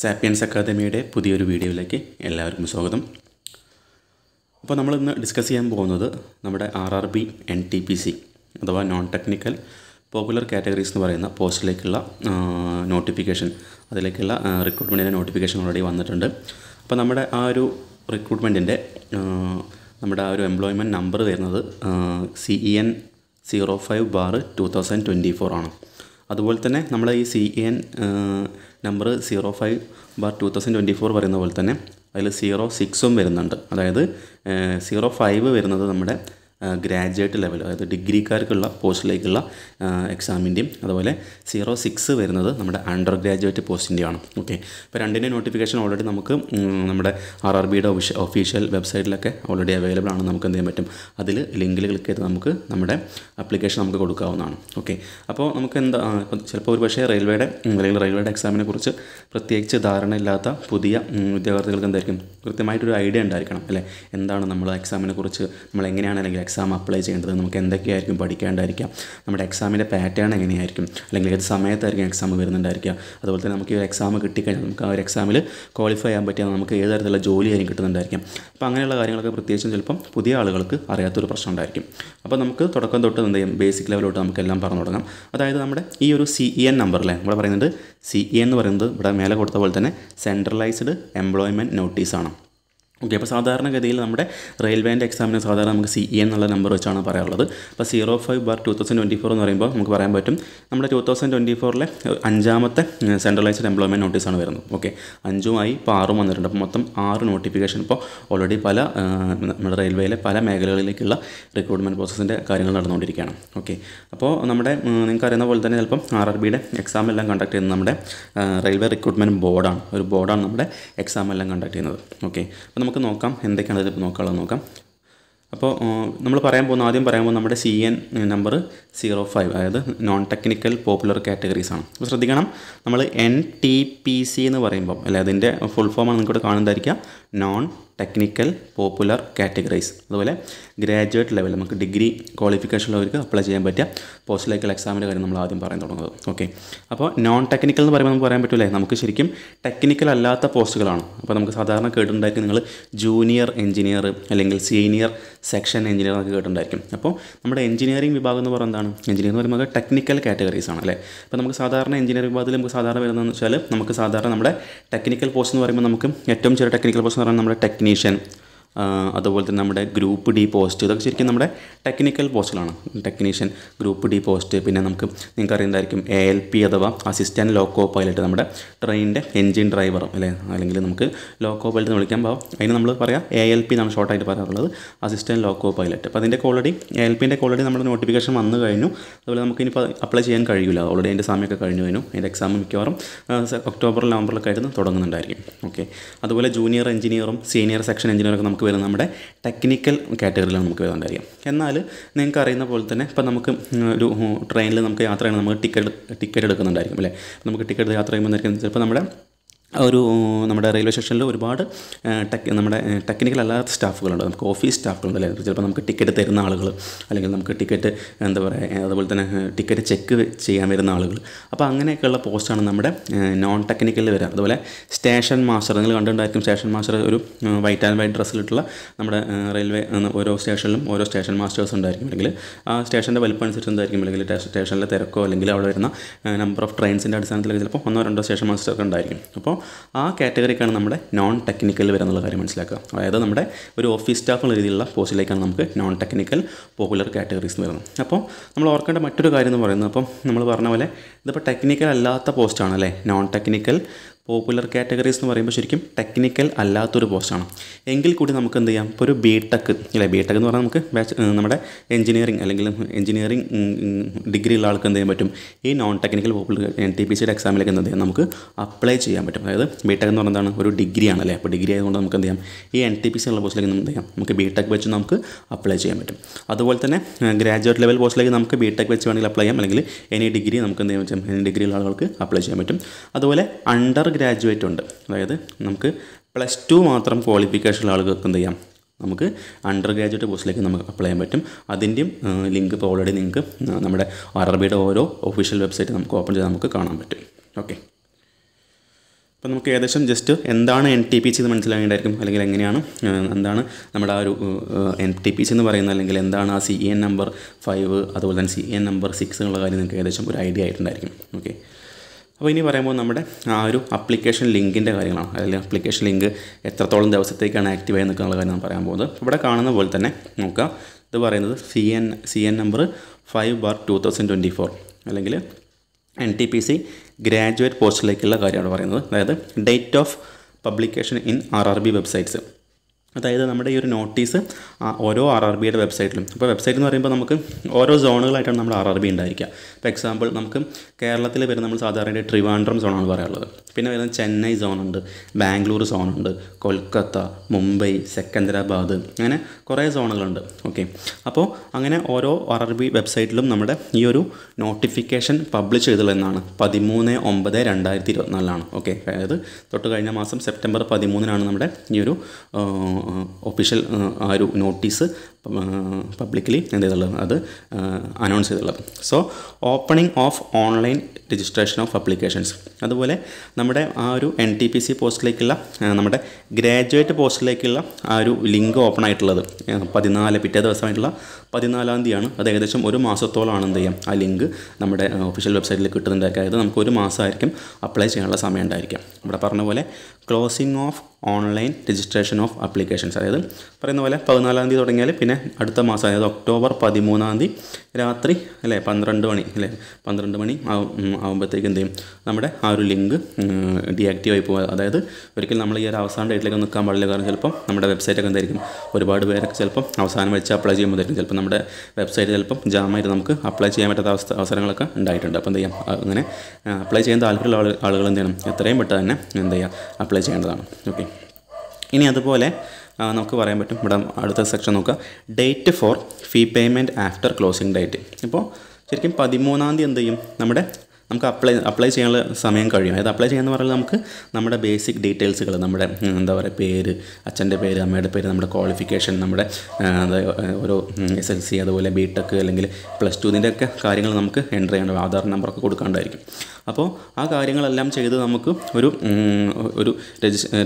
Sapiens അക്കാദമിയുടെ പുതിയൊരു വീഡിയോയിലേക്ക് എല്ലാവർക്കും സ്വാഗതം അപ്പോൾ നമ്മൾ ഇന്ന് ഡിസ്കസ് ചെയ്യാൻ പോകുന്നത് നമ്മുടെ R R B N T P C അഥവാ നോൺ ടെക്നിക്കൽ പോപ്പുലർ കാറ്റഗറീസ് എന്ന് പറയുന്ന പോസ്റ്റിലേക്കുള്ള നോട്ടിഫിക്കേഷൻ അതിലേക്കുള്ള റിക്രൂട്ട്മെൻറ്റിൻ്റെ നോട്ടിഫിക്കേഷൻ ഓൾറെഡി വന്നിട്ടുണ്ട് അപ്പോൾ നമ്മുടെ ആ ഒരു റിക്രൂട്ട്മെൻറ്റിൻ്റെ നമ്മുടെ ആ ഒരു എംപ്ലോയ്മെൻറ്റ് നമ്പർ വരുന്നത് C E N zero five bar two thousand twenty four ആണ് അതുപോലെ തന്നെ നമ്മൾ ഈ C N e number zero five bar two thousand twenty four പറയുന്ന പോലെ തന്നെ അതിൽ സീറോ സിക്സും വരുന്നുണ്ട് അതായത് സീറോ ഫൈവ് വരുന്നത് നമ്മുടെ ഗ്രാജുവേറ്റ് ലെവൽ അതായത് ഡിഗ്രിക്കാർക്കുള്ള പോസ്റ്റിലേക്കുള്ള എക്സാമിൻ്റെയും അതുപോലെ സീറോ സിക്സ് വരുന്നത് നമ്മുടെ അണ്ടർ ഗ്രാജുവേറ്റ് പോസ്റ്റിൻ്റെയാണ് ഓക്കെ അപ്പോൾ രണ്ടിൻ്റെ നോട്ടിഫിക്കേഷൻ ഓൾറെഡി നമുക്ക് നമ്മുടെ ആർ ആർ ബിയുടെ ഒഫീഷ്യൽ വെബ്സൈറ്റിലൊക്കെ ഓൾറെഡി അവൈലബിൾ ആണ് നമുക്ക് എന്ത് ചെയ്യാൻ പറ്റും അതിൽ ലിങ്കിൽ ക്ലിക്ക് ചെയ്ത് നമുക്ക് നമ്മുടെ അപ്ലിക്കേഷൻ നമുക്ക് കൊടുക്കാവുന്നതാണ് ഓക്കെ അപ്പോൾ നമുക്ക് എന്താ ചിലപ്പോൾ ഒരു പക്ഷേ റെയിൽവേയുടെ അല്ലെങ്കിൽ റെയിൽവേയുടെ എക്സാമിനെ കുറിച്ച് പ്രത്യേകിച്ച് ധാരണയില്ലാത്ത പുതിയ വിദ്യാർത്ഥികൾക്ക് എന്തായിരിക്കും കൃത്യമായിട്ടൊരു ഐഡിയ ഉണ്ടായിരിക്കണം അല്ലേ എന്താണ് നമ്മൾ എക്സാമിനെ കുറിച്ച് നമ്മൾ എങ്ങനെയാണ് അല്ലെങ്കിൽ എക്സാം അപ്ലൈ ചെയ്യേണ്ടത് നമുക്ക് എന്തൊക്കെയായിരിക്കും പഠിക്കേണ്ടായിരിക്കാം നമ്മുടെ എക്സാമിൻ്റെ പാറ്റേൺ എങ്ങനെയായിരിക്കും അല്ലെങ്കിൽ ഏത് സമയത്തായിരിക്കും എക്സാം വരുന്നുണ്ടായിരിക്കുക അതുപോലെ തന്നെ നമുക്ക് ഈ എക്സാം കിട്ടിക്കഴിഞ്ഞാൽ നമുക്ക് ആ ഒരു എക്സാമിൽ ക്വാളിഫൈ ചെയ്യാൻ പറ്റിയാൽ നമുക്ക് ഏത് തരത്തിലുള്ള ജോലിയായിരിക്കും കിട്ടുന്നുണ്ടായിരിക്കും അപ്പോൾ അങ്ങനെയുള്ള കാര്യങ്ങളൊക്കെ പ്രത്യേകിച്ചും ചിലപ്പം പുതിയ ആളുകൾക്ക് അറിയാത്തൊരു പ്രശ്നം ഉണ്ടായിരിക്കും അപ്പോൾ നമുക്ക് തുടക്കം തൊട്ട് എന്ത് ചെയ്യും ബേസിക് ലെവലോട്ട് നമുക്ക് എല്ലാം പറഞ്ഞു തുടങ്ങാം അതായത് നമ്മുടെ ഈ ഒരു സി ഇ എൻ നമ്പർ അല്ലേ നമ്മൾ പറയുന്നത് സി ഇ e എന്ന് പറയുന്നത് ഇവിടെ മേലെ കൊടുത്ത പോലെ തന്നെ സെൻട്രലൈസ്ഡ് എംപ്ലോയ്മെൻറ്റ് നോട്ടീസാണ് ഓക്കെ അപ്പോൾ സാധാരണഗതിയിൽ നമ്മുടെ റെയിൽവേൻ്റെ എക്സാമിന് സാധാരണ നമുക്ക് സി ഇ e എന്നുള്ള നമ്പർ വെച്ചാണ് പറയാറുള്ളത് അപ്പോൾ zero five bar two thousand twenty four എന്ന് പറയുമ്പോൾ നമുക്ക് പറയാൻ പറ്റും നമ്മുടെ ടു തൗസൻഡ് ട്വൻറ്റി ഫോറിലെ അഞ്ചാമത്തെ സെൻട്രലൈസ്ഡ് എംപ്ലോയ്മെൻറ്റ് നോട്ടീസാണ് വരുന്നത് ഓക്കെ അഞ്ചുമായി ഇപ്പോൾ ആറും വന്നിട്ടുണ്ട് അപ്പോൾ മൊത്തം ആറ് നോട്ടിഫിക്കേഷൻ ഇപ്പോൾ ഓൾറെഡി പല നമ്മുടെ റെയിൽവേയിലെ പല മേഖലകളിലേക്കുള്ള റിക്രൂട്ട്മെൻറ്റ് പ്രോസസ്സിൻ്റെ കാര്യങ്ങൾ നടന്നുകൊണ്ടിരിക്കുകയാണ് ഓക്കെ അപ്പോൾ നമ്മുടെ നിങ്ങൾക്ക് അറിയുന്ന പോലെ തന്നെ ചിലപ്പം ആർ ആർ ബിയുടെ എക്സാം എല്ലാം കണ്ടക്ട് ചെയ്യുന്നത് നമ്മുടെ റെയിൽവേ റിക്രൂട്ട്മെൻറ്റ് ബോർഡാണ് ഒരു ബോർഡാണ് നമ്മുടെ എക്സാം എല്ലാം കണ്ടക്ട് ചെയ്യുന്നത് ഓക്കെ അപ്പോൾ നമുക്ക് നോക്കാം എന്തൊക്കെയാണ് ഇതിപ്പോൾ നോക്കാനുള്ളത് നോക്കാം അപ്പോൾ നമ്മൾ പറയാൻ പോകുന്ന ആദ്യം പറയാൻ പോകുന്ന നമ്മുടെ C N number zero five അതായത് നോൺ ടെക്നിക്കൽ പോപ്പുലർ കാറ്റഗറീസ് ആണ് അപ്പോൾ ശ്രദ്ധിക്കണം നമ്മൾ എൻ ടി പി സി എന്ന് പറയുമ്പോൾ അല്ലെ അതിൻ്റെ ഫുൾ ഫോമാണ് നിങ്ങൾക്കിവിടെ കാണുന്നതായിരിക്കുക നോൺ ടെക്നിക്കൽ പോപ്പുലർ കാറ്റഗറീസ് അതുപോലെ ഗ്രാജുവേറ്റ് ലെവൽ നമുക്ക് ഡിഗ്രി ക്വാളിഫിക്കേഷൻ ഉള്ളവർക്ക് അപ്ലൈ ചെയ്യാൻ പറ്റിയ പോസ്റ്റ് ലൈക്കൽ എക്സാമിൻ്റെ കാര്യം നമ്മൾ ആദ്യം പറയാൻ തുടങ്ങുന്നത് ഓക്കെ അപ്പോൾ നോൺ ടെക്നിക്കൽ എന്ന് പറയുമ്പോൾ നമുക്ക് പറയാൻ പറ്റില്ലേ നമുക്ക് ശരിക്കും ടെക്നിക്കൽ അല്ലാത്ത പോസ്റ്റുകളാണ് അപ്പോൾ നമുക്ക് സാധാരണ കേട്ടിട്ടുണ്ടായിരിക്കും നിങ്ങൾ ജൂനിയർ എഞ്ചിനീയർ അല്ലെങ്കിൽ സീനിയർ സെക്ഷൻ എഞ്ചിനീയർ എന്നൊക്കെ കേട്ടിട്ടുണ്ടായിരിക്കും അപ്പോൾ നമ്മുടെ എഞ്ചിനീയറിംഗ് വിഭാഗം എന്ന് പറയുന്നതാണ് എഞ്ചിനീയർ എന്ന് പറയുമ്പോൾ ടെക്നിക്കൽ കാറ്റഗറീസ് ആണ് അല്ലേ അപ്പോൾ നമുക്ക് സാധാരണ എഞ്ചിനീയറിംഗ് വിഭാഗത്തിൽ നമുക്ക് സാധാരണ വരുന്നതെന്ന് വെച്ചാൽ നമുക്ക് സാധാരണ നമ്മുടെ ടെക്നിക്കൽ പോസ്റ്റ് എന്ന് പറയുമ്പോൾ നമുക്ക് ഏറ്റവും ചെറിയ ടെക്നിക്കൽ പോസ്റ്റ് പറഞ്ഞാൽ നമ്മുടെ ടെക്നീഷ്യൻ അതുപോലെ തന്നെ നമ്മുടെ ഗ്രൂപ്പ് ഡി പോസ്റ്റ് ഇതൊക്കെ ശരിക്കും നമ്മുടെ ടെക്നിക്കൽ പോസ്റ്റുകളാണ് ടെക്നീഷ്യൻ ഗ്രൂപ്പ് ഡി പോസ്റ്റ് പിന്നെ നമുക്ക് നിങ്ങൾക്ക് അറിയുന്നതായിരിക്കും എ എൽ പി അഥവാ അസിസ്റ്റൻറ്റ് ലോക്കോ പൈലറ്റ് നമ്മുടെ ട്രെയിനിൻ്റെ എൻജിൻ ഡ്രൈവർ അല്ലേ അല്ലെങ്കിൽ നമുക്ക് ലോക്കോ പൈലറ്റ് എന്ന് വിളിക്കാൻ പോകാം അതിന് നമ്മൾ പറയാം എ എൽ പി എന്നാണ് ഷോർട്ടായിട്ട് പറയാറുള്ളത് അസിസ്റ്റൻറ്റ് ലോക്കോ പൈലറ്റ് അപ്പോൾ അതിൻ്റെ ഓൾറെഡി എ എൽ പിൻ്റെ ഓൾറെഡി നമ്മുടെ നോട്ടിഫിക്കേഷൻ വന്നു കഴിഞ്ഞു അതുപോലെ നമുക്ക് ഇനി അപ്ലൈ ചെയ്യാൻ കഴിയില്ല ഓൾറെഡി അതിൻ്റെ സമയമൊക്കെ കഴിഞ്ഞു കഴിഞ്ഞു അതിൻ്റെ എക്സാം മിക്കവാറും ഒക്ടോബർ നവംബറിലൊക്കെ ആയിരുന്നു തുടങ്ങുന്നുണ്ടായിരിക്കും ഓക്കെ അതുപോലെ ജൂനിയർ എഞ്ചിനീയറും സീനിയർ സെക്ഷൻ എഞ്ചിനീയറൊക്കെ നമുക്ക് നമുക്ക് വരുന്നത് നമ്മുടെ ടെക്നിക്കൽ കാറ്റഗറിയിലാണ് നമുക്ക് വരുന്നത് അറിയാം എന്നാൽ നിങ്ങൾക്ക് അറിയുന്ന പോലെ തന്നെ ഇപ്പം നമുക്ക് ഒരു ട്രെയിനിൽ നമുക്ക് യാത്ര ചെയ്യണം നമുക്ക് ടിക്കറ്റ് ടിക്കറ്റ് എടുക്കുന്നുണ്ടായിരിക്കും അല്ലേ നമുക്ക് ടിക്കറ്റ് യാത്ര ചെയ്യുമ്പോൾ ചിലപ്പോൾ നമ്മുടെ ഒരു നമ്മുടെ റെയിൽവേ സ്റ്റേഷനിൽ ഒരുപാട് ടെക് നമ്മുടെ ടെക്നിക്കൽ അല്ലാത്ത സ്റ്റാഫുകളുണ്ട് നമുക്ക് ഓഫീസ് സ്റ്റാഫുകളുണ്ട് അല്ലെങ്കിൽ ചിലപ്പോൾ നമുക്ക് ടിക്കറ്റ് തരുന്ന ആളുകൾ അല്ലെങ്കിൽ നമുക്ക് ടിക്കറ്റ് എന്താ പറയുക അതുപോലെ തന്നെ ടിക്കറ്റ് ചെക്ക് ചെയ്യാൻ വരുന്ന ആളുകൾ അപ്പോൾ അങ്ങനെയൊക്കെയുള്ള പോസ്റ്റാണ് നമ്മുടെ നോൺ ടെക്നിക്കലിൽ വരിക അതുപോലെ സ്റ്റേഷൻ മാസ്റ്റർ നിങ്ങൾ കണ്ടിട്ടുണ്ടായിരിക്കും സ്റ്റേഷൻ മാസ്റ്റർ ഒരു വൈറ്റ് ആൻഡ് വൈറ്റ് ഡ്രസ്സിലിട്ടുള്ള നമ്മുടെ റെയിൽവേ ഓരോ സ്റ്റേഷനിലും ഓരോ സ്റ്റേഷൻ മാസ്റ്റേഴ്സ് ഉണ്ടായിരിക്കും അല്ലെങ്കിൽ ആ സ്റ്റേഷൻ്റെ വലിപ്പം അനുസരിച്ച് എന്തായിരിക്കും അല്ലെങ്കിൽ സ്റ്റേഷനിലെ തിരക്കോ അല്ലെങ്കിൽ അവിടെ വരുന്ന നമ്പർ ഓഫ് ട്രെയിൻസിൻ്റെ അടിസ്ഥാനത്തിൽ ചിലപ്പോൾ ഒന്നോ രണ്ടോ സ്റ്റേഷൻ മാസ്റ്റർ ഉണ്ടായിരിക്കും അപ്പോൾ ആ കാറ്റഗറിക്കാണ് നമ്മുടെ നോൺ ടെക്നിക്കൽ വരുന്നുള്ള കാര്യം മനസ്സിലാക്കുക അതായത് നമ്മുടെ ഒരു ഓഫീസ് സ്റ്റാഫ് എന്ന രീതിയിലുള്ള പോസ്റ്റിലേക്കാണ് നമുക്ക് നോൺ ടെക്നിക്കൽ പോപ്പുലർ കാറ്റഗറീസ് എന്ന് വരുന്നത് അപ്പോൾ നമ്മൾ ഓർക്കേണ്ട മറ്റൊരു കാര്യം എന്ന് പറയുന്നത് അപ്പം നമ്മൾ പറഞ്ഞ പോലെ ഇതിപ്പോൾ ടെക്നിക്കൽ അല്ലാത്ത പോസ്റ്റാണ് അല്ലേ നോൺ ടെക്നിക്കൽ പോപ്പുലർ കാറ്റഗറീസ് എന്ന് പറയുമ്പോൾ ശരിക്കും ടെക്നിക്കൽ അല്ലാത്തൊരു പോസ്റ്റാണ് എങ്കിൽ കൂടി നമുക്ക് എന്ത് ചെയ്യാം ഇപ്പോൾ ഒരു ബി ടെക് അല്ലെ ബി ടെക് എന്ന് പറഞ്ഞാൽ നമുക്ക് ബാച്ച് നമ്മുടെ എഞ്ചിനീയറിംഗ് അല്ലെങ്കിൽ എഞ്ചിനീയറിംഗ് ഡിഗ്രി ഉള്ള ആൾക്ക് എന്ത് ചെയ്യാൻ പറ്റും ഈ non technical popular N T P സിയുടെ എക്സാമിലേക്ക് എന്ത് ചെയ്യാം നമുക്ക് അപ്ലൈ ചെയ്യാൻ പറ്റും അതായത് ബി ടെക് എന്ന് പറഞ്ഞതാണ് ഒരു ഡിഗ്രി ആണല്ലേ അപ്പോൾ ഡിഗ്രി ആയതുകൊണ്ട് നമുക്ക് എന്ത് ചെയ്യാം ഈ എൻ ടി പി സി ഉള്ള പോസ്റ്റിലേക്ക് എന്ത് ചെയ്യാം നമുക്ക് ബി ടെക് വെച്ച് നമുക്ക് അപ്ലൈ ചെയ്യാൻ പറ്റും അതുപോലെ തന്നെ ഗ്രാജുവേറ്റ് ലെവൽ പോസ്റ്റിലേക്ക് നമുക്ക് ബി ടെക് വെച്ച് വേണമെങ്കിൽ അപ്ലൈ ചെയ്യാം അല്ലെങ്കിൽ എനി ഡിഗ്രി നമുക്ക് എന്ത് ചെയ്യാൻ പറ്റും എനി ഡിഗ്രിയുള്ള ആളുകൾക്ക് അപ്ലൈ ചെയ്യാൻ പറ്റും അതുപോലെ അണ്ടർ ഗ്രാജുവേറ്റ് ഉണ്ട് അതായത് നമുക്ക് പ്ലസ് ടു മാത്രം ക്വാളിഫിക്കേഷനുള്ള ആളുകൾക്ക് എന്ത് ചെയ്യാം നമുക്ക് അണ്ടർ ഗ്രാജുവേറ്റ് പോസ്റ്റിലേക്ക് നമുക്ക് അപ്ലൈ ചെയ്യാൻ പറ്റും അതിൻ്റെയും ലിങ്ക് ഇപ്പോൾ ഓൾറെഡി നിങ്ങൾക്ക് നമ്മുടെ ആർ ഓരോ ഒഫീഷ്യൽ വെബ്സൈറ്റ് നമുക്ക് ഓപ്പൺ ചെയ്ത് നമുക്ക് കാണാൻ പറ്റും ഓക്കെ അപ്പോൾ നമുക്ക് ഏകദേശം ജസ്റ്റ് എന്താണ് എൻ ടി പി സി എന്ന് മനസ്സിലാകേണ്ടായിരിക്കും അല്ലെങ്കിൽ എങ്ങനെയാണ് എന്താണ് നമ്മുടെ ആ ഒരു എൻ ടി പി സി എന്ന് പറയുന്നത് അല്ലെങ്കിൽ എന്താണ് ആ സി എൻ നമ്പർ ഫൈവ് അതുപോലെ തന്നെ സി എൻ നമ്പർ സിക്സ് എന്നുള്ള കാര്യം നിങ്ങൾക്ക് ഏകദേശം ഒരു ഐഡിയ ആയിട്ടുണ്ടായിരിക്കും ഓക്കെ അപ്പോൾ ഇനി പറയുമ്പോൾ നമ്മുടെ ആ ഒരു അപ്ലിക്കേഷൻ ലിങ്കിൻ്റെ കാര്യങ്ങളാണ് അതിൽ അപ്ലിക്കേഷൻ ലിങ്ക് എത്രത്തോളം ദിവസത്തേക്കാണ് ആക്റ്റീവ് ആയി നിൽക്കുക കാര്യം ഞാൻ പറയാൻ പോകുന്നത് ഇവിടെ കാണുന്ന പോലെ തന്നെ നോക്കാം ഇത് പറയുന്നത് C N C N number five bar two thousand twenty four അല്ലെങ്കിൽ N T P C graduate പോസ്റ്റിലേക്കുള്ള കാര്യമാണ് പറയുന്നത് അതായത് date of publication in R R B websites അതായത് നമ്മുടെ ഈ ഒരു നോട്ടീസ് ഓരോ ആർ ആർ ബിയുടെ വെബ്സൈറ്റിലും ഇപ്പോൾ വെബ്സൈറ്റ് എന്ന് പറയുമ്പോൾ നമുക്ക് ഓരോ സോണുകളായിട്ടാണ് നമ്മുടെ ആർ ആർ ബി ഉണ്ടായിരിക്കുക ഇപ്പോൾ എക്സാമ്പിൾ നമുക്ക് കേരളത്തിൽ വരുന്ന നമ്മൾ സാധാരണ ട്രിവാൻഡ്രം സോണാണ് പറയാറുള്ളത് പിന്നെ വരുന്നത് ചെന്നൈ സോണുണ്ട് ബാംഗ്ലൂർ സോണുണ്ട് കൊൽക്കത്ത മുംബൈ സെക്കന്ദരാബാദ് അങ്ങനെ കുറേ സോണുകളുണ്ട് ഓക്കെ അപ്പോൾ അങ്ങനെ ഓരോ ആർ ആർ ബി വെബ്സൈറ്റിലും നമ്മുടെ ഈ ഒരു നോട്ടിഫിക്കേഷൻ പബ്ലിഷ് ചെയ്തുള്ളതെന്നാണ് പതിമൂന്ന് ഒമ്പത് രണ്ടായിരത്തി ഇരുപത്തിനാലിലാണ് ഓക്കെ അതായത് തൊട്ട് കഴിഞ്ഞ മാസം സെപ്റ്റംബർ പതിമൂന്നിനാണ് നമ്മുടെ ഈ ഒരു ഒഫീഷ്യൽ ആ ഒരു നോട്ടീസ് പബ്ലിക്കലി എന്ത് ചെയ്തിട്ടുള്ളത് അത് അനൗൺസ് ചെയ്തിട്ടുള്ളത് so opening of online registration of applications അതുപോലെ നമ്മുടെ ആ ഒരു എൻ ടി പി സി പോസ്റ്റിലേക്കുള്ള നമ്മുടെ ഗ്രാജുവേറ്റ് പോസ്റ്റിലേക്കുള്ള ആ ഒരു ലിങ്ക് ഓപ്പൺ ആയിട്ടുള്ളത് പതിനാല് പിറ്റേ ദിവസമായിട്ടുള്ള പതിനാലാം തീയതിയാണ് അത് ഏകദേശം ഒരു മാസത്തോളമാണ് എന്ത് ചെയ്യാം ആ ലിങ്ക് നമ്മുടെ ഒഫീഷ്യൽ വെബ്സൈറ്റിൽ കിട്ടുന്നുണ്ടായിരിക്കും അതായത് നമുക്ക് ഒരു മാസമായിരിക്കും അപ്ലൈ ചെയ്യാനുള്ള സമയം ഉണ്ടായിരിക്കാം ഇവിടെ പറഞ്ഞ പോലെ closing of online registration of applications അതായത് പറയുന്ന പോലെ പതിനാലാം തീയതി തുടങ്ങിയാൽ പിന്നെ അടുത്ത മാസം അതായത് ഒക്ടോബർ പതിമൂന്നാം തീയതി രാത്രി അല്ലേ പന്ത്രണ്ട് മണി അല്ലേ പന്ത്രണ്ട് മണി ആവുമ്പോഴത്തേക്ക് എന്ത് ചെയ്യും നമ്മുടെ ആ ഒരു ലിങ്ക് ഡിയാക്റ്റീവ് ആയി പോകുക അതായത് ഒരിക്കലും നമ്മൾ ഈ ഒരു അവസാന ഡേറ്റിലേക്ക് നിൽക്കാൻ പാടില്ല കാരണം ചിലപ്പം നമ്മുടെ വെബ്സൈറ്റൊക്കെ എന്തായിരിക്കും ഒരുപാട് പേരൊക്കെ ചിലപ്പം അവസാനം വെച്ച് അപ്ലൈ ചെയ്യുമ്പോഴായിരിക്കും ചിലപ്പോൾ നമ്മുടെ വെബ്സൈറ്റ് ചിലപ്പം ജാമായിട്ട് നമുക്ക് അപ്ലൈ ചെയ്യാൻ പറ്റാത്ത അവസ്ഥ അവസരങ്ങളൊക്കെ ഉണ്ടായിട്ടുണ്ട് അപ്പോൾ എന്ത് ചെയ്യാം അങ്ങനെ അപ്ലൈ ചെയ്യാൻ താല്പര്യമുള്ള ആളുകൾ എന്ത് ചെയ്യണം എത്രയും പെട്ടെന്ന് തന്നെ എന്ത് ചെയ്യുക അപ്ലൈ ചെയ്യേണ്ടതാണ് ഓക്കെ ഇനി അതുപോലെ നമുക്ക് പറയാൻ പറ്റും ഇവിടെ അടുത്ത സെക്ഷൻ നോക്കുക date for fee payment after closing date ഇപ്പോൾ ശരിക്കും പതിമൂന്നാം തീയതി എന്ത് ചെയ്യും നമ്മുടെ നമുക്ക് അപ്ലൈ അപ്ലൈ ചെയ്യാനുള്ള സമയം കഴിയും അതായത് അപ്ലൈ ചെയ്യാന്ന് പറഞ്ഞാൽ നമുക്ക് നമ്മുടെ ബേസിക് ഡീറ്റെയിൽസുകൾ നമ്മുടെ എന്താ പറയുക പേര് അച്ഛൻ്റെ പേര് അമ്മയുടെ പേര് നമ്മുടെ ക്വാളിഫിക്കേഷൻ നമ്മുടെ ഓരോ എസ് എൽ സി അതുപോലെ ബി ടെക് അല്ലെങ്കിൽ പ്ലസ് ടുവിൻ്റെ ഒക്കെ കാര്യങ്ങൾ നമുക്ക് എൻ്റർ ചെയ്യേണ്ട ആധാർ നമ്പറൊക്കെ കൊടുക്കാണ്ടായിരിക്കും അപ്പോൾ ആ കാര്യങ്ങളെല്ലാം ചെയ്ത് നമുക്ക് ഒരു ഒരു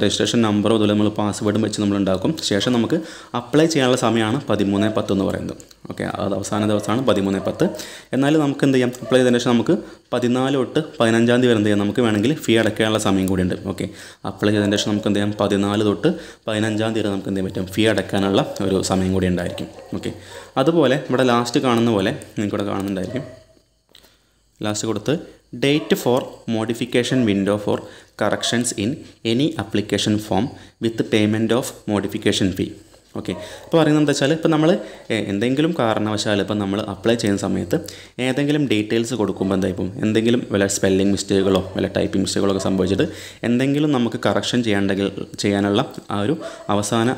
രജിസ്ട്രേഷൻ നമ്പറോ അതുപോലെ നമ്മൾ പാസ്വേഡും വെച്ച് നമ്മൾ ഉണ്ടാക്കും ശേഷം നമുക്ക് അപ്ലൈ ചെയ്യാനുള്ള സമയമാണ് പതിമൂന്ന് പത്ത് എന്ന് പറയുന്നത് ഓക്കെ അത് അവസാന ദിവസമാണ് പതിമൂന്ന് പത്ത് എന്നാലും നമുക്ക് എന്ത് ചെയ്യാം അപ്ലൈ ചെയ്തതിന് ശേഷം നമുക്ക് പതിനൊന്ന് പതിനാല് തൊട്ട് പതിനഞ്ചാം തീയതി വരെ എന്ത് ചെയ്യാം നമുക്ക് വേണമെങ്കിൽ ഫീ അടയ്ക്കാനുള്ള സമയം കൂടിയുണ്ട് ഓക്കെ അപ്ലൈ ചെയ്തതിന് ശേഷം നമുക്ക് എന്ത് ചെയ്യാം പതിനാല് തൊട്ട് പതിനഞ്ചാം തീയതി നമുക്ക് എന്ത് ചെയ്യാൻ പറ്റും ഫീ അടയ്ക്കാനുള്ള ഒരു സമയം കൂടി ഉണ്ടായിരിക്കും ഓക്കെ അതുപോലെ ഇവിടെ ലാസ്റ്റ് കാണുന്ന പോലെ നിങ്ങൾക്കിവിടെ കാണുന്നുണ്ടായിരിക്കും ലാസ്റ്റ് കൊടുത്ത് date for modification window for corrections in any application form with payment of modification fee okay അപ്പോൾ പറയുന്നത് എന്താ വെച്ചാൽ ഇപ്പോൾ നമ്മൾ എന്തെങ്കിലും കാരണവശാൽ ഇപ്പം നമ്മൾ അപ്ലൈ ചെയ്യുന്ന സമയത്ത് ഏതെങ്കിലും ഡീറ്റെയിൽസ് കൊടുക്കുമ്പോൾ ഇപ്പം എന്തെങ്കിലും വല്ല സ്പെല്ലിംഗ് മിസ്റ്റേക്കുകളോ വല്ല ടൈപ്പിംഗ് മിസ്റ്റേക്കുകളോ ഒക്കെ സംഭവിച്ചിട്ട് എന്തെങ്കിലും നമുക്ക് കറക്ഷൻ ചെയ്യേണ്ടെങ്കിൽ ചെയ്യാനുള്ള ആ ഒരു അവസാന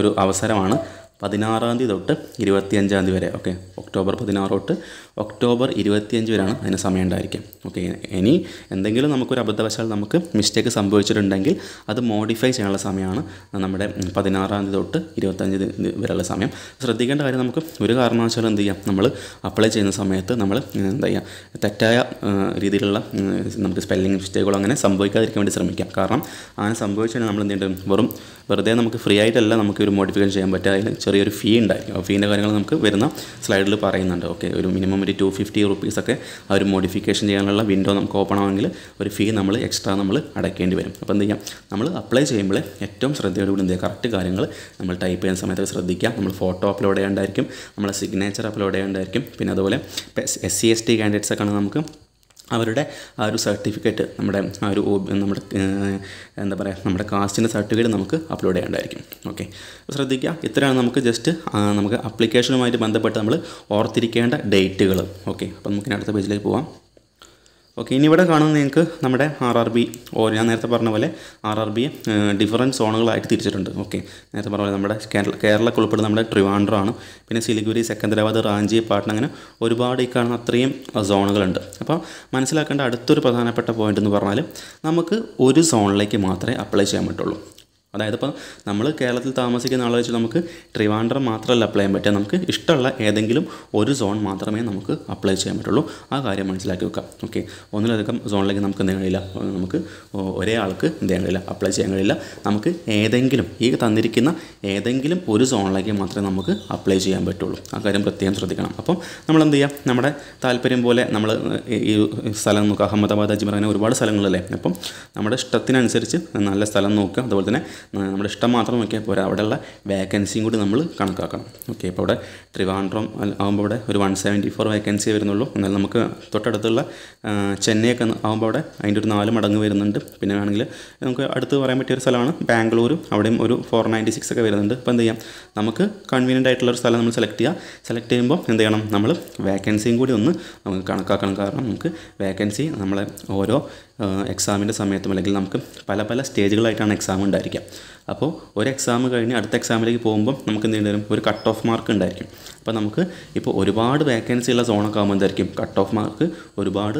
ഒരു അവസരമാണ് പതിനാറാം തീയതി തൊട്ട് ഇരുപത്തിയഞ്ചാം തീയതി വരെ ഓക്കെ ഒക്ടോബർ പതിനാറ് തൊട്ട് ഒക്ടോബർ ഇരുപത്തിയഞ്ച് വരെയാണ് അതിന് സമയം ഉണ്ടായിരിക്കാം ഓക്കെ ഇനി എന്തെങ്കിലും നമുക്കൊരു അബദ്ധവശാൽ നമുക്ക് മിസ്റ്റേക്ക് സംഭവിച്ചിട്ടുണ്ടെങ്കിൽ അത് മോഡിഫൈ ചെയ്യാനുള്ള സമയമാണ് നമ്മുടെ പതിനാറാം തീയതി തൊട്ട് ഇരുപത്തഞ്ച് വരെയുള്ള സമയം ശ്രദ്ധിക്കേണ്ട കാര്യം നമുക്ക് ഒരു കാരണവശാലും എന്ത് ചെയ്യാം നമ്മൾ അപ്ലൈ ചെയ്യുന്ന സമയത്ത് നമ്മൾ എന്താ ചെയ്യുക തെറ്റായ രീതിയിലുള്ള നമുക്ക് സ്പെല്ലിംഗ് മിസ്റ്റേക്കുകൾ അങ്ങനെ സംഭവിക്കാതിരിക്കാൻ വേണ്ടി ശ്രമിക്കാം കാരണം അങ്ങനെ സംഭവിച്ചാൽ നമ്മൾ എന്ത് ചെയ്യേണ്ടത് വെറും വെറുതെ നമുക്ക് ഫ്രീ ആയിട്ടല്ല നമുക്ക് ഒരു മോഡിഫിക്കേഷൻ ചെയ്യാൻ പറ്റുക അതിൽ ചെറിയൊരു ഫീ ഉണ്ടായിരിക്കും ഫീൻ്റെ കാര്യങ്ങൾ നമുക്ക് വരുന്ന സ്ലൈഡിൽ പറയുന്നുണ്ട് ഓക്കെ ഒരു മിനിമം വേണ്ടി ടു ഫിഫ്റ്റി റുപ്പീസൊക്കെ ആ ഒരു മോഡിഫിക്കേഷൻ ചെയ്യാനുള്ള വിൻഡോ നമുക്ക് ഓപ്പൺ ആണെങ്കിൽ ഒരു ഫീ നമ്മൾ എക്സ്ട്രാ നമ്മൾ അടയ്ക്കേണ്ടി വരും അപ്പോൾ എന്ത് ചെയ്യാം നമ്മൾ അപ്ലൈ ചെയ്യുമ്പോൾ ഏറ്റവും ശ്രദ്ധയോടുകൂടി എന്ത് ചെയ്യുക കറക്റ്റ് കാര്യങ്ങൾ നമ്മൾ ടൈപ്പ് ചെയ്യുന്ന സമയത്ത് ശ്രദ്ധിക്കാം നമ്മൾ ഫോട്ടോ അപ്ലോഡ് ചെയ്യേണ്ടായിരിക്കും നമ്മളെ സിഗ്നേച്ചർ അപ്ലോഡ് ചെയ്യേണ്ടായിരിക്കും പിന്നെ അതുപോലെ എസ് സി എസ് ടി കാൻഡിഡേറ്റ്സൊക്കെ നമുക്ക് അവരുടെ ആ ഒരു സർട്ടിഫിക്കറ്റ് നമ്മുടെ ആ ഒരു നമ്മുടെ എന്താ പറയുക നമ്മുടെ കാസ്റ്റിൻ്റെ സർട്ടിഫിക്കറ്റ് നമുക്ക് അപ്ലോഡ് ചെയ്യേണ്ടതായിരിക്കും ഓക്കെ ശ്രദ്ധിക്കുക ഇത്രയാണ് നമുക്ക് ജസ്റ്റ് നമുക്ക് അപ്ലിക്കേഷനുമായിട്ട് ബന്ധപ്പെട്ട് നമ്മൾ ഓർത്തിരിക്കേണ്ട ഡേറ്റുകൾ ഓക്കെ അപ്പോൾ നമുക്ക് അടുത്ത പേജിലേക്ക് പോവാം ഓക്കെ ഇനി ഇവിടെ കാണുന്നത് നിങ്ങൾക്ക് നമ്മുടെ ആർ ആർ ബി ഓ ഞാൻ നേരത്തെ പറഞ്ഞ പോലെ ആർ ആർ ബിയെ ഡിഫറൻറ്റ് സോണുകളായിട്ട് തിരിച്ചിട്ടുണ്ട് ഓക്കെ നേരത്തെ പറഞ്ഞ പോലെ നമ്മുടെ കേരള കേരളത്തിൽ ഉൾപ്പെടുന്ന നമ്മുടെ ആണ് പിന്നെ സിലിഗുരി സെക്കന്ദരാബാദ് റാഞ്ചി പാട്ന അങ്ങനെ ഒരുപാട് ഈ കാണുന്ന അത്രയും സോണുകളുണ്ട് അപ്പോൾ മനസ്സിലാക്കേണ്ട അടുത്തൊരു പ്രധാനപ്പെട്ട പോയിന്റ് എന്ന് പറഞ്ഞാൽ നമുക്ക് ഒരു സോണിലേക്ക് മാത്രമേ അപ്ലൈ ചെയ്യാൻ പറ്റുള്ളൂ അതായത് ഇപ്പോൾ നമ്മൾ കേരളത്തിൽ താമസിക്കുന്ന ആളെ വെച്ച് നമുക്ക് ട്രിവാൻഡ്രം മാത്രമല്ല അപ്ലൈ ചെയ്യാൻ പറ്റുക നമുക്ക് ഇഷ്ടമുള്ള ഏതെങ്കിലും ഒരു സോൺ മാത്രമേ നമുക്ക് അപ്ലൈ ചെയ്യാൻ പറ്റുള്ളൂ ആ കാര്യം മനസ്സിലാക്കി വെക്കാം ഓക്കെ ഒന്നിലധികം സോണിലേക്ക് നമുക്ക് എന്ത് നമുക്ക് ഒരേ ആൾക്ക് എന്ത് ചെയ്യാൻ കഴിയില്ല അപ്ലൈ ചെയ്യാൻ കഴിയില്ല നമുക്ക് ഏതെങ്കിലും ഈ തന്നിരിക്കുന്ന ഏതെങ്കിലും ഒരു സോണിലേക്ക് മാത്രമേ നമുക്ക് അപ്ലൈ ചെയ്യാൻ പറ്റുള്ളൂ ആ കാര്യം പ്രത്യേകം ശ്രദ്ധിക്കണം അപ്പം നമ്മൾ എന്ത് ചെയ്യാം നമ്മുടെ താല്പര്യം പോലെ നമ്മൾ ഈ സ്ഥലം നോക്കുക അഹമ്മദാബാദ് അജ്മീർ അങ്ങനെ ഒരുപാട് സ്ഥലങ്ങളല്ലേ അപ്പം നമ്മുടെ ഇഷ്ടത്തിനനുസരിച്ച് നല്ല സ്ഥലം നോക്കുക അതുപോലെ തന്നെ നമ്മുടെ ഇഷ്ടം മാത്രം നോക്കിയാൽ പോരാ അവിടെയുള്ള വേക്കൻസിയും കൂടി നമ്മൾ കണക്കാക്കണം ഓക്കെ അപ്പോൾ അവിടെ ത്രിവാൻഡ്രം ആകുമ്പോൾ അവിടെ ഒരു വൺ സെവൻറ്റി ഫോർ വേക്കൻസി വരുന്നുള്ളൂ എന്നാൽ നമുക്ക് തൊട്ടടുത്തുള്ള ചെന്നൈയൊക്കെ ആകുമ്പോൾ അവിടെ അതിൻ്റെ ഒരു നാല് മടങ്ങ് വരുന്നുണ്ട് പിന്നെ വേണമെങ്കിൽ നമുക്ക് അടുത്ത് പറയാൻ പറ്റിയ ഒരു സ്ഥലമാണ് ബാംഗ്ലൂരും അവിടെയും ഒരു ഫോർ നയൻറ്റി സിക്സ് ഒക്കെ വരുന്നുണ്ട് അപ്പോൾ എന്ത് ചെയ്യാം നമുക്ക് കൺവീനിയൻ്റ് ആയിട്ടുള്ള ഒരു സ്ഥലം നമ്മൾ സെലക്ട് ചെയ്യുക സെലക്ട് ചെയ്യുമ്പോൾ എന്ത് ചെയ്യണം നമ്മൾ വേക്കൻസിയും കൂടി ഒന്ന് നമുക്ക് കണക്കാക്കണം കാരണം നമുക്ക് വേക്കൻസി നമ്മളെ ഓരോ എക്സാമിൻ്റെ സമയത്തും അല്ലെങ്കിൽ നമുക്ക് പല പല സ്റ്റേജുകളായിട്ടാണ് എക്സാം ഉണ്ടായിരിക്കുക അപ്പോൾ ഒരു എക്സാം കഴിഞ്ഞ് അടുത്ത എക്സാമിലേക്ക് പോകുമ്പോൾ നമുക്ക് എന്ത് വരും ഒരു കട്ട് ഓഫ് മാർക്ക് ഉണ്ടായിരിക്കും അപ്പോൾ നമുക്ക് ഇപ്പോൾ ഒരുപാട് വേക്കൻസി ഉള്ള സോണൊക്കെ ആകുമ്പോൾ എന്തായിരിക്കും കട്ട് ഓഫ് മാർക്ക് ഒരുപാട്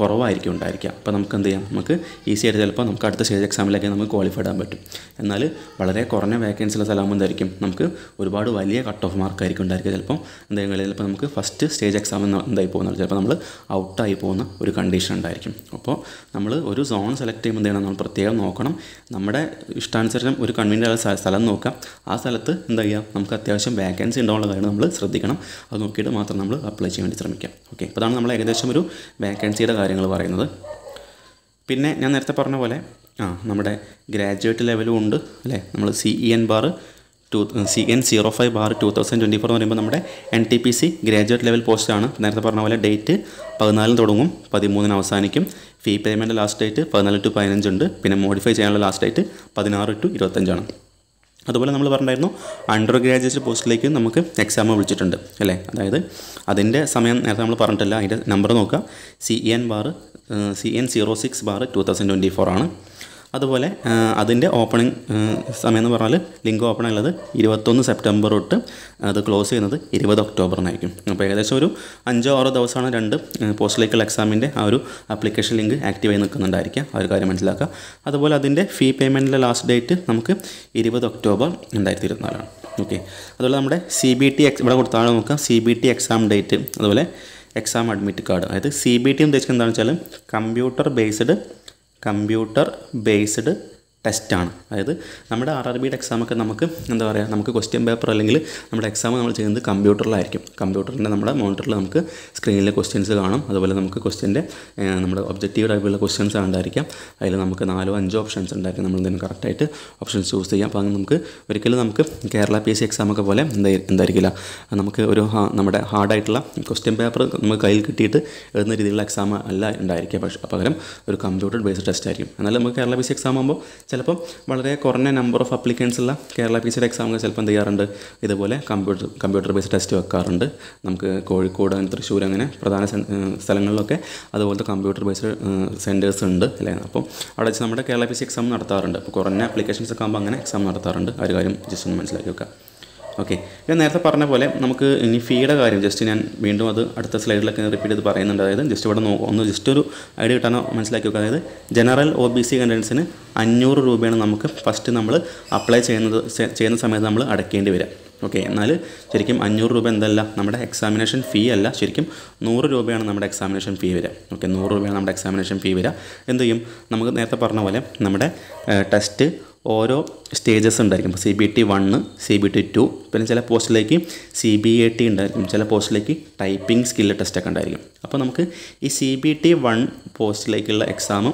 കുറവായിരിക്കും ഉണ്ടായിരിക്കുക അപ്പോൾ നമുക്ക് എന്ത് ചെയ്യാം നമുക്ക് ഈസി ആയിട്ട് ചിലപ്പോൾ നമുക്ക് അടുത്ത സ്റ്റേജ് എക്സാമിലേക്ക് നമുക്ക് ക്വാളിഫൈ ആവാൻ പറ്റും എന്നാൽ വളരെ കുറഞ്ഞ വേക്കൻസി ഉള്ള സ്ഥലമാകുമ്പോൾ എന്തായിരിക്കും നമുക്ക് ഒരുപാട് വലിയ കട്ട് ഓഫ് മാർക്ക് ആയിരിക്കും ഉണ്ടായിരിക്കുക ചിലപ്പോൾ എന്തെങ്കിലും ചിലപ്പോൾ നമുക്ക് ഫസ്റ്റ് സ്റ്റേജ് എക്സാം എന്ന് എന്തായി പോകുന്നത് ചിലപ്പോൾ നമ്മൾ ഔട്ടായി പോകുന്ന ഒരു കണ്ടീഷൻ ഉണ്ടായിരിക്കും അപ്പോൾ നമ്മൾ ഒരു സോൺ സെലക്ട് ചെയ്യുമ്പോൾ എന്ത് ചെയ്യണം നമ്മൾ പ്രത്യേകം നോക്കണം നമ്മുടെ ഇഷ്ടാനുസരണം ഒരു കൺവീനിയൻ്റ് ആയ സ്ഥലം നോക്കാം ആ സ്ഥലത്ത് എന്താ ചെയ്യുക നമുക്ക് അത്യാവശ്യം വേക്കൻസി ഉണ്ടാവുള്ള കാര്യം നമ്മൾ ശ്രദ്ധിക്കണം അത് നോക്കിയിട്ട് മാത്രം നമ്മൾ അപ്ലൈ ചെയ്യാൻ വേണ്ടി ശ്രമിക്കാം ഓക്കെ അപ്പോൾ അതാണ് നമ്മൾ ഏകദേശം ഒരു വേക്കൻസിയുടെ കാര്യങ്ങൾ പറയുന്നത് പിന്നെ ഞാൻ നേരത്തെ പറഞ്ഞ പോലെ ആ നമ്മുടെ ഗ്രാജുവേറ്റ് ലെവലും ഉണ്ട് അല്ലേ നമ്മൾ C E N bar two C N zero five bar two thousand twenty four എന്ന് പറയുമ്പോൾ നമ്മുടെ N T P C graduate level പോസ്റ്റാണ് നേരത്തെ പറഞ്ഞ പോലെ ഡേറ്റ് പതിനാലിന് തുടങ്ങും പതിമൂന്നിന് അവസാനിക്കും ഫീ പേയ്മെൻറ്റ് ലാസ്റ്റ് ഡേറ്റ് പതിനാല് ടു പതിനഞ്ചുണ്ട് പിന്നെ മോഡിഫൈ ചെയ്യാനുള്ള ലാസ്റ്റ് ഡേറ്റ് പതിനാറ് ടു ഇരുപത്തഞ്ചാണ് അതുപോലെ നമ്മൾ പറഞ്ഞിരുന്നു അണ്ടർ ഗ്രാജുവേറ്റ് പോസ്റ്റിലേക്ക് നമുക്ക് എക്സാം വിളിച്ചിട്ടുണ്ട് അല്ലേ അതായത് അതിൻ്റെ സമയം നേരത്തെ നമ്മൾ പറഞ്ഞിട്ടില്ല അതിൻ്റെ നമ്പർ നോക്കുക C N bar C N zero six bar two thousand twenty four ആണ് അതുപോലെ അതിൻ്റെ ഓപ്പണിംഗ് സമയം എന്ന് പറഞ്ഞാൽ ലിങ്ക് ഓപ്പൺ ഉള്ളത് ഇരുപത്തൊന്ന് സെപ്റ്റംബർ തൊട്ട് അത് ക്ലോസ് ചെയ്യുന്നത് ഇരുപത് ഒക്ടോബറിനായിരിക്കും അപ്പോൾ ഏകദേശം ഒരു അഞ്ചോ ആറോ ദിവസമാണ് രണ്ട് പോസ്റ്റിലേക്കുള്ള എക്സാമിൻ്റെ ആ ഒരു ആപ്ലിക്കേഷൻ ലിങ്ക് ആക്റ്റീവ് ആയി നിൽക്കുന്നുണ്ടായിരിക്കുക ആ ഒരു കാര്യം മനസ്സിലാക്കുക അതുപോലെ അതിൻ്റെ ഫീ പേയ്മെൻറ്റിലെ ലാസ്റ്റ് ഡേറ്റ് നമുക്ക് ഇരുപത് ഒക്ടോബർ രണ്ടായിരത്തി ഇരുപത്തിനാലാണ് ഓക്കെ അതുപോലെ നമ്മുടെ സി ബി ടി എക്സ് ഇവിടെ കൊടുത്താണ് നോക്കാം C B T exam date അതുപോലെ എക്സാം അഡ്മിറ്റ് കാർഡ് അതായത് സി ബി ടി ഉദ്ദേശിക്കുന്നത് എന്താണെന്ന് വെച്ചാൽ കമ്പ്യൂട്ടർ ബേസ്ഡ് കമ്പ്യൂട്ടർ ബേസ്ഡ് ടെസ്റ്റാണ് അതായത് നമ്മുടെ ആർ ആർ ബിയുടെ എക്സാമൊക്കെ നമുക്ക് എന്താ പറയുക നമുക്ക് ക്വസ്റ്റ്യൻ പേപ്പർ അല്ലെങ്കിൽ നമ്മുടെ എക്സാം നമ്മൾ ചെയ്യുന്നത് കമ്പ്യൂട്ടറിലായിരിക്കും കമ്പ്യൂട്ടറിൻ്റെ നമ്മുടെ മോണിറ്ററിൽ നമുക്ക് സ്ക്രീനിലെ ക്വസ്റ്റ്യൻസ് കാണും അതുപോലെ നമുക്ക് ക്വസ്റ്റ്യൻ്റെ നമ്മുടെ ഒബ്ജക്റ്റീവ് ടൈപ്പുള്ള ക്വസ്റ്റ്യൻസ് ഉണ്ടായിരിക്കാം അതിൽ നമുക്ക് നാലോ അഞ്ചോ ഓപ്ഷൻസ് ഉണ്ടായിരിക്കും നമ്മൾ ഇതിന് കറക്റ്റായിട്ട് ഓപ്ഷൻസ് ചൂസ് ചെയ്യാം അപ്പോൾ അങ്ങനെ നമുക്ക് ഒരിക്കലും നമുക്ക് കേരള പി എസ് സി എക്സാമൊക്കെ പോലെ എന്തായിരിക്കില്ല നമുക്ക് ഒരു നമ്മുടെ ഹാർഡായിട്ടുള്ള ക്വസ്റ്റ്യൻ പേപ്പർ നമുക്ക് കയ്യിൽ കിട്ടിയിട്ട് എഴുതുന്ന രീതിയിലുള്ള എക്സാം അല്ല ഉണ്ടായിരിക്കുക പക്ഷേ പകരം ഒരു കമ്പ്യൂട്ടർ ബേസ്ഡ് ടെസ്റ്റ് ആയിരിക്കും എന്നാലും നമുക്ക് Kerala P S C exam ആകുമ്പോൾ ചിലപ്പം വളരെ കുറഞ്ഞ നമ്പർ ഓഫ് അപ്ലിക്കൻസ് ഉള്ള കേരള പി ഡി എക്സാമുകൾ ചിലപ്പോൾ എന്ത് ചെയ്യാറുണ്ട് ഇതുപോലെ കമ്പ്യൂട്ടർ കമ്പ്യൂട്ടർ ബേസ്ഡ് ടെസ്റ്റ് വെക്കാറുണ്ട് നമുക്ക് കോഴിക്കോട് അങ്ങനെ തൃശ്ശൂർ അങ്ങനെ പ്രധാന സ്ഥലങ്ങളിലൊക്കെ അതുപോലത്തെ കമ്പ്യൂട്ടർ ബേസ്ഡ് സെൻറ്റേഴ്സ് ഉണ്ട് അല്ലേ അപ്പം അവിടെ വെച്ച് നമ്മുടെ കേരള പി സി എക്സാം നടത്താറുണ്ട് അപ്പോൾ കുറഞ്ഞ അപ്ലിക്കേഷൻസ് ഒക്കെ ആകുമ്പോൾ അങ്ങനെ എക്സാം നടത്താറുണ്ട് ആ ഒരു കാര്യം ജസ്റ്റ് ഒന്ന് മനസ്സിലാക്കി വെക്കുക ഓക്കെ ഞാൻ നേരത്തെ പറഞ്ഞ പോലെ നമുക്ക് ഇനി ഫീയുടെ കാര്യം ജസ്റ്റ് ഞാൻ വീണ്ടും അത് അടുത്ത സ്ലൈഡിലൊക്കെ റിപ്പീറ്റ് ചെയ്ത് പറയുന്നുണ്ട് അതായത് ജസ്റ്റ് ഇവിടെ നോക്കുക ഒന്ന് ജസ്റ്റ് ഒരു ഐഡിയ കിട്ടാനോ മനസ്സിലാക്കി വെക്കുക അതായത് ജനറൽ ഒ ബി സി കണ്ടൻസിന് അഞ്ഞൂറ് രൂപയാണ് നമുക്ക് ഫസ്റ്റ് നമ്മൾ അപ്ലൈ ചെയ്യുന്നത് ചെയ്യുന്ന സമയത്ത് നമ്മൾ അടയ്ക്കേണ്ടി വരിക ഓക്കെ എന്നാൽ ശരിക്കും അഞ്ഞൂറ് രൂപ എന്തല്ല നമ്മുടെ എക്സാമിനേഷൻ ഫീ അല്ല ശരിക്കും നൂറ് രൂപയാണ് നമ്മുടെ എക്സാമിനേഷൻ ഫീ വരിക ഓക്കെ നൂറ് രൂപയാണ് നമ്മുടെ എക്സാമിനേഷൻ ഫീ വരിക എന്ത് ചെയ്യും നമുക്ക് നേരത്തെ പറഞ്ഞ പോലെ നമ്മുടെ ടെസ്റ്റ് ഓരോ സ്റ്റേജസ് ഉണ്ടായിരിക്കും ഇപ്പോൾ C B T one C B T two പിന്നെ ചില പോസ്റ്റിലേക്ക് സി ബി എ ടി ഉണ്ടായിരിക്കും ചില പോസ്റ്റിലേക്ക് ടൈപ്പിംഗ് സ്കില്ല് ടെസ്റ്റൊക്കെ ഉണ്ടായിരിക്കും അപ്പോൾ നമുക്ക് ഈ സി ബി ടി വൺ പോസ്റ്റിലേക്കുള്ള എക്സാം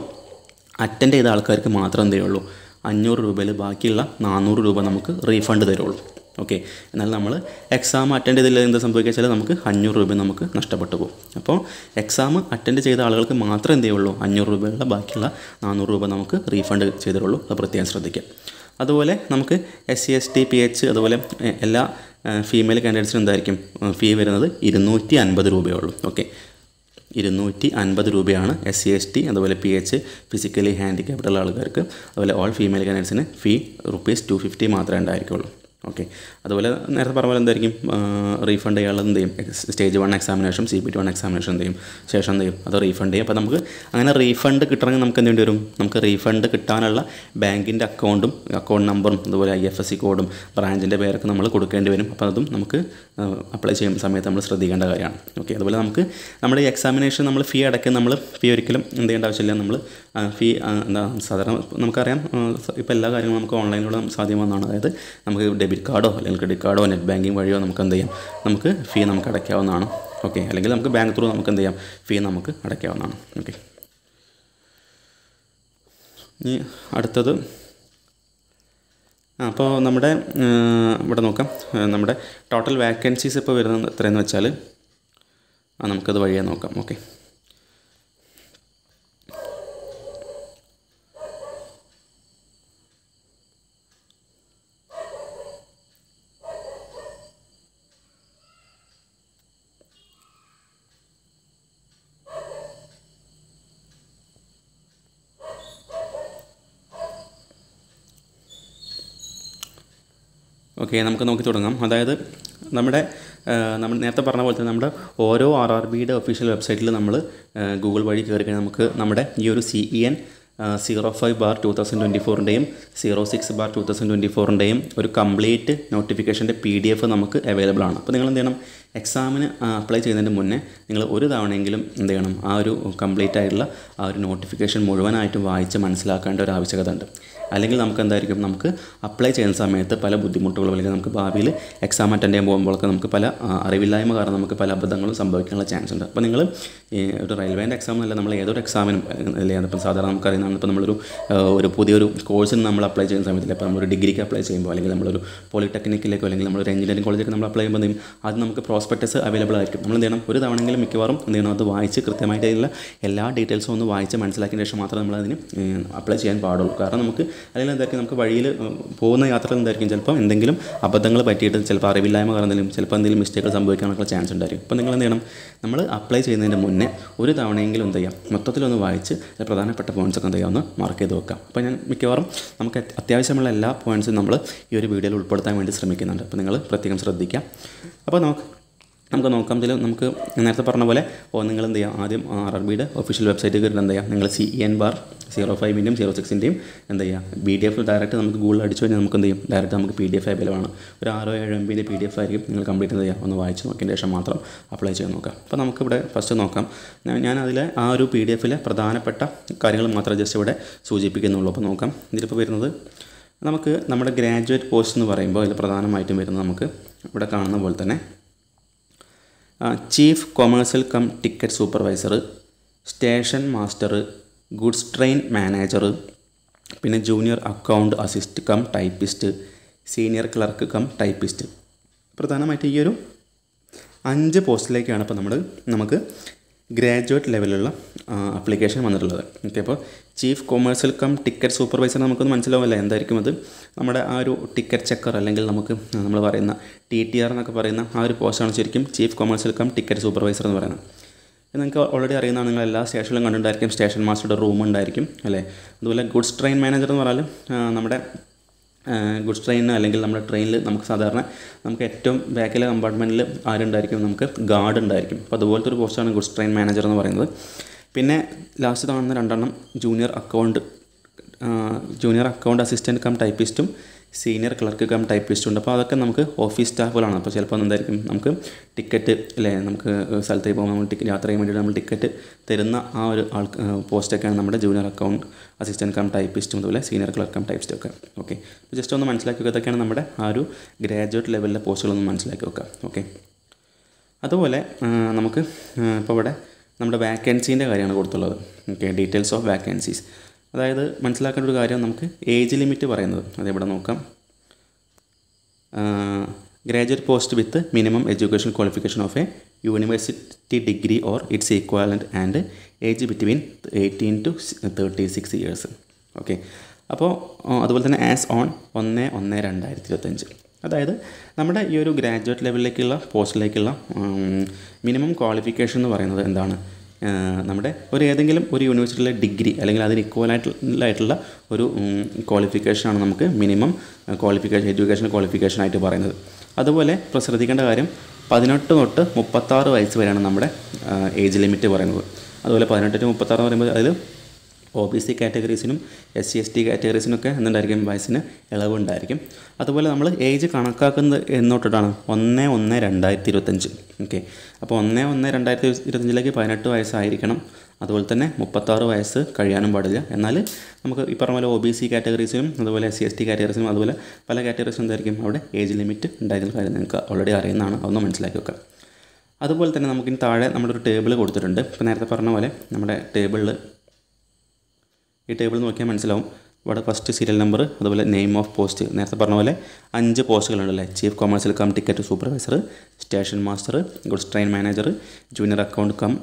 അറ്റൻഡ് ചെയ്ത ആൾക്കാർക്ക് മാത്രം തരുള്ളൂ അഞ്ഞൂറ് രൂപയിൽ ബാക്കിയുള്ള നാനൂറ് രൂപ നമുക്ക് റീഫണ്ട് തരുള്ളൂ ഓക്കെ എന്നാൽ നമ്മൾ എക്സാം അറ്റൻഡ് ചെയ്തില്ല എന്ത് സംഭവിക്കുക വെച്ചാൽ നമുക്ക് അഞ്ഞൂറ് രൂപ നമുക്ക് നഷ്ടപ്പെട്ടു പോകും അപ്പോൾ എക്സാം അറ്റൻഡ് ചെയ്ത ആളുകൾക്ക് മാത്രമേ എന്തേ ചെയ്യുള്ളൂ അഞ്ഞൂറ് രൂപയുള്ള ബാക്കിയുള്ള നാനൂറ് രൂപ നമുക്ക് റീഫണ്ട് ചെയ്തിട്ടുള്ളൂ അത് പ്രത്യേകം ശ്രദ്ധിക്കുക അതുപോലെ നമുക്ക് S C S T P H അതുപോലെ എല്ലാ ഫീമെയിൽ കാൻഡിഡേറ്റ്സിനും എന്തായിരിക്കും ഫീ വരുന്നത് ഇരുന്നൂറ്റി അൻപത് രൂപയേ ഉള്ളൂ ഓക്കെ ഇരുന്നൂറ്റി അൻപത് രൂപയാണ് എസ് സി എസ് ടി അതുപോലെ പി എച്ച് ഫിസിക്കലി ഹാൻഡിക്യാപ്റ്റുള്ള ആൾക്കാർക്ക് അതുപോലെ ഓൾ ഫീമെയിൽ കാൻഡിഡേറ്റ്സിന് ഫീ റുപ്പീസ് ടു ഫിഫ്റ്റി മാത്രമേ ഉണ്ടായിരിക്കുള്ളൂ okay അതുപോലെ നേരത്തെ പറഞ്ഞ പോലെ എന്തായിരിക്കും റീഫണ്ട് ചെയ്യാനുള്ള എന്ത് ചെയ്യും stage one examination C P T one examination എന്ത് ചെയ്യും ശേഷം എന്ത് ചെയ്യും അത് റീഫണ്ട് ചെയ്യും അപ്പോൾ നമുക്ക് അങ്ങനെ റീഫണ്ട് കിട്ടണമെങ്കിൽ നമുക്ക് എന്ത് വരും നമുക്ക് റീഫണ്ട് കിട്ടാനുള്ള ബാങ്കിൻ്റെ അക്കൗണ്ടും അക്കൗണ്ട് നമ്പറും അതുപോലെ ഐ എഫ് എസ് സി കോഡും ബ്രാഞ്ചിൻ്റെ പേരൊക്കെ നമ്മൾ കൊടുക്കേണ്ടി വരും അപ്പോൾ അതും നമുക്ക് അപ്ലൈ ചെയ്യുന്ന സമയത്ത് നമ്മൾ ശ്രദ്ധിക്കേണ്ട കാര്യമാണ് ഓക്കെ അതുപോലെ നമുക്ക് നമ്മുടെ ഈ എക്സാമിനേഷൻ നമ്മൾ ഫീ അടയ്ക്കാൻ നമ്മൾ ഫീ ഒരിക്കലും എന്ത് ചെയ്യേണ്ട ആവശ്യമില്ല നമ്മൾ ഫീ എന്താ സാധാരണ നമുക്കറിയാം ഇപ്പോൾ എല്ലാ കാര്യങ്ങളും നമുക്ക് ഓൺലൈനിലൂടെ സാധ്യമാണെന്നാണ് അതായത് നമുക്ക് ഡെബിറ്റ് കാർഡോ അല്ലെങ്കിൽ ക്രെഡിറ്റ് കാർഡോ നെറ്റ് ബാങ്കിങ് വഴിയോ നമുക്ക് എന്ത് ചെയ്യാം നമുക്ക് ഫീ നമുക്ക് അടയ്ക്കാവുന്നതാണ് ഓക്കെ അല്ലെങ്കിൽ നമുക്ക് ബാങ്ക് ത്രൂ നമുക്ക് എന്ത് ചെയ്യാം ഫീ നമുക്ക് അടയ്ക്കാവുന്നതാണ് ഓക്കെ ഇനി അടുത്തത് അപ്പോൾ നമ്മുടെ ഇവിടെ നോക്കാം നമ്മുടെ ടോട്ടൽ വാക്കൻസീസ് ഇപ്പോൾ വരുന്നത് എത്രയെന്ന് വെച്ചാൽ നമുക്കത് വഴിയാൻ നോക്കാം ഓക്കെ ഓക്കെ നമുക്ക് നോക്കി തുടങ്ങാം അതായത് നമ്മുടെ നമ്മൾ നേരത്തെ പറഞ്ഞ പോലെ തന്നെ നമ്മുടെ ഓരോ ആർ ആർ ബിയുടെ ഒഫീഷ്യൽ വെബ്സൈറ്റിൽ നമ്മൾ ഗൂഗിൾ വഴി കയറി കഴിഞ്ഞാൽ നമുക്ക് നമ്മുടെ ഈ ഒരു C E N zero five bar two thousand twenty ഫോറിൻ്റെയും zero six bar two thousand twenty ഫോറിൻ്റെയും ഒരു കംപ്ലീറ്റ് നോട്ടിഫിക്കേഷൻ്റെ പി ഡി എഫ് നമുക്ക് അവൈലബിൾ ആണ് അപ്പോൾ നിങ്ങൾ എന്ത് ചെയ്യണം എക്സാമിന് അപ്ലൈ ചെയ്യുന്നതിന് മുന്നേ നിങ്ങൾ ഒരു തവണയെങ്കിലും എന്ത് ചെയ്യണം ആ ഒരു കംപ്ലീറ്റ് ആയിട്ടുള്ള ആ ഒരു നോട്ടിഫിക്കേഷൻ മുഴുവനായിട്ടും വായിച്ച് മനസ്സിലാക്കേണ്ട ഒരു ആവശ്യകത ഉണ്ട് അല്ലെങ്കിൽ നമുക്ക് എന്തായിരിക്കും നമുക്ക് അപ്ലൈ ചെയ്യുന്ന സമയത്ത് പല ബുദ്ധിമുട്ടുകളും അല്ലെങ്കിൽ നമുക്ക് ഭാവിയിൽ എക്സാം അറ്റൻഡ് ചെയ്യാൻ പോകുമ്പോഴൊക്കെ നമുക്ക് പല അറിവില്ലായ്മ കാരണം നമുക്ക് പല അബദ്ധങ്ങളും സംഭവിക്കാനുള്ള ചാൻസ് ഉണ്ട് അപ്പോൾ നിങ്ങൾ ഒരു റെയിൽവേൻ്റെ എക്സാം അല്ല നമ്മൾ ഏതൊരു എക്സാമിനും അല്ലെങ്കിൽ ഇപ്പം സാധാരണ നമുക്കറിയാം ഇപ്പോൾ നമ്മളൊരു ഒരു പുതിയൊരു കോഴ്സിന് നമ്മൾ അപ്ലൈ ചെയ്യുന്ന സമയത്ത് ഇപ്പോൾ നമ്മളൊരു ഡിഗ്രിക്ക് അപ്ലൈ ചെയ്യുമ്പോൾ അല്ലെങ്കിൽ നമ്മളൊരു പോളിടെക്നിക്കിലേക്കോ അല്ലെങ്കിൽ നമ്മളൊരു എഞ്ചിനീയറിംഗ് കോളേജിലേക്ക് നമ്മൾ അപ്ലൈ ചെയ്യുമ്പോൾ അത് നമുക്ക് പ്രോസ്പെക്ടസ് അവൈലബിൾ ആയിരിക്കും നമ്മൾ എന്ത് ചെയ്യണം ഒരു തവണയെങ്കിലും മിക്കവാറും എന്ത് ചെയ്യണം അത് വായിച്ച് കൃത്യമായിട്ട് അതിലുള്ള എല്ലാ ഡീറ്റെയിൽസും ഒന്ന് വായിച്ച് മനസ്സിലാക്കിയ ശേഷം മാത്രമേ നമ്മൾ അതിന് അപ്ലൈ ചെയ്യാൻ പാടുള്ളൂ കാരണം നമുക്ക് അല്ലെങ്കിൽ എന്തായിരിക്കും നമുക്ക് വഴിയിൽ പോകുന്ന യാത്രകൾ എന്തായിരിക്കും ചിലപ്പോൾ എന്തെങ്കിലും അബദ്ധങ്ങൾ പറ്റിയിട്ട് ചിലപ്പോൾ അറിവില്ലായ്മ കാരണം ചിലപ്പോൾ എന്തെങ്കിലും മിസ്റ്റേക്കുകൾ സംഭവിക്കാനുള്ള ചാൻസ് ഉണ്ടായിരിക്കും അപ്പോൾ നിങ്ങൾ എന്ത് ചെയ്യണം നമ്മൾ അപ്ലൈ ചെയ്യുന്നതിൻ്റെ മുന്നേ ഒരു തവണയെങ്കിലും എന്ത് ചെയ്യാം മൊത്തത്തിലൊന്ന് വായിച്ച് പ്രധാനപ്പെട്ട പോയിൻറ്സ് ഒക്കെ എന്ത് ചെയ്യാം ഒന്ന് മാർക്ക് ചെയ്ത് വെക്കാം അപ്പോൾ ഞാൻ മിക്കവാറും നമുക്ക് അത്യാവശ്യമുള്ള എല്ലാ പോയിൻസും നമ്മൾ ഈ ഒരു വീഡിയോയിൽ ഉൾപ്പെടുത്താൻ വേണ്ടി ശ്രമിക്കുന്നുണ്ട് അപ്പോൾ നിങ്ങൾ പ്രത്യേകം ശ്രദ്ധിക്കാം അപ്പോൾ നമുക്ക് നമുക്ക് നോക്കാം ഇതിൽ നമുക്ക് നേരത്തെ പറഞ്ഞ പോലെ ഓ നിങ്ങൾ എന്ത് ചെയ്യാം ആദ്യം ആർ ആർ ബിയുടെ ഒഫീഷ്യൽ വെബ്സൈറ്റ് കയറി എന്ത് ചെയ്യാം നിങ്ങൾ സി എൻ ബാർ സീറോ ഫൈവിൻ്റെയും സീറോ സിക്സിൻ്റെയും എന്ത് ചെയ്യുക ബി ഡി എഫ് ഡയറക്റ്റ് നമുക്ക് ഗൂഗിൾ അടിച്ചു കഴിഞ്ഞാൽ നമുക്ക് എന്ത് ചെയ്യും ഡയറക്റ്റ് നമുക്ക് പി ഡി എഫ് ആണ് ഒരു ആറോ ഏഴോ എം ബിൻ്റെ പി ഡി എഫ് ആയിരിക്കും നിങ്ങൾ കംപ്ലീറ്റ് എന്ത് ചെയ്യുക ഒന്ന് വായിച്ച് നോക്കിയതിന് ശേഷം മാത്രം അപ്ലൈ ചെയ്ത് നോക്കാം അപ്പോൾ നമുക്കിവിടെ ഫസ്റ്റ് നോക്കാം ഞാൻ അതിലെ ആ ഒരു പി ഡി എഫിലെ പ്രധാനപ്പെട്ട കാര്യങ്ങൾ മാത്രം ജസ്റ്റ് ഇവിടെ സൂചിപ്പിക്കുന്നുള്ളൂ അപ്പോൾ നോക്കാം ഇതിലിപ്പോൾ വരുന്നത് നമുക്ക് നമ്മുടെ ഗ്രാജുവേറ്റ് പോസ്റ്റ് എന്ന് പറയുമ്പോൾ അതിൽ പ്രധാനമായിട്ടും വരുന്നത് നമുക്ക് ഇവിടെ കാണുന്ന പോലെ തന്നെ chief commercial cum ticket supervisor station master goods train manager പിന്നെ junior account assist cum typist senior clerk cum typist പ്രധാനമായിട്ട് ഈയൊരു അഞ്ച് പോസ്റ്റിലേക്കാണ് ഇപ്പോൾ നമ്മൾ നമുക്ക് ഗ്രാജുവേറ്റ് ലെവലുള്ള അപ്ലിക്കേഷൻ വന്നിട്ടുള്ളത് ഓക്കെ അപ്പോൾ chief commercial cum ticket supervisor നമുക്കൊന്ന് മനസ്സിലാവില്ല എന്തായിരിക്കും അത് നമ്മുടെ ആ ഒരു ടിക്കറ്റ് ചെക്കർ അല്ലെങ്കിൽ നമുക്ക് നമ്മൾ പറയുന്ന ടി ടി ആർ എന്നൊക്കെ പറയുന്ന ആ ഒരു പോസ്റ്റാണ് ശരിക്കും chief commercial cum ticket supervisor എന്ന് പറയുന്നത് നിങ്ങൾക്ക് ഓൾറെഡി അറിയുന്നതാണ് നിങ്ങൾ എല്ലാ സ്റ്റേഷനിലും കണ്ടിട്ടുണ്ടായിരിക്കും സ്റ്റേഷൻ മാസ്റ്ററുടെ റൂം ഉണ്ടായിരിക്കും അല്ലേ അതുപോലെ ഗുഡ്സ് ട്രെയിൻ മാനേജർ എന്ന് പറഞ്ഞാൽ നമ്മുടെ ഗുഡ്സ് ട്രെയിനിന് അല്ലെങ്കിൽ നമ്മുടെ ട്രെയിനിൽ നമുക്ക് സാധാരണ നമുക്ക് ഏറ്റവും ബാക്കിലെ കമ്പാർട്ട്മെൻറ്റിൽ ആരുണ്ടായിരിക്കും നമുക്ക് ഗാർഡ് ഉണ്ടായിരിക്കും അപ്പോൾ അതുപോലത്തെ ഒരു പോസ്റ്റാണ് ഗുഡ്സ് ട്രെയിൻ മാനേജർ എന്ന് പറയുന്നത് പിന്നെ ലാസ്റ്റ് കാണുന്ന രണ്ടെണ്ണം junior account junior account assistant cum ടൈപ്പിസ്റ്റും സീനിയർ ക്ലർക്ക് കം ടൈപ്പിസ്റ്റും ഉണ്ട് അപ്പോൾ അതൊക്കെ നമുക്ക് ഓഫീസ് സ്റ്റാഫുകളാണ് അപ്പോൾ ചിലപ്പോൾ എന്തായിരിക്കും നമുക്ക് ടിക്കറ്റ് അല്ലേ നമുക്ക് സ്ഥലത്തേക്ക് പോകുമ്പോൾ നമ്മൾ ടിക്കറ്റ് യാത്ര ചെയ്യാൻ വേണ്ടിയിട്ട് നമ്മൾ ടിക്കറ്റ് തരുന്ന ആ ഒരു ആൾ പോസ്റ്റൊക്കെയാണ് നമ്മുടെ ജൂനിയർ അക്കൗണ്ട് അസിസ്റ്റൻറ്റ് കം ടൈപ്പിസ്റ്റും അതുപോലെ സീനിയർ ക്ലർക്ക് കം ടൈപ്പിസ്റ്റും ഒക്കെ ഓക്കെ ജസ്റ്റ് ഒന്ന് മനസ്സിലാക്കി വെക്കുക നമ്മുടെ ആ ഒരു ഗ്രാജുവേറ്റ് ലെവലിലെ പോസ്റ്റുകളൊന്ന് മനസ്സിലാക്കി വെക്കുക ഓക്കെ അതുപോലെ നമുക്ക് ഇപ്പോൾ ഇവിടെ നമ്മുടെ വാക്കൻസീൻ്റെ കാര്യമാണ് കൊടുത്തുള്ളത് ഓക്കെ ഡീറ്റെയിൽസ് ഓഫ് വാക്കൻസീസ് അതായത് മനസ്സിലാക്കേണ്ട ഒരു കാര്യം നമുക്ക് ഏജ് ലിമിറ്റ് പറയുന്നത് അതെവിടെ നോക്കാം graduate post with minimum education qualification of a university degree or its equivalent and age between eighteen to thirty six years okay അപ്പോൾ അതുപോലെ തന്നെ ആസ് ഓൺ ഒന്ന് ഒന്ന് രണ്ടായിരത്തി ഇരുപത്തഞ്ച് അതായത് നമ്മുടെ ഈ ഒരു ഗ്രാജുവേറ്റ് ലെവലിലേക്കുള്ള പോസ്റ്റിലേക്കുള്ള മിനിമം ക്വാളിഫിക്കേഷൻ എന്ന് പറയുന്നത് എന്താണ് നമ്മുടെ ഒരു ഏതെങ്കിലും ഒരു യൂണിവേഴ്സിറ്റിയിലെ ഡിഗ്രി അല്ലെങ്കിൽ അതിന് ഇക്വലായിട്ടുള്ള ഒരു ക്വാളിഫിക്കേഷനാണ് നമുക്ക് മിനിമം ക്വാളിഫിക്കേഷൻ എഡ്യൂക്കേഷൻ ആയിട്ട് പറയുന്നത് അതുപോലെ ഇപ്പോൾ ശ്രദ്ധിക്കേണ്ട കാര്യം പതിനെട്ട് തൊട്ട് മുപ്പത്താറ് വയസ്സ് വരെയാണ് നമ്മുടെ ഏജ് ലിമിറ്റ് പറയുന്നത് അതുപോലെ പതിനെട്ട് മുപ്പത്താറ് എന്ന് പറയുമ്പോൾ അതിൽ ഒ ബി സി കാറ്റഗറീസിനും S C e S T കാറ്റഗറീസിനൊക്കെ എന്തുണ്ടായിരിക്കും വയസ്സിന് ഇളവുണ്ടായിരിക്കും അതുപോലെ നമ്മൾ ഏജ് കണക്കാക്കുന്നത് എന്നോട്ടിട്ടാണ് ഒന്ന് ഒന്ന് രണ്ടായിരത്തി ഇരുപത്തഞ്ച് ഓക്കെ അപ്പോൾ ഒന്ന് ഒന്ന് രണ്ടായിരത്തി ഇരുപത്തഞ്ചിലേക്ക് പതിനെട്ട് വയസ്സായിരിക്കണം അതുപോലെ തന്നെ മുപ്പത്താറ് വയസ്സ് കഴിയാനും പാടില്ല എന്നാൽ നമുക്ക് ഈ പറഞ്ഞ പോലെ ഒ ബി സി കാറ്റഗറീസിനും അതുപോലെ എസ് സി എസ് ടി കാറ്റഗറീസിനും അതുപോലെ പല കാറ്റഗറീസും എന്തായിരിക്കും അവിടെ ഏജ് ലിമിറ്റ് ഉണ്ടായിരുന്ന കാര്യം നിങ്ങൾക്ക് ഓൾറെഡി അറിയുന്നതാണ് അതൊന്ന് മനസ്സിലാക്കി വെക്കുക അതുപോലെ തന്നെ നമുക്കിനി താഴെ നമ്മുടെ ഒരു ടേബിൾ കൊടുത്തിട്ടുണ്ട് ഇപ്പോൾ നേരത്തെ പറഞ്ഞ പോലെ നമ്മുടെ ടേബിളിൽ ഈ ടേബിൾ നോക്കിയാൽ മനസ്സിലാവും ഇവിടെ ഫസ്റ്റ് സീരിയൽ നമ്പർ അതുപോലെ നെയിം ഓഫ് പോസ്റ്റ് നേരത്തെ പറഞ്ഞ പോലെ അഞ്ച് അല്ലേ chief commercial cum ticket supervisor station master goods train manager junior account cum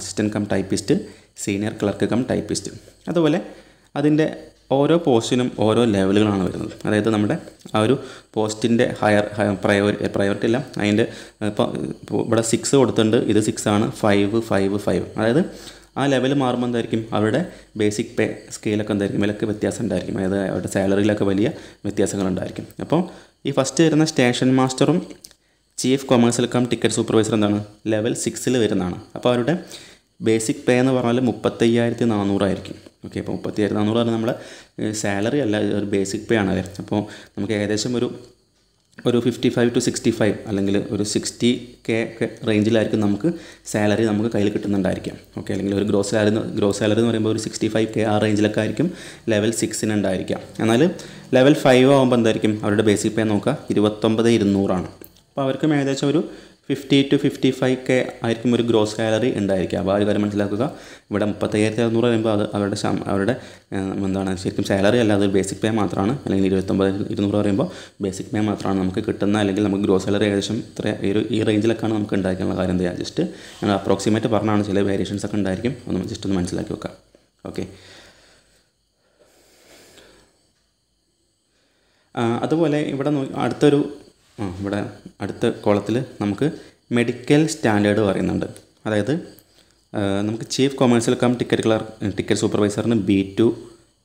assistant cum typist senior clerk cum typist അതുപോലെ അതിൻ്റെ ഓരോ പോസ്റ്റിനും ഓരോ ലെവലുകളാണ് വരുന്നത് അതായത് നമ്മുടെ ആ ഒരു പോസ്റ്റിൻ്റെ ഹയർ പ്രയോറി പ്രയോറിറ്റി അല്ല അതിൻ്റെ ഇപ്പോൾ ഇവിടെ സിക്സ് കൊടുത്തിട്ടുണ്ട് ഇത് സിക്സ് ആണ് ഫൈവ് ഫൈവ് ഫൈവ് അതായത് ആ ലെവൽ മാറുമ്പോൾ എന്തായിരിക്കും അവരുടെ ബേസിക് പേ സ്കെയിലൊക്കെ എന്തായിരിക്കും വിലക്ക് വ്യത്യാസം ഉണ്ടായിരിക്കും അതായത് അവരുടെ സാലറിയിലൊക്കെ വലിയ വ്യത്യാസങ്ങളുണ്ടായിരിക്കും അപ്പോൾ ഈ ഫസ്റ്റ് വരുന്ന സ്റ്റേഷൻ മാസ്റ്ററും chief commercial cum ticket supervisor എന്താണ് ലെവൽ സിക്സിൽ വരുന്നതാണ് അപ്പോൾ അവരുടെ ബേസിക് പേ എന്ന് പറഞ്ഞാൽ മുപ്പത്തയ്യായിരത്തി നാനൂറായിരിക്കും ഓക്കെ അപ്പോൾ മുപ്പത്തി ആയിരത്തി നാനൂറ് പറഞ്ഞാൽ നമ്മുടെ സാലറി അല്ല ഒരു ബേസിക് പേ ആണ് അല്ലേ അപ്പോൾ നമുക്ക് ഏകദേശം ഒരു ഒരു fifty five to sixty five അല്ലെങ്കിൽ ഒരു സിക്സ്റ്റി കെ ഒക്കെ റേഞ്ചിലായിരിക്കും നമുക്ക് സാലറി നമുക്ക് കയ്യിൽ കിട്ടുന്നുണ്ടായിരിക്കാം ഓക്കെ അല്ലെങ്കിൽ ഒരു ഗ്രോസ് സാലറി ഗ്രോസ് സാലറി എന്ന് പറയുമ്പോൾ ഒരു സിക്സ്റ്റി ഫൈവ് കെ ആ റേഞ്ചിലൊക്കെ ആയിരിക്കും ലെവൽ സിക്സിന് ഉണ്ടായിരിക്കാം എന്നാൽ ലെവൽ ഫൈവ് ആകുമ്പോൾ എന്തായിരിക്കും അവരുടെ ബേസിക് പേ നോക്കുക ഇരുപത്തൊമ്പത് ഇരുന്നൂറാണ് അപ്പോൾ അവർക്കും ഏകദേശം ഒരു fifty to fifty five K ആയിരിക്കും ഒരു ഗ്രോസ് സാലറി ഉണ്ടായിരിക്കുക അപ്പോൾ ആ ഒരു കാര്യം മനസ്സിലാക്കുക ഇവിടെ മുപ്പത്തയ്യായിരത്തി അറുന്നൂറ് വരുമ്പോൾ അത് അവരുടെ അവരുടെ എന്താണ് ശരിക്കും സാലറി അല്ല അതൊരു ബേസിക് പേ മാത്രമാണ് അല്ലെങ്കിൽ ഇരുപത്തൊമ്പത് ഇരുന്നൂറ് പറയുമ്പോൾ ബേസിക് പേ മാത്രമാണ് നമുക്ക് കിട്ടുന്ന അല്ലെങ്കിൽ നമുക്ക് ഗ്രോസ് സാലറി ഏകദേശം ഇത്ര ഈ ഒരു ഈ റേഞ്ചിലൊക്കെയാണ് നമുക്ക് ഉണ്ടായിരിക്കാനുള്ള കാര്യം എന്താ ജസ്റ്റ് ഞങ്ങൾ അപ്രോക്സിമേറ്റ് പറഞ്ഞാണ് ചില വേരിയേഷൻസ് ഒക്കെ ഉണ്ടായിരിക്കും ഒന്ന് ജസ്റ്റ് ഒന്ന് മനസ്സിലാക്കി വെക്കാം ഓക്കെ അതുപോലെ ഇവിടെ അടുത്തൊരു ഇവിടെ അടുത്ത കോളത്തിൽ നമുക്ക് മെഡിക്കൽ സ്റ്റാൻഡേർഡ് പറയുന്നുണ്ട് അതായത് നമുക്ക് chief commercial cum ticket clerk ticket സൂപ്പർവൈസറിന് ബി ടു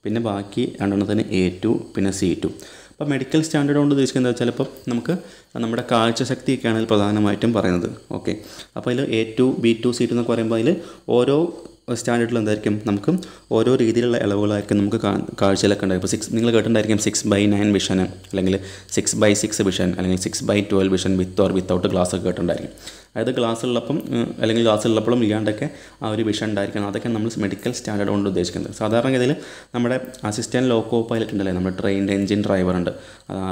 പിന്നെ ബാക്കി രണ്ടെണ്ണത്തിന് എ ടു പിന്നെ സി ടു അപ്പോൾ മെഡിക്കൽ സ്റ്റാൻഡേർഡ് കൊണ്ട് ഉദ്ദേശിക്കുന്നത് വെച്ചാൽ ഇപ്പം നമുക്ക് നമ്മുടെ കാഴ്ചശക്തിയൊക്കെയാണ് പ്രധാനമായിട്ടും പറയുന്നത് ഓക്കെ അപ്പോൾ അതിൽ A two B two C two എന്നൊക്കെ പറയുമ്പോൾ അതിൽ ഓരോ സ്റ്റാൻഡേർഡിൽ എന്തായിരിക്കും നമുക്ക് ഓരോ രീതിയിലുള്ള ഇളവുകളായിരിക്കും നമുക്ക് കാഴ്ചയിലൊക്കെ ഉണ്ടാകും ഇപ്പോൾ സിക്സ് നിങ്ങൾ കേട്ടിട്ടുണ്ടായിരിക്കും സിക്സ് ബൈ നയൻ വിഷൻ അല്ലെങ്കിൽ സിക്സ് ബൈ സിക്സ് വിഷൻ അല്ലെങ്കിൽ six by twelve vision with or without glass ഒക്കെ കേട്ടിട്ടുണ്ടായിരിക്കും അതായത് ക്ലാസ് ഉള്ളപ്പം അല്ലെങ്കിൽ ക്ലാസ് ഉള്ളപ്പോഴും ഇല്ലാണ്ടൊക്കെ ആ ഒരു വിഷം ഉണ്ടായിരിക്കണം അതൊക്കെ നമ്മൾ മെഡിക്കൽ സ്റ്റാൻഡേർഡ് കൊണ്ട് ഉദ്ദേശിക്കുന്നത് സാധാരണഗതിയിൽ നമ്മുടെ അസിസ്റ്റൻറ്റ് ലോക്കോ പൈലറ്റ് ഉണ്ടല്ലേ നമ്മുടെ ട്രെയിനിൻ്റെ എഞ്ചിൻ ഡ്രൈവർ ഉണ്ട്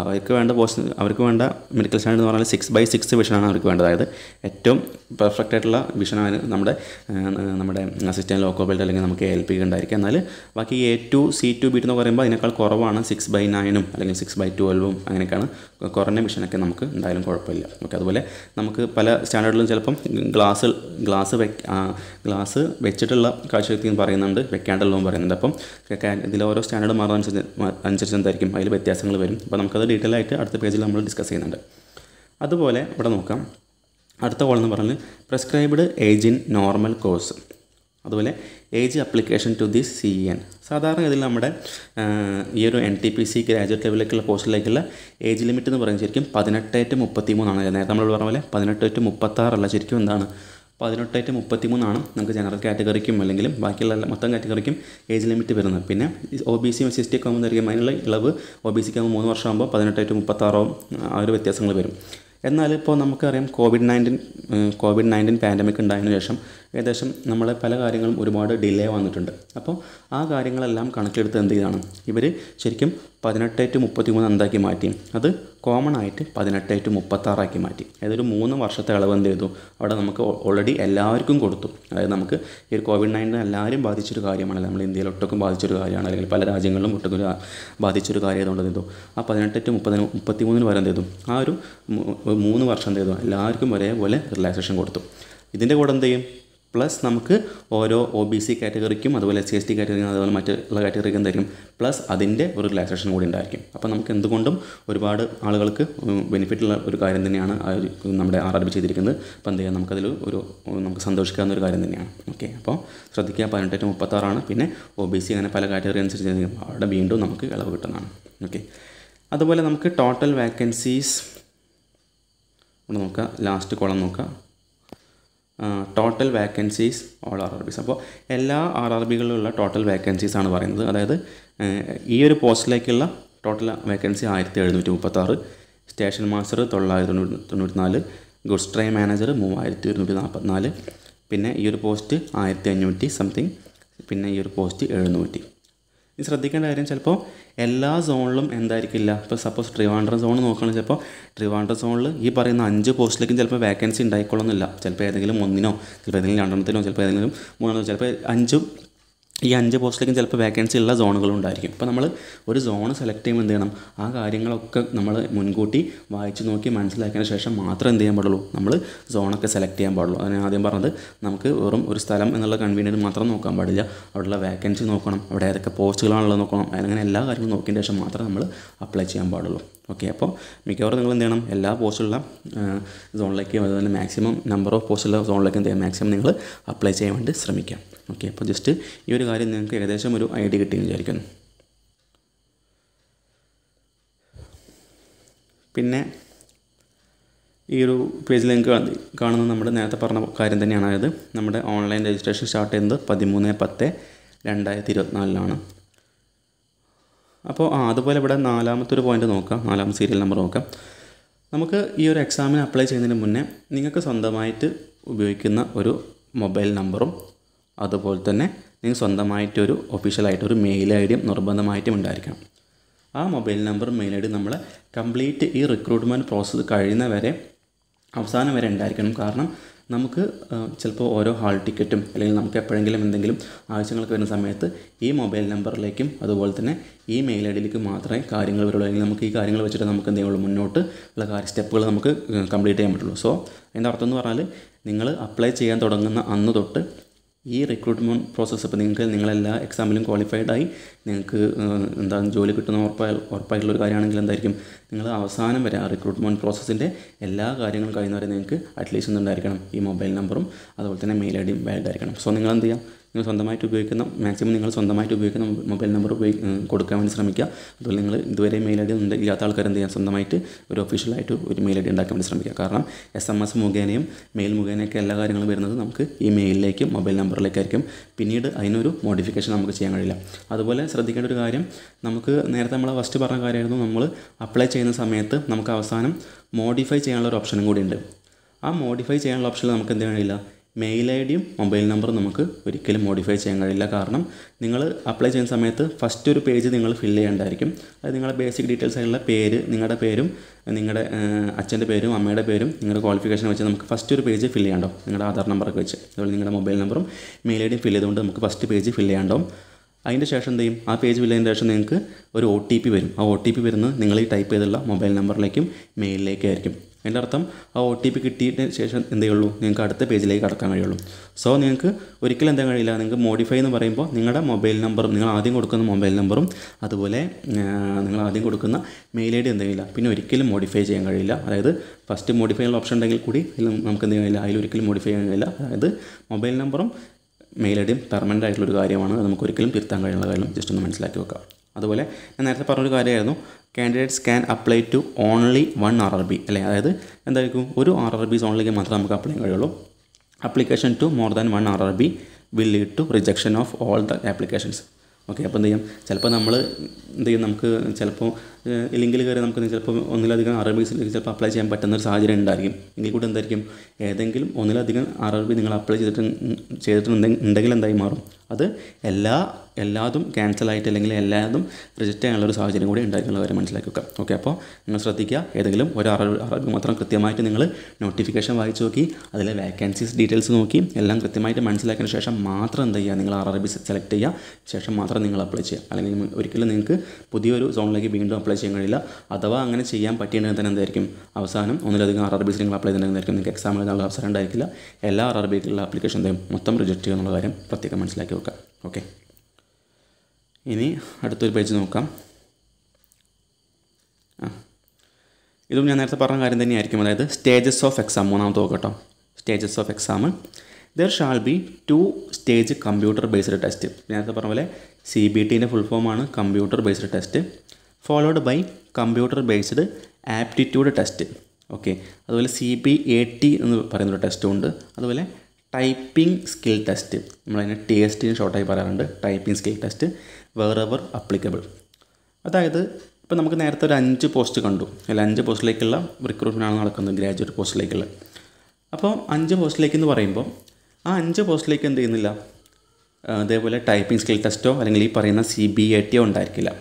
അവർക്ക് വേണ്ട പോസ്റ്റ് അവർക്ക് വേണ്ട മെഡിക്കൽ സ്റ്റാൻഡേർഡ് എന്ന് പറഞ്ഞാൽ സിക്സ് ബൈ സിക്സ് വിഷനാണ് അവർക്ക് വേണ്ടത് അതായത് ഏറ്റവും പെർഫെക്റ്റ് ആയിട്ടുള്ള വിഷനാണ് നമ്മുടെ നമ്മുടെ അസിസ്റ്റൻറ്റ് ലോക്കോ പൈലറ്റ് അല്ലെങ്കിൽ നമുക്ക് ഉണ്ടായിരിക്കും എന്നാൽ ബാക്കി A two C two B എന്ന് പറയുമ്പോൾ അതിനേക്കാൾ കുറവാണ് സിക്സ് ബൈ നയനും അല്ലെങ്കിൽ സിക്സ് ബൈ ട്വൽവും അങ്ങനെയൊക്കെയാണ് കുറഞ്ഞ മിഷനൊക്കെ നമുക്ക് എന്തായാലും കുഴപ്പമില്ല ഓക്കെ അതുപോലെ നമുക്ക് പല സ്റ്റാൻഡേർഡ് സ്റ്റാൻഡേർഡിലും ചിലപ്പം ഗ്ലാസ് ഗ്ലാസ് ഗ്ലാസ് വെച്ചിട്ടുള്ള കാഴ്ചവ്യക്തി എന്ന് പറയുന്നുണ്ട് എന്ന് പറയുന്നുണ്ട് അപ്പം ഇതിൽ ഓരോ സ്റ്റാൻഡേർഡ് മാറുന്നതനുസരിച്ച് അനുസരിച്ച് എന്തായിരിക്കും അതിൽ വ്യത്യാസങ്ങൾ വരും അപ്പോൾ നമുക്കത് ഡീറ്റെയിൽ ആയിട്ട് അടുത്ത പേജിൽ നമ്മൾ ഡിസ്കസ് ചെയ്യുന്നുണ്ട് അതുപോലെ ഇവിടെ നോക്കാം അടുത്ത കോൾ എന്ന് പറഞ്ഞാൽ prescribed age in normal course അതുപോലെ age application to the C N സാധാരണ സാധാരണഗതിയിൽ നമ്മുടെ ഈ ഒരു N T P C graduate ലെവലിലേക്കുള്ള പോസ്റ്റിലേക്കുള്ള ഏജ് ലിമിറ്റ് എന്ന് പറയുന്നത് ശരിക്കും പതിനെട്ട് ടു മുപ്പത്തി മൂന്നാണ് നേരത്തെ നമ്മൾ പറഞ്ഞ പോലെ പതിനെട്ട് ടു മുപ്പത്താറല്ല ശരിക്കും എന്താണ് പതിനെട്ട് ടു മുപ്പത്തി മൂന്നാണ് നമുക്ക് ജനറൽ കാറ്റഗറിക്കും അല്ലെങ്കിൽ ബാക്കിയുള്ള മൊത്തം കാറ്റഗറിക്കും ഏജ് ലിമിറ്റ് വരുന്നത് പിന്നെ O B C S T ഒക്കെ ആകുമ്പോഴായിരിക്കും അതിനുള്ള ഇളവ് ഒ ബി സിക്ക് ആകുമ്പോൾ മൂന്ന് വർഷമാകുമ്പോൾ പതിനെട്ട് ടു മുപ്പത്താറോ ആ ഒരു വ്യത്യാസങ്ങൾ വരും എന്നാലിപ്പോൾ നമുക്കറിയാം Covid nineteen Covid nineteen pandemic ഉണ്ടായതിനു ശേഷം ഏകദേശം നമ്മളെ പല കാര്യങ്ങളും ഒരുപാട് ഡിലേ വന്നിട്ടുണ്ട് അപ്പോൾ ആ കാര്യങ്ങളെല്ലാം കണക്കിലെടുത്ത് എന്ത് ചെയ്താണ് ഇവർ ശരിക്കും പതിനെട്ട് ടു മുപ്പത്തി മൂന്ന് എന്താക്കി മാറ്റി അത് കോമൺ ആയിട്ട് പതിനെട്ട് ടു മുപ്പത്താറാക്കി മാറ്റി അതായത് മൂന്ന് വർഷത്തെ ഇളവ് എന്ത് ചെയ്തു അവിടെ നമുക്ക് ഓൾറെഡി എല്ലാവർക്കും കൊടുത്തു അതായത് നമുക്ക് ഈ ഒരു കോവിഡ് നയൻറ്റീൻ എല്ലാവരും ബാധിച്ചൊരു കാര്യമാണ് നമ്മൾ ഇന്ത്യയിൽ ഒട്ടൊക്കെ ബാധിച്ചൊരു കാര്യമാണ് അല്ലെങ്കിൽ പല രാജ്യങ്ങളിലും ഒട്ടൊക്കെ ബാധിച്ചൊരു കാര്യമായതുകൊണ്ട് എന്ത് ചെയ്തു ആ പതിനെട്ട് ടു മുപ്പതിന് മുപ്പത്തി മൂന്നിന് വരെ എന്ത് ചെയ്തു ആ ഒരു മൂന്ന് വർഷം എന്ത് ചെയ്തു എല്ലാവർക്കും ഒരേപോലെ റിലാക്സേഷൻ കൊടുത്തു ഇതിൻ്റെ കൂടെ എന്ത് ചെയ്യും പ്ലസ് നമുക്ക് ഓരോ ഒ ബി സി കാറ്റഗറിക്കും അതുപോലെ എസ് സി എസ് ടി കാറ്റഗറിക്കും അതുപോലെ മറ്റുള്ള കാറ്റഗറിക്കും തരും പ്ലസ് അതിൻ്റെ ഒരു റിലാക്സേഷൻ കൂടി ഉണ്ടായിരിക്കും അപ്പോൾ നമുക്ക് എന്തുകൊണ്ടും ഒരുപാട് ആളുകൾക്ക് ബെനിഫിറ്റുള്ള ഒരു കാര്യം തന്നെയാണ് നമ്മുടെ ആർ ആർ ബി ചെയ്തിരിക്കുന്നത് അപ്പോൾ എന്ത് ചെയ്യാം നമുക്കതിൽ ഒരു നമുക്ക് സന്തോഷിക്കാവുന്ന ഒരു കാര്യം തന്നെയാണ് ഓക്കെ അപ്പോൾ ശ്രദ്ധിക്കുക പതിനെട്ട് ടു മുപ്പത്താറാണ് പിന്നെ ഒ ബി സി അങ്ങനെ പല കാറ്റഗറി അനുസരിച്ച് അവിടെ വീണ്ടും നമുക്ക് ഇളവ് കിട്ടുന്നതാണ് ഓക്കെ അതുപോലെ നമുക്ക് ടോട്ടൽ വാക്കൻസീസ് ഒന്ന് ലാസ്റ്റ് കോളം നോക്കാം total vacancies all R R Bs അപ്പോൾ എല്ലാ ആർ ആർ ബികളിലുള്ള ടോട്ടൽ വാക്കൻസീസ് ആണ് പറയുന്നത് അതായത് ഈ ഒരു പോസ്റ്റിലേക്കുള്ള ടോട്ടൽ വേക്കൻസി ആയിരത്തി എഴുന്നൂറ്റി മുപ്പത്താറ് സ്റ്റേഷൻ മാസ്റ്റർ തൊള്ളായിരത്തി തൊണ്ണൂറ്റി തൊണ്ണൂറ്റി നാല് ഗുഡ്സ് ട്രെയിൻ മാനേജർ മൂവായിരത്തി ഒരുന്നൂറ്റി നാൽപ്പത്തിനാല് പിന്നെ ഈ ഒരു പോസ്റ്റ് ആയിരത്തി അഞ്ഞൂറ്റി സംതിങ് പിന്നെ ഈ ഒരു പോസ്റ്റ് എഴുന്നൂറ്റി ഇനി ശ്രദ്ധിക്കേണ്ട കാര്യം ചിലപ്പോൾ എല്ലാ സോണിലും എന്തായിരിക്കില്ല ഇപ്പോൾ സപ്പോസ് ട്രിവാൻഡ്രം സോൺ നോക്കുകയാണെങ്കിൽ ചിലപ്പോൾ ട്രിവാൻഡ്രം സോണിൽ ഈ പറയുന്ന അഞ്ച് പോസ്റ്റിലേക്കും ചിലപ്പോൾ വേക്കൻസി ഉണ്ടായിക്കൊള്ളുന്നില്ല ചിലപ്പോൾ ഏതെങ്കിലും ഒന്നിനോ ചിലപ്പോൾ ഏതെങ്കിലും രണ്ടെണ്ണത്തിനോ ചിലപ്പോൾ ഏതെങ്കിലും മൂന്നെണ്ണോ ചിലപ്പോൾ അഞ്ചും ഈ അഞ്ച് പോസ്റ്റിലേക്കും ചിലപ്പോൾ വേക്കൻസി ഉള്ള സോണുകളും ഉണ്ടായിരിക്കും അപ്പോൾ നമ്മൾ ഒരു സോൺ സെലക്ട് ചെയ്യുമ്പോൾ എന്ത് ചെയ്യണം ആ കാര്യങ്ങളൊക്കെ നമ്മൾ മുൻകൂട്ടി വായിച്ച് നോക്കി മനസ്സിലാക്കിയതിന് ശേഷം മാത്രം എന്ത് ചെയ്യാൻ പാടുള്ളൂ നമ്മൾ സോണൊക്കെ സെലക്ട് ചെയ്യാൻ പാടുള്ളൂ അതിന് ആദ്യം പറഞ്ഞത് നമുക്ക് വെറും ഒരു സ്ഥലം എന്നുള്ള കൺവീനിയൻറ്റ് മാത്രം നോക്കാൻ പാടില്ല അവിടെയുള്ള വേക്കൻസി നോക്കണം അവിടെ ഏതൊക്കെ പോസ്റ്റുകളാണുള്ളത് നോക്കണം അങ്ങനെ എല്ലാ കാര്യങ്ങളും നോക്കിയതിന് ശേഷം മാത്രം നമ്മൾ അപ്ലൈ ചെയ്യാൻ പാടുള്ളൂ ഓക്കെ അപ്പോൾ മിക്കവാറും നിങ്ങൾ എന്ത് ചെയ്യണം എല്ലാ പോസ്റ്റുള്ള സോണിലേക്കും അതുപോലെ മാക്സിമം നമ്പർ ഓഫ് പോസ്റ്റുള്ള സോണിലേക്കും എന്ത് ചെയ്യാം മാക്സിമം നിങ്ങൾ അപ്ലൈ ചെയ്യാൻ വേണ്ടി ശ്രമിക്കാം ഓക്കെ അപ്പോൾ ജസ്റ്റ് ഈ ഒരു കാര്യം നിങ്ങൾക്ക് ഏകദേശം ഒരു ഐഡിയ കിട്ടി വിചാരിക്കുന്നു പിന്നെ ഈ ഒരു പേജിൽ നിങ്ങൾക്ക് കാണുന്നത് നമ്മൾ നേരത്തെ പറഞ്ഞ കാര്യം തന്നെയാണ് അതായത് നമ്മുടെ ഓൺലൈൻ രജിസ്ട്രേഷൻ സ്റ്റാർട്ട് ചെയ്യുന്നത് പതിമൂന്ന് പത്ത് രണ്ടായിരത്തി ഇരുപത്തിനാലിലാണ് അപ്പോൾ ആ അതുപോലെ ഇവിടെ നാലാമത്തെ ഒരു പോയിൻ്റ് നോക്കാം നാലാം സീരിയൽ നമ്പർ നോക്കാം നമുക്ക് ഈ ഒരു എക്സാമിന് അപ്ലൈ ചെയ്യുന്നതിന് മുന്നേ നിങ്ങൾക്ക് സ്വന്തമായിട്ട് ഉപയോഗിക്കുന്ന ഒരു മൊബൈൽ നമ്പറും അതുപോലെ തന്നെ നിങ്ങൾ സ്വന്തമായിട്ടൊരു ഒഫീഷ്യലായിട്ടൊരു മെയിൽ ഐ ഡിയും നിർബന്ധമായിട്ടും ഉണ്ടായിരിക്കണം ആ mobile number mail I D നമ്മൾ കംപ്ലീറ്റ് ഈ റിക്രൂട്ട്മെൻറ്റ് പ്രോസസ്സ് കഴിയുന്ന വരെ അവസാനം വരെ ഉണ്ടായിരിക്കണം കാരണം നമുക്ക് ചിലപ്പോൾ ഓരോ ഹാൾ ടിക്കറ്റും അല്ലെങ്കിൽ നമുക്ക് എപ്പോഴെങ്കിലും എന്തെങ്കിലും ആവശ്യങ്ങൾക്ക് വരുന്ന സമയത്ത് ഈ മൊബൈൽ നമ്പറിലേക്കും അതുപോലെ തന്നെ ഈ മെയിൽ ഐ ഡിയിലേക്ക് മാത്രമേ കാര്യങ്ങൾ വരുള്ളൂ അല്ലെങ്കിൽ നമുക്ക് ഈ കാര്യങ്ങൾ വെച്ചിട്ട് നമുക്ക് എന്തെങ്കിലും മുന്നോട്ട് ഉള്ള കാര്യ സ്റ്റെപ്പുകൾ നമുക്ക് കംപ്ലീറ്റ് ചെയ്യാൻ പറ്റുള്ളൂ സോ അതിൻ്റെ അർത്ഥം എന്ന് പറഞ്ഞാൽ നിങ്ങൾ അപ്ലൈ ചെയ്യാൻ തുടങ്ങുന്ന അന്ന് തൊട്ട് ഈ റിക്രൂട്ട്മെൻറ്റ് പ്രോസസ്സ് ഇപ്പോൾ നിങ്ങൾക്ക് നിങ്ങളെല്ലാ എക്സാമിലും ക്വാളിഫൈഡ് ആയി നിങ്ങൾക്ക് എന്താണ് ജോലി കിട്ടുന്ന ഉറപ്പായ ഒരു കാര്യമാണെങ്കിൽ എന്തായിരിക്കും നിങ്ങൾ അവസാനം വരെ ആ റിക്രൂട്ട്മെൻറ്റ് പ്രോസസ്സിൻ്റെ എല്ലാ കാര്യങ്ങളും കഴിയുന്നവരെ നിങ്ങൾക്ക് അറ്റ്ലീസ്റ്റ് ഉണ്ടായിരിക്കണം ഈ മൊബൈൽ നമ്പറും അതുപോലെ തന്നെ മെയിൽ ഐ ഡിയും വാലിഡ് ആയിരിക്കണം സോ നിങ്ങൾ എന്ത് ചെയ്യാം നിങ്ങൾ സ്വന്തമായിട്ട് ഉപയോഗിക്കുന്ന മാക്സിമം നിങ്ങൾ സ്വന്തമായിട്ട് ഉപയോഗിക്കുന്ന മൊബൈൽ നമ്പർ ഉപയോഗിക്കുക കൊടുക്കാൻ വേണ്ടി ശ്രമിക്കുക അതുപോലെ നിങ്ങൾ ഇതുവരെ മെയിൽ ഐ ഡി ഉണ്ട് ഇല്ലാത്ത ആൾക്കാർ എന്ത് ചെയ്യാം സ്വന്തമായിട്ട് ഒരു ഒഫീഷ്യലായിട്ട് ഒരു മെയിൽ ഐ ഡി ഉണ്ടാക്കാൻ വേണ്ടി ശ്രമിക്കുക കാരണം എസ് എം എസ് മുഖേനയും മെയിൽ മുഖേനയൊക്കെ എല്ലാ കാര്യങ്ങളും വരുന്നത് നമുക്ക് ഈ മെയിലിലേക്കും മൊബൈൽ നമ്പറിലേക്കായിരിക്കും പിന്നീട് അതിനൊരു മോഡിഫിക്കേഷൻ നമുക്ക് ചെയ്യാൻ കഴിയില്ല അതുപോലെ ശ്രദ്ധിക്കേണ്ട ഒരു കാര്യം നമുക്ക് നേരത്തെ നമ്മൾ ഫസ്റ്റ് പറഞ്ഞ കാര്യമായിരുന്നു നമ്മൾ അപ്ലൈ ചെയ്യുന്ന സമയത്ത് നമുക്ക് അവസാനം മോഡിഫൈ ചെയ്യാനുള്ള ഒരു ഓപ്ഷനും കൂടി ഉണ്ട് ആ മോഡിഫൈ ചെയ്യാനുള്ള ഓപ്ഷനിൽ നമുക്ക് എന്ത് കഴിയില്ല മെയിൽ ഐ ഡിയും മൊബൈൽ നമ്പറും നമുക്ക് ഒരിക്കലും മോഡിഫൈ ചെയ്യാൻ കഴിയില്ല കാരണം നിങ്ങൾ അപ്ലൈ ചെയ്യുന്ന സമയത്ത് ഫസ്റ്റ് ഒരു പേജ് നിങ്ങൾ ഫില്ല് ചെയ്യേണ്ടായിരിക്കും അത് നിങ്ങളുടെ ബേസിക് ഡീറ്റെയിൽസ് ആയിട്ടുള്ള പേര് നിങ്ങളുടെ പേരും നിങ്ങളുടെ അച്ഛൻ്റെ പേരും അമ്മയുടെ പേരും നിങ്ങളുടെ ക്വാളിഫിക്കേഷൻ വെച്ച് നമുക്ക് ഫസ്റ്റ് ഒരു പേജ് ഫില്ല് ചെയ്യണ്ടോ നിങ്ങളുടെ ആധാർ നമ്പറൊക്കെ വെച്ച് അതുപോലെ നിങ്ങളുടെ മൊബൈൽ നമ്പറും മെയിൽ ഐ ഡിയും ഫില്ല് ചെയ്തുകൊണ്ട് നമുക്ക് ഫസ്റ്റ് പേജ് ഫില്ല് ചെയ്യണ്ടോ അതിൻ്റെ ശേഷം എന്ത് ചെയ്യും ആ പേജ് വില്ലതിൻ്റെ ശേഷം നിങ്ങൾക്ക് ഒരു ഒ ടി പി വരും ആ ഒ ടി പി വരുന്നത് നിങ്ങൾ ഈ ടൈപ്പ് ചെയ്തുള്ള മൊബൈൽ നമ്പറിലേക്കും മെയിലിലേക്കും ആയിരിക്കും എൻ്റെ അർത്ഥം ആ ഒ ടി പി കിട്ടിയതിന് ശേഷം എന്തേ ഉള്ളൂ നിങ്ങൾക്ക് അടുത്ത പേജിലേക്ക് കടക്കാൻ കഴിയുള്ളൂ സോ നിങ്ങൾക്ക് ഒരിക്കലും എന്താ കഴിയില്ല നിങ്ങൾക്ക് മോഡിഫൈ എന്ന് പറയുമ്പോൾ നിങ്ങളുടെ മൊബൈൽ നമ്പറും നിങ്ങൾ ആദ്യം കൊടുക്കുന്ന മൊബൈൽ നമ്പറും അതുപോലെ നിങ്ങൾ ആദ്യം കൊടുക്കുന്ന മെയിൽ ഐ ഡി ഇല്ല പിന്നെ ഒരിക്കലും മോഡിഫൈ ചെയ്യാൻ കഴിയില്ല അതായത് ഫസ്റ്റ് മോഡിഫൈ ഉള്ള ഓപ്ഷൻ ഉണ്ടെങ്കിൽ കൂടി നമുക്ക് എന്ത് കഴിയില്ല അതിൽ ഒരിക്കലും മോഡിഫൈ ചെയ്യാൻ കഴിയില്ല അതായത് മൊബൈൽ നമ്പറും മെയിൽ ഐ ഡിയും പെർമനൻ്റ് ആയിട്ടുള്ളൊരു കാര്യമാണ് നമുക്ക് ഒരിക്കലും തിരുത്താൻ കഴിയുന്ന കാര്യം ജസ്റ്റ് ഒന്ന് മനസ്സിലാക്കി വെക്കാം അതുപോലെ ഞാൻ നേരത്തെ പറഞ്ഞൊരു കാര്യമായിരുന്നു candidates can apply to only one R R B അല്ലേ അതായത് എന്തായിരിക്കും ഒരു ആർ ആർ ബി സോണിലേക്ക് മാത്രമേ നമുക്ക് അപ്ലൈ ചെയ്യാൻ കഴിയുള്ളൂ application to more than one R R B will lead to rejection of all the applications okay അപ്പോൾ എന്ത് ചെയ്യാം ചിലപ്പോൾ നമ്മൾ എന്ത് ചെയ്യും നമുക്ക് ചിലപ്പോൾ ഇല്ലെങ്കിൽ കയറി നമുക്ക് ചിലപ്പോൾ ഒന്നിലധികം ആർ ആർ ബി ചിലപ്പോൾ അപ്ലൈ ചെയ്യാൻ പറ്റുന്ന ഒരു സാഹചര്യം ഉണ്ടായിരിക്കും എങ്കിൽ കൂടെ എന്തായിരിക്കും ഏതെങ്കിലും ഒന്നിലധികം ആർ ആർ ബി നിങ്ങൾ അപ്ലൈ ചെയ്തിട്ട് ചെയ്തിട്ടുണ്ടെങ്കിൽ ഉണ്ടെങ്കിൽ എന്തായി മാറും അത് എല്ലാ എല്ലാതും ക്യാൻസൽ ആയിട്ട് അല്ലെങ്കിൽ എല്ലാതും റിജക്റ്റ് ചെയ്യാനുള്ള ഒരു സാഹചര്യം കൂടി ഉണ്ടായിട്ടുള്ള വരെ മനസ്സിലാക്കി വെക്കുക ഓക്കെ അപ്പോൾ നിങ്ങൾ ശ്രദ്ധിക്കുക ഏതെങ്കിലും ഒരു അറിവ് മാത്രം കൃത്യമായിട്ട് നിങ്ങൾ നോട്ടിഫിക്കേഷൻ വായിച്ച് നോക്കി അതിലെ വേക്കൻസീസ് ഡീറ്റെയിൽസ് നോക്കി എല്ലാം കൃത്യമായിട്ട് മനസ്സിലാക്കിയതിന് ശേഷം മാത്രം എന്ത് ചെയ്യുക നിങ്ങൾ ആർ ആർ സെലക്ട് ചെയ്യുക ശേഷം മാത്രം നിങ്ങൾ അപ്ലൈ ചെയ്യുക അല്ലെങ്കിൽ ഒരിക്കലും നിങ്ങൾക്ക് പുതിയൊരു സോണിലേക്ക് വീണ്ടും അപ്ലൈ ചെയ്യാൻ കഴിയില്ല അഥവാ അങ്ങനെ ചെയ്യാൻ പറ്റിയിട്ടുണ്ടെങ്കിൽ തന്നെ എന്തായിരിക്കും അവസാനം ഒന്നിലധികം ആർ ആർ നിങ്ങൾ അപ്ലൈ ചെയ്തിട്ടുണ്ടായിരിക്കും നിങ്ങൾക്ക് എക്സാം എഴുതാനുള്ള അവസരം ഉണ്ടായിരിക്കില്ല എല്ലാ ആർ ആർ ബിക്കുള്ള ആപ്ലിക്കേഷൻ മൊത്തം റിജക്റ്റ് ചെയ്യുക എന്നുള്ള കാര്യം പ്രത്യേകം മനസ്സിലാക്കി വെക്കാം ഓക്കെ ഇനി അടുത്തൊരു പേജ് നോക്കാം ആ ഇതും ഞാൻ നേരത്തെ പറഞ്ഞ കാര്യം തന്നെയായിരിക്കും അതായത് സ്റ്റേജസ് ഓഫ് എക്സാം മൂന്നാമത്തെ നോക്കട്ടോ stages of exam there shall be two stage computer based test നേരത്തെ പറഞ്ഞ പോലെ സി ബി ടിൻ്റെ ഫുൾ ഫോമാണ് computer based test followed by computer based aptitude test okay അതുപോലെ സി ബി എ ടി എന്ന് പറയുന്നൊരു ടെസ്റ്റും ഉണ്ട് അതുപോലെ ടൈപ്പിംഗ് സ്കിൽ ടെസ്റ്റ് നമ്മളതിനെ ടി എസ് ടിന് ഷോർട്ടായി പറയാറുണ്ട് typing skill test wherever applicable അതായത് ഇപ്പോൾ നമുക്ക് നേരത്തെ ഒരു അഞ്ച് പോസ്റ്റ് കണ്ടു അല്ല അഞ്ച് പോസ്റ്റിലേക്കുള്ള റിക്രൂട്ട്മെൻ്റ് ആണ് നടക്കുന്നത് ഗ്രാജുവേറ്റ് പോസ്റ്റിലേക്കുള്ള അപ്പോൾ അഞ്ച് പോസ്റ്റിലേക്ക് എന്ന് പറയുമ്പോൾ ആ അഞ്ച് പോസ്റ്റിലേക്ക് എന്ത് ചെയ്യുന്നില്ല അതേപോലെ ടൈപ്പിംഗ് സ്കിൽ ടെസ്റ്റോ അല്ലെങ്കിൽ ഈ പറയുന്ന സി ബി എ ടിയോ ഉണ്ടായിരിക്കില്ല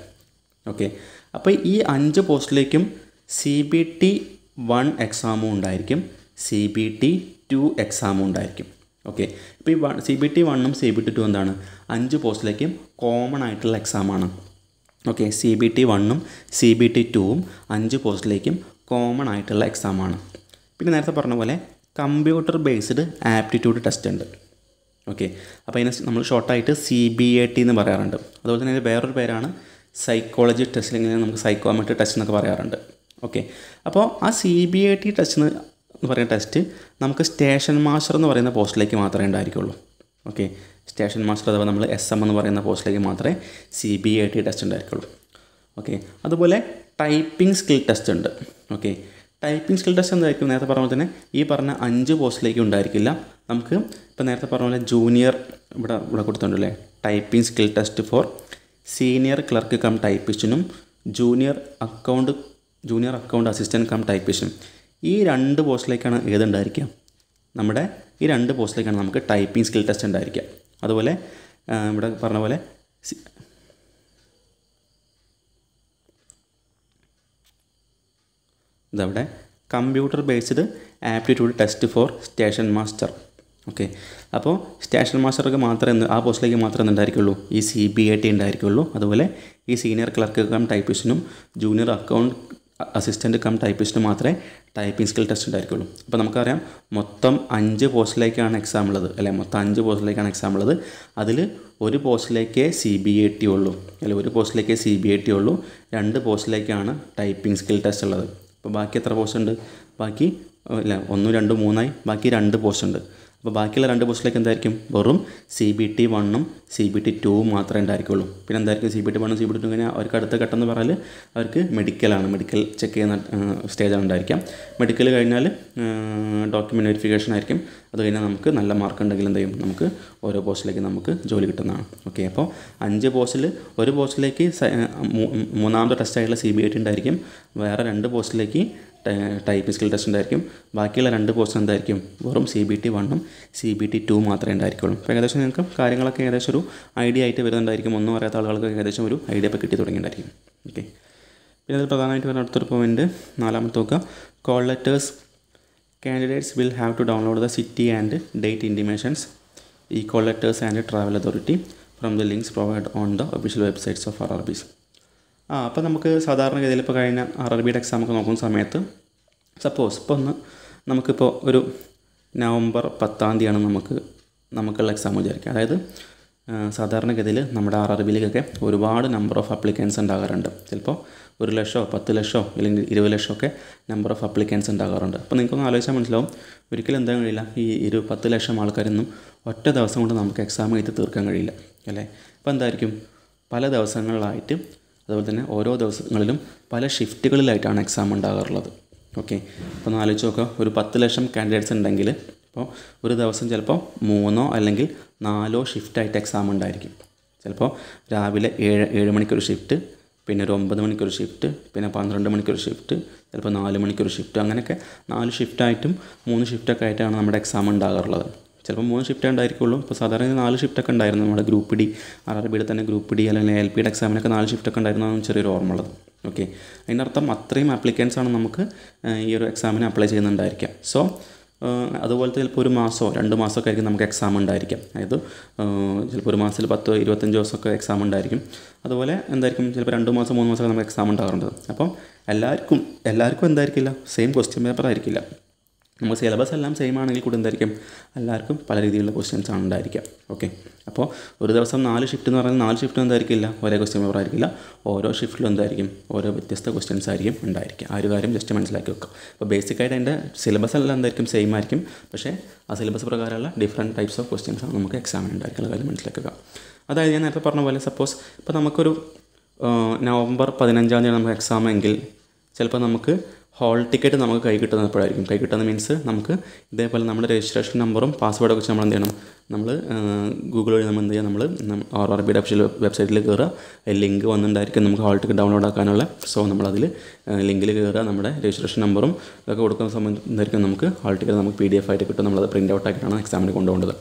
ഓക്കെ അപ്പോൾ ഈ അഞ്ച് പോസ്റ്റിലേക്കും സി ബി ടി വൺ എക്സാമും ഉണ്ടായിരിക്കും സി ബി ടി ടു എക്സാമും ഉണ്ടായിരിക്കും ഓക്കെ ഇപ്പോൾ ഈ സി ബി ടി വണ്ണും സി ബി ടി ടു എന്താണ് അഞ്ച് പോസ്റ്റിലേക്കും കോമൺ ആയിട്ടുള്ള എക്സാമാണ് ഓക്കെ സി ബി ടി വണ്ണും സി ബി ടി ടുവും അഞ്ച് പോസ്റ്റിലേക്കും കോമൺ ആയിട്ടുള്ള എക്സാമാണ് പിന്നെ നേരത്തെ പറഞ്ഞ പോലെ കമ്പ്യൂട്ടർ ബേസ്ഡ് ആപ്റ്റിറ്റ്യൂഡ് ടെസ്റ്റ് ഉണ്ട് ഓക്കെ അപ്പോൾ അതിനെ നമ്മൾ ഷോർട്ടായിട്ട് സി ബി എ ടി എന്ന് പറയാറുണ്ട് അതുപോലെ തന്നെ വേറൊരു പേരാണ് സൈക്കോളജി ടെസ്റ്റ് അല്ലെങ്കിൽ നമുക്ക് സൈക്കോമെട്രി ടെസ്റ്റ് എന്നൊക്കെ പറയാറുണ്ട് ഓക്കെ അപ്പോൾ ആ സി ബി എ ടി ടെസ്റ്റിന് എന്ന് പറയുന്ന ടെസ്റ്റ് നമുക്ക് സ്റ്റേഷൻ മാസ്റ്റർ എന്ന് പറയുന്ന പോസ്റ്റിലേക്ക് മാത്രമേ ഉണ്ടായിരിക്കുള്ളൂ ഓക്കെ സ്റ്റേഷൻ മാസ്റ്റർ അഥവാ നമ്മൾ എസ് എം എന്ന് പറയുന്ന പോസ്റ്റിലേക്ക് മാത്രമേ C B I T test ഉണ്ടായിരിക്കുള്ളൂ ഓക്കെ അതുപോലെ ടൈപ്പിംഗ് സ്കിൽ ടെസ്റ്റ് ഉണ്ട് ഓക്കെ ടൈപ്പിംഗ് സ്കിൽ ടെസ്റ്റ് എന്തായിരിക്കും നേരത്തെ പറഞ്ഞ പോലെ തന്നെ ഈ പറഞ്ഞ അഞ്ച് പോസ്റ്റിലേക്ക് ഉണ്ടായിരിക്കില്ല നമുക്ക് ഇപ്പോൾ നേരത്തെ പറഞ്ഞ പോലെ ജൂനിയർ ഇവിടെ ഇവിടെ കൊടുത്തിട്ടുണ്ടല്ലേ typing skill test for senior clerk cum ടൈപ്പിസ്റ്റിനും junior account junior account assistant cum ടൈപ്പിസ്റ്റിനും ഈ രണ്ട് പോസ്റ്റിലേക്കാണ് ഏതുണ്ടായിരിക്കുക നമ്മുടെ ഈ രണ്ട് പോസ്റ്റിലേക്കാണ് നമുക്ക് ടൈപ്പിംഗ് സ്കിൽ ടെസ്റ്റ് ഉണ്ടായിരിക്കുക അതുപോലെ ഇവിടെ പറഞ്ഞ പോലെ ഇതവിടെ computer based aptitude test for station master okay അപ്പോൾ സ്റ്റേഷൻ മാസ്റ്റർക്ക് മാത്രമേ ആ പോസ്റ്റിലേക്ക് മാത്രമേ ഉണ്ടായിരിക്കുള്ളൂ ഈ സി ബി ഐ ടി ഉണ്ടായിരിക്കുള്ളൂ അതുപോലെ ഈ സീനിയർ ക്ലർക്ക് കം ടൈപ്പിസ്റ്റിനും junior account assistant cum typist മാത്രമേ ടൈപ്പിംഗ് സ്കിൽ ടെസ്റ്റ് ഉണ്ടായിരിക്കുള്ളൂ അപ്പോൾ നമുക്കറിയാം മൊത്തം അഞ്ച് പോസ്റ്റിലേക്കാണ് എക്സാം ഉള്ളത് അല്ലെ മൊത്തം അഞ്ച് പോസ്റ്റിലേക്കാണ് എക്സാം ഉള്ളത് അതിൽ ഒരു പോസ്റ്റിലേക്കേ സി ബി എ ടി ഉള്ളൂ അല്ലെ ഒരു പോസ്റ്റിലേക്കേ സി ബി എ ടി ഉള്ളൂ രണ്ട് പോസ്റ്റിലേക്കാണ് ടൈപ്പിംഗ് സ്കിൽ ടെസ്റ്റ് ഉള്ളത് അപ്പോൾ ബാക്കി എത്ര പോസ്റ്റ് ഉണ്ട് ബാക്കി ഇല്ല ഒന്നും രണ്ടും മൂന്നായി ബാക്കി രണ്ട് പോസ്റ്റ് ഉണ്ട് അപ്പോൾ ബാക്കിയുള്ള രണ്ട് പോസ്റ്റിലേക്ക് എന്തായിരിക്കും വെറും സി ബി ടി വണ്ണും സി ബി ടി ടൂവും മാത്രമേ ഉണ്ടായിരിക്കുള്ളൂ പിന്നെ എന്തായിരിക്കും സി ബി ടി വണ്ണും സി ബി ടി ടു കഴിഞ്ഞാൽ അവർക്ക് അടുത്ത ഘട്ടം എന്ന് പറഞ്ഞാൽ അവർക്ക് മെഡിക്കലാണ് മെഡിക്കൽ ചെക്ക് ചെയ്യുന്ന സ്റ്റേജാണ് ഉണ്ടായിരിക്കാം മെഡിക്കൽ കഴിഞ്ഞാൽ ഡോക്യുമെൻ്റ് വെരിഫിക്കേഷൻ ആയിരിക്കും അത് കഴിഞ്ഞാൽ നമുക്ക് നല്ല മാർക്ക് ഉണ്ടെങ്കിൽ എന്ത് ചെയ്യും നമുക്ക് ഓരോ പോസ്റ്റിലേക്ക് നമുക്ക് ജോലി കിട്ടുന്നതാണ് ഓക്കെ അപ്പോൾ അഞ്ച് പോസ്റ്റിൽ ഒരു പോസ്റ്റിലേക്ക് മൂന്നാമത്തെ ടെസ്റ്റായിട്ടുള്ള സി ബി ഐ ടി ഉണ്ടായിരിക്കും വേറെ രണ്ട് പോസ്റ്റിലേക്ക് ടൈപ്പ് സ്കിൽ ടെസ്റ്റ് ഉണ്ടായിരിക്കും ബാക്കിയുള്ള രണ്ട് പോർഷൻ എന്തായിരിക്കും വെറും സി ബി ടി വണ്ണും സി ബി ടി ടു മാത്രമേ ഉണ്ടായിരിക്കുള്ളൂ അപ്പോൾ ഏകദേശം നിങ്ങൾക്ക് കാര്യങ്ങളൊക്കെ ഏകദേശം ഒരു ഐഡിയ ആയിട്ട് വരുന്നുണ്ടായിരിക്കും ഒന്നും അറിയാത്ത ആളുകൾക്ക് ഏകദേശം ഒരു ഐഡിയ ഒക്കെ കിട്ടി തുടങ്ങിയിട്ടുണ്ടായിരിക്കും ഓക്കെ പിന്നെ അതിൽ പ്രധാനമായിട്ട് വരുന്ന അടുത്തൊരു പോയിൻ്റ് നാലാമത്തെ നോക്കുക call letters candidates will have to download the city and date intimations e call letters and travel authority from the links provide on the official websites of R R Bs ആ അപ്പോൾ നമുക്ക് സാധാരണഗതിയിൽ ഇപ്പോൾ കഴിഞ്ഞ R R ബിയുടെ എക്സാമൊക്കെ നോക്കുന്ന സമയത്ത് സപ്പോസ് ഇപ്പോൾ ഒന്ന് നമുക്കിപ്പോൾ ഒരു നവംബർ പത്താം തീയതിയാണ് നമുക്ക് നമുക്കുള്ള എക്സാം വിചാരിക്കുക അതായത് സാധാരണഗതിയിൽ നമ്മുടെ ആർ ആർ ബിയിലേക്കൊക്കെ ഒരുപാട് നമ്പർ ഓഫ് അപ്ലിക്കൻസ് ഉണ്ടാകാറുണ്ട് ചിലപ്പോൾ ഒരു ലക്ഷമോ പത്ത് ലക്ഷമോ അല്ലെങ്കിൽ ഇരുപത് ലക്ഷം ഒക്കെ നമ്പർ ഓഫ് അപ്ലിക്കൻസ് ഉണ്ടാകാറുണ്ട് അപ്പോൾ നിങ്ങൾക്കൊന്ന് ആലോചിച്ചാൽ മനസ്സിലാവും ഒരിക്കലും എന്താ കഴിയില്ല ഈ ഇരു പത്ത് ലക്ഷം ആൾക്കാരൊന്നും ഒറ്റ ദിവസം കൊണ്ട് നമുക്ക് എക്സാം എഴുതി തീർക്കാൻ കഴിയില്ല അല്ലേ അപ്പോൾ എന്തായിരിക്കും പല ദിവസങ്ങളിലായിട്ട് അതുപോലെ തന്നെ ഓരോ ദിവസങ്ങളിലും പല ഷിഫ്റ്റുകളിലായിട്ടാണ് എക്സാം ഉണ്ടാകാറുള്ളത് ഓക്കെ അപ്പോൾ ഒന്ന് ആലോചിച്ച് നോക്കുക ഒരു പത്ത് ലക്ഷം കാൻഡിഡേറ്റ്സ് ഉണ്ടെങ്കിൽ ഇപ്പോൾ ഒരു ദിവസം ചിലപ്പോൾ മൂന്നോ അല്ലെങ്കിൽ നാലോ ഷിഫ്റ്റായിട്ട് എക്സാം ഉണ്ടായിരിക്കും ചിലപ്പോൾ രാവിലെ ഏഴ് ഏഴ് മണിക്കൊരു ഷിഫ്റ്റ് പിന്നെ ഒരു ഒമ്പത് മണിക്കൊരു ഷിഫ്റ്റ് പിന്നെ പന്ത്രണ്ട് മണിക്കൊരു ഷിഫ്റ്റ് ചിലപ്പോൾ നാല് മണിക്കൊരു ഷിഫ്റ്റ് അങ്ങനെയൊക്കെ നാല് ഷിഫ്റ്റായിട്ടും മൂന്ന് ഷിഫ്റ്റൊക്കെ ആയിട്ടാണ് നമ്മുടെ എക്സാം ഉണ്ടാകാറുള്ളത് ചിലപ്പോൾ മൂന്ന് ഷിഫ്റ്റ് ഉണ്ടായിരിക്കുള്ളൂ ഇപ്പോൾ സാധാരണ നാല് ഷിഫ്റ്റൊക്കെ ഉണ്ടായിരുന്നു നമ്മുടെ ഗ്രൂപ്പ് ഡി ആർ ആർ ബിയിൽ തന്നെ ഗ്രൂപ്പ് ഡി അല്ലെങ്കിൽ എൽ പിയുടെ എക്സാമിനൊക്കെ നാല് ഷിഫ്റ്റൊക്കെ ഉണ്ടായിരുന്നതാണ് ചെറിയൊരു ഓർമ്മ ഉള്ളത് ഓക്കെ അതിനർത്ഥം അത്രയും ആപ്ലിക്കൻസ് ആണ് നമുക്ക് ഈ ഒരു എക്സാമിന് അപ്ലൈ ചെയ്യുന്നുണ്ടായിരിക്കാം സോ അതുപോലത്തെ ചിലപ്പോൾ ഒരു മാസമോ രണ്ട് മാസമൊക്കെ ആയിരിക്കും നമുക്ക് എക്സാം ഉണ്ടായിരിക്കാം അതായത് ചിലപ്പോൾ ഒരു മാസത്തിൽ പത്തോ ഇരുപത്തഞ്ച് ദിവസമൊക്കെ എക്സാം ഉണ്ടായിരിക്കും അതുപോലെ എന്തായിരിക്കും ചിലപ്പോൾ രണ്ട് മാസം മൂന്ന് മാസമൊക്കെ നമുക്ക് എക്സാം ഉണ്ടാകാറുണ്ട് അപ്പം എല്ലാവർക്കും എല്ലാവർക്കും എന്തായിരിക്കില്ല സെയിം ക്വസ്റ്റ്യൻ പേപ്പർ ആയിരിക്കില്ല നമ്മൾ സിലബസ് എല്ലാം സെയിം ആണെങ്കിൽ കൂടെ എന്തായിരിക്കും എല്ലാവർക്കും പല രീതിയിലുള്ള ക്വസ്റ്റ്യൻസ് ആണ് ഉണ്ടായിരിക്കുക ഓക്കെ അപ്പോൾ ഒരു ദിവസം നാല് ഷിഫ്റ്റ് എന്ന് പറഞ്ഞാൽ നാല് ഷിഫ്റ്റ് എന്തായിരിക്കില്ല ഒരേ ക്വസ്റ്റ്യൻ പേപ്പർ ആയിരിക്കില്ല ഓരോ ഷിഫ്റ്റിലും എന്തായിരിക്കും ഓരോ വ്യത്യസ്ത ക്വസ്റ്റ്യൻസ് ആയിരിക്കും ഉണ്ടായിരിക്കുക ആ ഒരു കാര്യം ജസ്റ്റ് മനസ്സിലാക്കി വെക്കുക അപ്പോൾ ബേസിക്കായിട്ട് അതിൻ്റെ സിലബസ് എല്ലാം എന്തായിരിക്കും സെയിം ആയിരിക്കും പക്ഷേ ആ സിലബസ് പ്രകാരമുള്ള ഡിഫറെൻറ്റ് ടൈപ്സ് ഓഫ് ക്വസ്റ്റ്യൻസ് ആണ് നമുക്ക് എക്സാമിന് ഉണ്ടായിരിക്കുന്ന കാര്യം മനസ്സിലാക്കുക അതായത് ഞാൻ നേരത്തെ പറഞ്ഞ പോലെ സപ്പോസ് ഇപ്പോൾ നമുക്കൊരു നവംബർ പതിനഞ്ചാം തീയതി നമുക്ക് എക്സാം എങ്കിൽ ചിലപ്പോൾ നമുക്ക് ഹോൾ ടിക്കറ്റ് നമുക്ക് കൈ കിട്ടുന്നപ്പോഴായിരിക്കും എപ്പോഴായിരിക്കും കൈ കിട്ടുന്ന മീൻസ് നമുക്ക് ഇതേപോലെ നമ്മുടെ രജിസ്ട്രേഷൻ നമ്പറും പാസ്വേഡൊക്കെ വെച്ച് നമ്മൾ എന്ത് ചെയ്യണം നമ്മൾ ഗൂഗിൾ വഴി നമ്മൾ എന്ത് ചെയ്യാം നമ്മൾ ആർ ആർ ബി ഡബ്ഷ്യൽ വെബ്സൈറ്റിൽ കയറുക ലിങ്ക് വന്നിട്ടുണ്ടായിരിക്കും നമുക്ക് ഹോൾ ടിക്കറ്റ് ഡൗൺലോഡ് ആക്കാനുള്ള സോ നമ്മളതിൽ ലിങ്കിൽ കയറുക നമ്മുടെ രജിസ്ട്രേഷൻ നമ്പറും ഇതൊക്കെ കൊടുക്കുന്ന സംബന്ധിച്ചായിരിക്കും നമുക്ക് ഹോൾ ടിക്കറ്റ് നമുക്ക് പി ഡി എഫ് ആയിട്ട് കിട്ടും നമ്മളത് പ്രിൻ്റ് ഔട്ട് ആക്കിയിട്ടാണ് എക്സാമിന് കൊണ്ടുപോകുന്നത്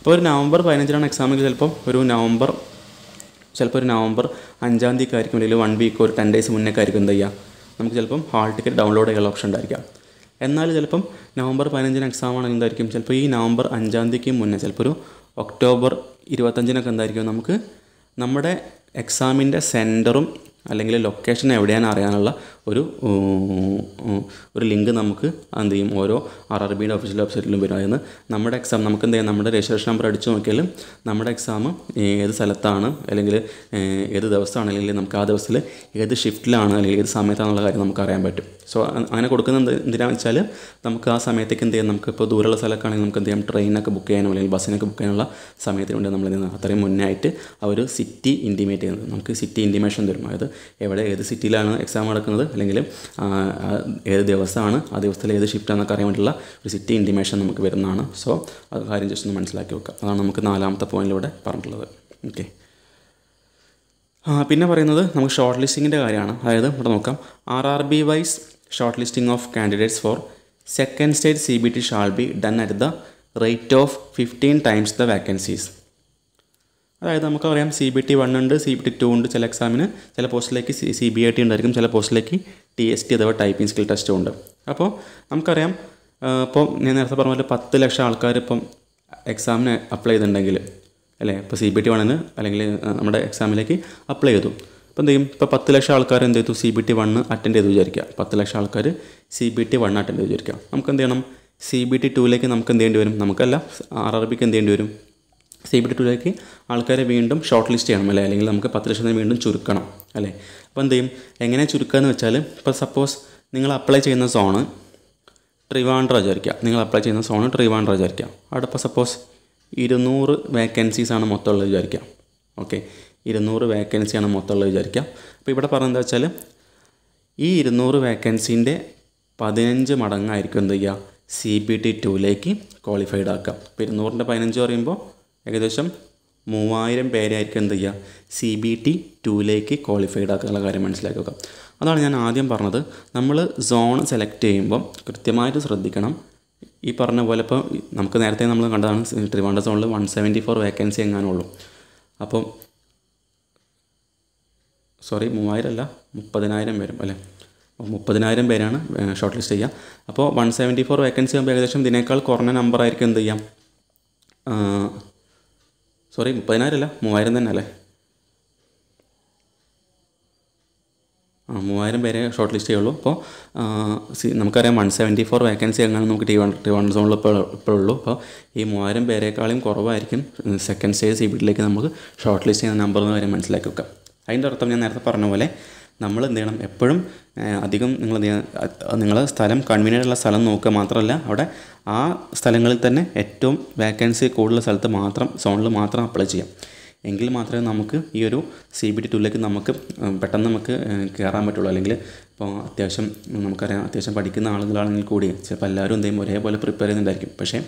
അപ്പോൾ ഒരു നവംബർ പതിനഞ്ചിനാണ് എക്സാമിൽ ചിലപ്പോൾ ഒരു നവംബർ ചിലപ്പോൾ ഒരു നവംബർ അഞ്ചാം തീയതി ആയിരിക്കും അല്ലെങ്കിൽ വൺ വീക്ക് ഒരു ടെൻ ഡേയ്സ് മുന്നേ ആയിരിക്കും എന്ത് ചെയ്യുക നമുക്ക് ചിലപ്പം ഹാൾ ടിക്കറ്റ് ഡൗൺലോഡ് ചെയ്യാനുള്ള ഓപ്ഷൻ ഉണ്ടായിരിക്കാം എന്നാൽ ചിലപ്പം നവംബർ പതിനഞ്ചിന് എക്സാം ആണെങ്കിൽ എന്തായിരിക്കും ചിലപ്പോൾ ഈ നവംബർ അഞ്ചാം തീയതിക്ക് മുന്നേ ചിലപ്പോൾ ഒരു ഒക്ടോബർ ഇരുപത്തഞ്ചിനൊക്കെ എന്തായിരിക്കും നമുക്ക് നമ്മുടെ എക്സാമിൻ്റെ സെൻറ്ററും അല്ലെങ്കിൽ ലൊക്കേഷൻ എവിടെയാണെന്ന് അറിയാനുള്ള ഒരു ഒരു ലിങ്ക് നമുക്ക് എന്ത് ചെയ്യും ഓരോ ആർ ആർ ബിയുടെ ഒഫീഷ്യൽ വെബ്സൈറ്റിലും വരും അതായത് നമ്മുടെ എക്സാം നമുക്ക് എന്ത് ചെയ്യാം നമ്മുടെ രജിസ്ട്രേഷൻ നമ്പർ അടിച്ചു നോക്കിയാലും നമ്മുടെ എക്സാം ഏത് സ്ഥലത്താണ് അല്ലെങ്കിൽ ഏത് ദിവസമാണ് അല്ലെങ്കിൽ നമുക്ക് ആ ദിവസത്തിൽ ഏത് ഷിഫ്റ്റിലാണ് അല്ലെങ്കിൽ ഏത് സമയത്താണെന്നുള്ള കാര്യം നമുക്ക് അറിയാൻ പറ്റും സോ അങ്ങനെ എന്ത് എന്തിനാണെന്ന് വെച്ചാൽ നമുക്ക് ആ സമയത്തേക്ക് എന്ത് ചെയ്യാം നമുക്ക് ഇപ്പോൾ ദൂരമുള്ള സ്ഥലമൊക്കെയാണെങ്കിൽ നമുക്ക് എന്ത് ചെയ്യാം ട്രെയിനൊക്കെ ബുക്ക് ചെയ്യാനോ അല്ലെങ്കിൽ ബസ്സിനൊക്കെ ബുക്ക് ചെയ്യാനുള്ള സമയത്തിനുണ്ട് നമ്മൾ എന്ത് അത്രയും മുന്നേ ആയിട്ട് ആ ഒരു സിറ്റി ഇൻറ്റിമേറ്റ് ചെയ്യുന്നത് നമുക്ക് സിറ്റി ഇൻറ്റിമേഷൻ തരും അതായത് എവിടെ ഏത് സിറ്റിയിലാണ് എക്സാം നടക്കുന്നത് അല്ലെങ്കിൽ ഏത് ദിവസമാണ് ആ ദിവസത്തിലെ ഏത് ആണെന്നൊക്കെ അറിയാൻ വേണ്ടിയുള്ള ഒരു സിറ്റി ഇൻറ്റിമേഷൻ നമുക്ക് വരുന്നതാണ് സോ അത് കാര്യം ജസ്റ്റ് ഒന്ന് മനസ്സിലാക്കി വെക്കുക അതാണ് നമുക്ക് നാലാമത്തെ പോയിന്റിലൂടെ പറഞ്ഞിട്ടുള്ളത് ഓക്കെ പിന്നെ പറയുന്നത് നമുക്ക് ഷോർട്ട് ലിസ്റ്റിങ്ങിൻ്റെ കാര്യമാണ് അതായത് ഇവിടെ നോക്കാം R R B wise shortlisting of candidates for second stage C B T shall be done at the rate of fifteen times the vacancies അതായത് നമുക്കറിയാം സി ബി ടി വൺ ഉണ്ട് സി ബി ടി ടു ഉണ്ട് ചില എക്സാമിന് ചില പോസ്റ്റിലേക്ക് C B I T ഉണ്ടായിരിക്കും ചില പോസ്റ്റിലേക്ക് ടി എസ് ടി അഥവാ ടൈപ്പിംഗ് സ്കിൽ ടെസ്റ്റും ഉണ്ട് അപ്പോൾ നമുക്കറിയാം ഇപ്പോൾ ഞാൻ നേരത്തെ പറഞ്ഞ പോലെ പത്ത് ലക്ഷം ആൾക്കാർ ഇപ്പം എക്സാമിന് അപ്ലൈ ചെയ്തിട്ടുണ്ടെങ്കിൽ അല്ലേ ഇപ്പോൾ സി ബി ടി വണ്ണിന് അല്ലെങ്കിൽ നമ്മുടെ എക്സാമിലേക്ക് അപ്ലൈ ചെയ്തു അപ്പോൾ എന്ത് ചെയ്യും ഇപ്പോൾ പത്ത് ലക്ഷം ആൾക്കാർ എന്ത് ചെയ്തു C B T one attend ചെയ്തു വിചാരിക്കുക പത്ത് ലക്ഷം ആൾക്കാർ C B T one attend ചെയ്തു വിചാരിക്കുക നമുക്ക് എന്ത് ചെയ്യണം സി ബി ടി ടുവിലേക്ക് നമുക്ക് എന്ത് ചെയ്യേണ്ടി വരും നമുക്കല്ല ആർ ആർ ബിക്ക് എന്ത് ചെയ്യേണ്ടി വരും സി ബി ടൂലേക്ക് ആൾക്കാരെ വീണ്ടും ഷോർട്ട് ലിസ്റ്റ് ചെയ്യണം അല്ലേ അല്ലെങ്കിൽ നമുക്ക് പത്ത് ലക്ഷത്തിന് വീണ്ടും ചുരുക്കണം അല്ലേ അപ്പോൾ എന്ത് ചെയ്യും എങ്ങനെ ചുരുക്കുക എന്ന് വെച്ചാൽ ഇപ്പോൾ സപ്പോസ് നിങ്ങൾ അപ്ലൈ ചെയ്യുന്ന സോണ് ട്രിവാൻഡ്ര വിചാരിക്കുക നിങ്ങൾ അപ്ലൈ ചെയ്യുന്ന സോണ് ട്രിവാൻഡ്ര വിചാരിക്കുക അവിടെ ഇപ്പോൾ സപ്പോസ് ഇരുന്നൂറ് വേക്കൻസീസാണ് മൊത്തമുള്ളത് വിചാരിക്കുക ഓക്കെ ഇരുന്നൂറ് വേക്കൻസിയാണ് മൊത്തമുള്ളത് വിചാരിക്കുക അപ്പോൾ ഇവിടെ പറഞ്ഞത് വെച്ചാൽ ഈ ഇരുന്നൂറ് വേക്കൻസിൻ്റെ പതിനഞ്ച് മടങ്ങായിരിക്കും എന്ത് ചെയ്യുക സി ബി ടി ടുവിലേക്ക് ക്വാളിഫൈഡ് ആക്കുക അപ്പോൾ ഇരുന്നൂറിൻ്റെ പതിനഞ്ച് പറയുമ്പോൾ ഏകദേശം മൂവായിരം പേരായിരിക്കും എന്ത് ചെയ്യുക സി ബി ടി ടൂലേക്ക് ക്വാളിഫൈഡ് ആക്കാനുള്ള കാര്യം മനസ്സിലാക്കി അതാണ് ഞാൻ ആദ്യം പറഞ്ഞത് നമ്മൾ സോൺ സെലക്ട് ചെയ്യുമ്പോൾ കൃത്യമായിട്ട് ശ്രദ്ധിക്കണം ഈ പറഞ്ഞ പോലെ ഇപ്പോൾ നമുക്ക് നേരത്തെ നമ്മൾ കണ്ടതാണ് ട്രിവാൻഡ്ര സോണിൽ വൺ സെവൻറ്റി ഫോർ വേക്കൻസി എങ്ങാനുള്ളൂ അപ്പം സോറി മൂവായിരം അല്ല മുപ്പതിനായിരം വരും അല്ലേ അപ്പോൾ മുപ്പതിനായിരം പേരാണ് ഷോർട്ട് ലിസ്റ്റ് ചെയ്യുക അപ്പോൾ വൺ സെവൻറ്റി ഫോർ വേക്കൻസി ആകുമ്പോൾ ഏകദേശം ഇതിനേക്കാൾ കുറഞ്ഞ നമ്പറായിരിക്കും എന്ത് ചെയ്യാം സോറി മുപ്പതിനായിരം അല്ല മൂവായിരം തന്നെ അല്ലേ ആ മൂവായിരം പേരെ ഷോർട്ട് ലിസ്റ്റ് ചെയ്യുള്ളൂ അപ്പോൾ നമുക്കറിയാം വൺ സെവൻറ്റി ഫോർ വേക്കൻസി അങ്ങനെ നമുക്ക് ടി വൺ ടി വൺ സോണിൽ ഇപ്പോൾ ഇപ്പോഴുള്ളൂ അപ്പോൾ ഈ മൂവായിരം പേരെക്കാളും കുറവായിരിക്കും സെക്കൻഡ് സ്റ്റേജ് സി ബിഡിലേക്ക് നമുക്ക് ഷോർട്ട് ലിസ്റ്റ് ചെയ്യുന്ന നമ്പർ എന്ന് വരെ മനസ്സിലാക്കി വെക്കാം അതിൻ്റെ അർത്ഥം ഞാൻ നേരത്തെ പറഞ്ഞ പോലെ നമ്മൾ എന്ത് ചെയ്യണം എപ്പോഴും അധികം നിങ്ങൾ നിങ്ങൾ സ്ഥലം കൺവീനിയൻ്റ് ഉള്ള സ്ഥലം നോക്കുക മാത്രമല്ല അവിടെ ആ സ്ഥലങ്ങളിൽ തന്നെ ഏറ്റവും വേക്കൻസി കൂടുതൽ സ്ഥലത്ത് മാത്രം സോണിൽ മാത്രം അപ്ലൈ ചെയ്യാം എങ്കിൽ മാത്രമേ നമുക്ക് ഈ ഒരു സി ബി ടി ടൂലേക്ക് നമുക്ക് പെട്ടെന്ന് നമുക്ക് കയറാൻ പറ്റുള്ളൂ അല്ലെങ്കിൽ ഇപ്പോൾ അത്യാവശ്യം നമുക്കറിയാം അത്യാവശ്യം പഠിക്കുന്ന ആളുകളാണെങ്കിൽ കൂടി ചിലപ്പോൾ എല്ലാവരും എന്തെങ്കിലും ഒരേപോലെ പ്രിപ്പയർ ചെയ്യുന്നുണ്ടായിരിക്കും പക്ഷേ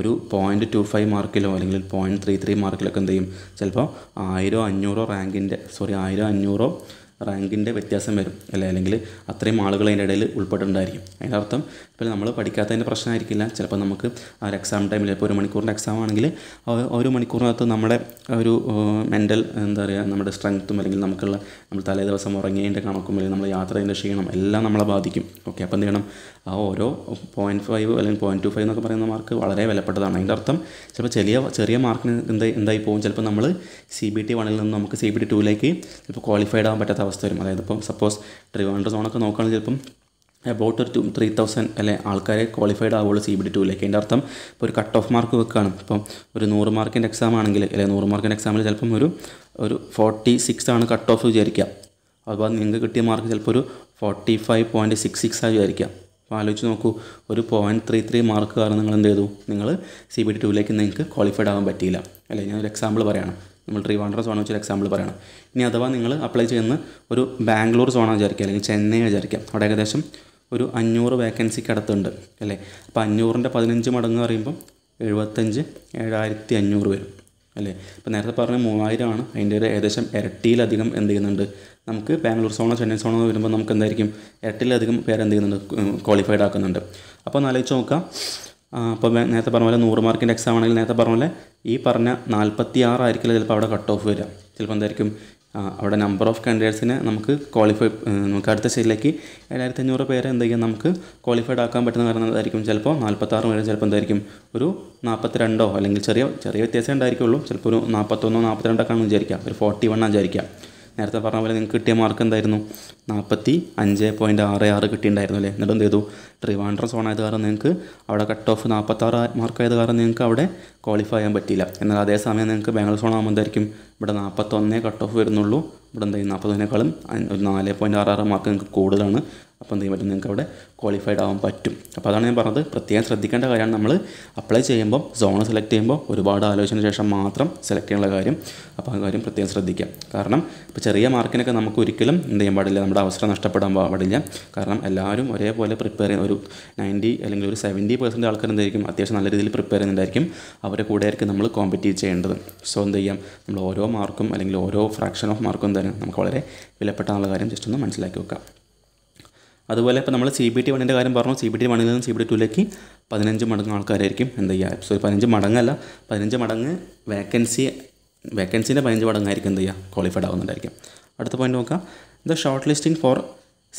ഒരു പോയിൻ്റ് ടു ഫൈവ് മാർക്കിലോ അല്ലെങ്കിൽ പോയിൻറ്റ് ത്രീ ത്രീ മാർക്കിലൊക്കെ എന്ത് ചെയ്യും ചിലപ്പോൾ ആയിരോ അഞ്ഞൂറോ റാങ്കിൻ്റെ സോറി ആയിരോ അഞ്ഞൂറോ റാങ്കിൻ്റെ വ്യത്യാസം വരും അല്ലെ അല്ലെങ്കിൽ അത്രയും ആളുകൾ അതിൻ്റെ ഇടയിൽ ഉൾപ്പെട്ടിട്ടുണ്ടായിരിക്കും അതിൻ്റെ അർത്ഥം ഇപ്പോൾ നമ്മൾ പഠിക്കാത്തതിൻ്റെ പ്രശ്നമായിരിക്കില്ല ചിലപ്പോൾ നമുക്ക് ആ ഒരു എക്സാം ടൈമിൽ ഇപ്പോൾ ഒരു മണിക്കൂറിൻ്റെ എക്സാം ആണെങ്കിൽ ഒരു മണിക്കൂറിനകത്ത് നമ്മുടെ ഒരു മെൻ്റൽ എന്താ പറയുക നമ്മുടെ സ്ട്രെങ്ത്തും അല്ലെങ്കിൽ നമുക്കുള്ള നമ്മൾ തലേ ദിവസം ഉറങ്ങിയതിൻ്റെ കണക്കും അല്ലെങ്കിൽ നമ്മൾ യാത്ര അതിൻ്റെ ക്ഷീണം എല്ലാം നമ്മളെ ബാധിക്കും ഓക്കെ അപ്പോൾ എന്ത് ചെയ്യണം ആ ഓരോ പോയിൻറ്റ് ഫൈവ് അല്ലെങ്കിൽ പോയിൻറ്റ് ടു ഫൈവ് എന്നൊക്കെ പറയുന്ന മാർക്ക് വളരെ വിലപ്പെട്ടതാണ് അതിൻ്റെ അർത്ഥം ചിലപ്പോൾ ചെറിയ ചെറിയ മാർക്കിന് എന്താ എന്തായി പോകും ചിലപ്പോൾ നമ്മൾ സി ബി ടി വണ്ണിൽ നിന്ന് നമുക്ക് സി ബി ടി ടുവിലേക്ക് ചിലപ്പോൾ ക്വാളിഫൈഡ് ആകാൻ പറ്റാത്ത അവസ്ഥ വരും അതായത് ഇപ്പം സപ്പോസ് ട്രിവാൻഡ്രസ് സോണൊക്കെ നോക്കുകയാണെങ്കിൽ ചിലപ്പം അബൌട്ട് ഒരു ടു ത്രീ തൗസൻഡ് അല്ലെ ആൾക്കാരെ ക്വാളിഫൈഡ് ആവുകയുള്ളൂ സി ബി ഡി ടൂലേക്ക് അതിൻ്റെ അർത്ഥം ഇപ്പോൾ ഒരു കട്ട് ഓഫ് മാർക്ക് വെക്കുകയാണ് ഇപ്പം ഒരു നൂറ് മാർക്കിൻ്റെ എക്സാം ആണെങ്കിൽ അല്ലെ നൂറ് മാർക്കിൻ്റെ എക്സാമിൽ ചിലപ്പം ഒരു ഒരു ഫോർട്ടി സിക്സ് ആണ് കട്ട് ഓഫ് വിചാരിക്കുക അതുപോലെ നിങ്ങൾക്ക് കിട്ടിയ മാർക്ക് ചിലപ്പോൾ ഒരു forty five point six six ആയി വിചാരിക്കുക അപ്പോൾ ആലോചിച്ച് നോക്കൂ ഒരു പോയിൻറ്റ് ത്രീ ത്രീ മാർക്ക് കാരണം നിങ്ങൾ എന്ത് ചെയ്തു നിങ്ങൾ സി ബി ഡി ടൂവിലേക്ക് നിങ്ങൾക്ക് ക്വാളിഫൈഡ് ആകാൻ പറ്റിയില്ല അല്ലേ ഞാനൊരു എക്സാമ്പിൾ പറയുകയാണ് നമ്മൾ ട്രിവാൻഡ്രം സോണ വെച്ചൊരു എക്സാമ്പിൾ പറയണം ഇനി അഥവാ നിങ്ങൾ അപ്ലൈ ചെയ്യുന്ന ഒരു ബാംഗ്ലൂർ സോണ വിചാരിക്കുക അല്ലെങ്കിൽ ചെന്നൈ വിചാരിക്കുക അവിടെ ഏകദേശം ഒരു അഞ്ഞൂറ് വേക്കൻസിക്ക് അടുത്തുണ്ട് അല്ലേ അപ്പോൾ അഞ്ഞൂറിൻ്റെ പതിനഞ്ച് മടങ്ങ് പറയുമ്പം എഴുപത്തഞ്ച് ഏഴായിരത്തി അഞ്ഞൂറ് വരും അല്ലേ ഇപ്പോൾ നേരത്തെ പറഞ്ഞ മൂവായിരമാണ് അതിൻ്റെ ഒരു ഏകദേശം ഇരട്ടിയിലധികം എന്ത് ചെയ്യുന്നുണ്ട് നമുക്ക് ബാംഗ്ലൂർ സോണോ ചെന്നൈ സോണോ വരുമ്പോൾ നമുക്ക് എന്തായിരിക്കും ഇരട്ടിയിലധികം പേര് എന്ത് ചെയ്യുന്നുണ്ട് ക്വാളിഫൈഡ് ആക്കുന്നുണ്ട് അപ്പോൾ ഒന്ന് ആലോചിച്ച് നോക്കാം അപ്പോൾ നേരത്തെ പറഞ്ഞ പോലെ നൂറ് മാർക്കിൻ്റെ എക്സാം ആണെങ്കിൽ നേരത്തെ പറഞ്ഞ പോലെ ഈ പറഞ്ഞ നാൽപ്പത്തി ആറായിരിക്കില്ല ചിലപ്പോൾ അവിടെ കട്ട് ഓഫ് വരിക ചിലപ്പോൾ എന്തായിരിക്കും അവിടെ നമ്പർ ഓഫ് കാൻഡിഡേറ്റ്സിനെ നമുക്ക് ക്വാളിഫൈ നമുക്ക് അടുത്ത സ്റ്റേജിലേക്ക് ഏഴായിരത്തി അഞ്ഞൂറ് പേരെ എന്തെങ്കിലും നമുക്ക് ക്വാളിഫൈഡ് ആക്കാൻ പറ്റുന്ന കാരണമായിരിക്കും എന്തായിരിക്കും ചിലപ്പോൾ നാൽപ്പത്താറ് വരെ ചിലപ്പോൾ എന്തായിരിക്കും ഒരു നാൽപ്പത്തിരണ്ടോ അല്ലെങ്കിൽ ചെറിയ ചെറിയ വ്യത്യാസം ഉണ്ടായിരിക്കുള്ളൂ ചിലപ്പോൾ ഒരു നാൽപ്പത്തൊന്നോ നാൽപ്പത്തിരണ്ടൊക്കെ ആണെന്ന് വിചാരിക്കാം ഒരു ഫോർട്ടി വണ്ണാണ് വിചാരിക്കാം നേരത്തെ പറഞ്ഞ പോലെ നിങ്ങൾക്ക് കിട്ടിയ മാർക്ക് എന്തായിരുന്നു നാൽപ്പത്തി അഞ്ച് പോയിൻറ്റ് ആറ് ആറ് കിട്ടിയിട്ടുണ്ടായിരുന്നു അല്ലേ എന്നിട്ട് എന്ത് ചെയ്തു ട്രിവാൻഡ്രം സോൺ ആയത് കാരണം നിങ്ങൾക്ക് അവിടെ കട്ട് ഓഫ് നാൽപ്പത്താറ് മാർക്ക് ആയത് കാരണം നിങ്ങൾക്ക് അവിടെ ക്വാളിഫൈ ചെയ്യാൻ പറ്റിയില്ല എന്നാൽ അതേസമയം നിങ്ങൾക്ക് ബാംഗ്ലൂർ സോൺ ആകുമ്പോൾ എന്തായിരിക്കും ഇവിടെ നാൽപ്പത്തൊന്നേ കട്ട് ഓഫ് വരുന്നുള്ളൂ ഇവിടെ എന്തായി നാൽപ്പത്തൊന്നേക്കാളും ഒരു നാല് പോയിൻറ്റ് ആറ് ആറ് മാർക്ക് നിങ്ങൾക്ക് കൂടുതലാണ് അപ്പോൾ എന്ത് ചെയ്യാൻ പറ്റും നിങ്ങൾക്ക് അവിടെ ക്വാളിഫൈഡ് ആവാൻ പറ്റും അപ്പോൾ അതാണ് ഞാൻ പറഞ്ഞത് പ്രത്യേകം ശ്രദ്ധിക്കേണ്ട കാര്യമാണ് നമ്മൾ അപ്ലൈ ചെയ്യുമ്പോൾ സോൺ സെലക്ട് ചെയ്യുമ്പോൾ ഒരുപാട് ആലോചന ശേഷം മാത്രം സെലക്ട് ചെയ്യാനുള്ള കാര്യം അപ്പോൾ ആ കാര്യം പ്രത്യേകം ശ്രദ്ധിക്കാം കാരണം ഇപ്പോൾ ചെറിയ മാർക്കിനൊക്കെ നമുക്ക് ഒരിക്കലും എന്ത് ചെയ്യാൻ പാടില്ല നമ്മുടെ അവസരം നഷ്ടപ്പെടാൻ പാടില്ല കാരണം എല്ലാവരും ഒരേപോലെ പ്രിപ്പയർ ചെയ്യുന്ന ഒരു നയൻറ്റി അല്ലെങ്കിൽ ഒരു സെവൻറ്റി പെർസെൻറ്റ് ആൾക്കാർ എന്തായിരിക്കും അത്യാവശ്യം നല്ല രീതിയിൽ പ്രിപ്പയർ ചെയ്യുന്നുണ്ടായിരിക്കും അവരെ കൂടെ ആയിരിക്കും നമ്മൾ കോമ്പറ്റീവ് ചെയ്യേണ്ടത് സോ എന്ത് ചെയ്യാം നമ്മൾ ഓരോ മാർക്കും അല്ലെങ്കിൽ ഓരോ ഫ്രാക്ഷൻ ഓഫ് മാർക്കും തന്നെ നമുക്ക് വളരെ വിലപ്പെട്ടാനുള്ള കാര്യം ജസ്റ്റ് ഒന്ന് മനസ്സിലാക്കി വെക്കാം അതുപോലെ ഇപ്പോൾ നമ്മൾ സി ബി ടി വണ്ണിൻ്റെ കാര്യം പറഞ്ഞു സി ബി ടി വണ്ണിൽ നിന്ന് സി ബി ടി ടുലേക്ക് പതിനഞ്ച് മടങ്ങ് ആൾക്കാരായിരിക്കും എന്ത് ചെയ്യുക സോറി പതിനഞ്ച് മടങ്ങല്ല പതിനഞ്ച് മടങ്ങ് വേക്കൻസി വേക്കൻസിൻ്റെ പതിനഞ്ച് മടങ്ങായിരിക്കും എന്ത് ചെയ്യുക ക്വാളിഫൈഡ് ആവുന്നുണ്ടായിരിക്കും അടുത്ത പോയിന്റ് നോക്കാം the shortlisting for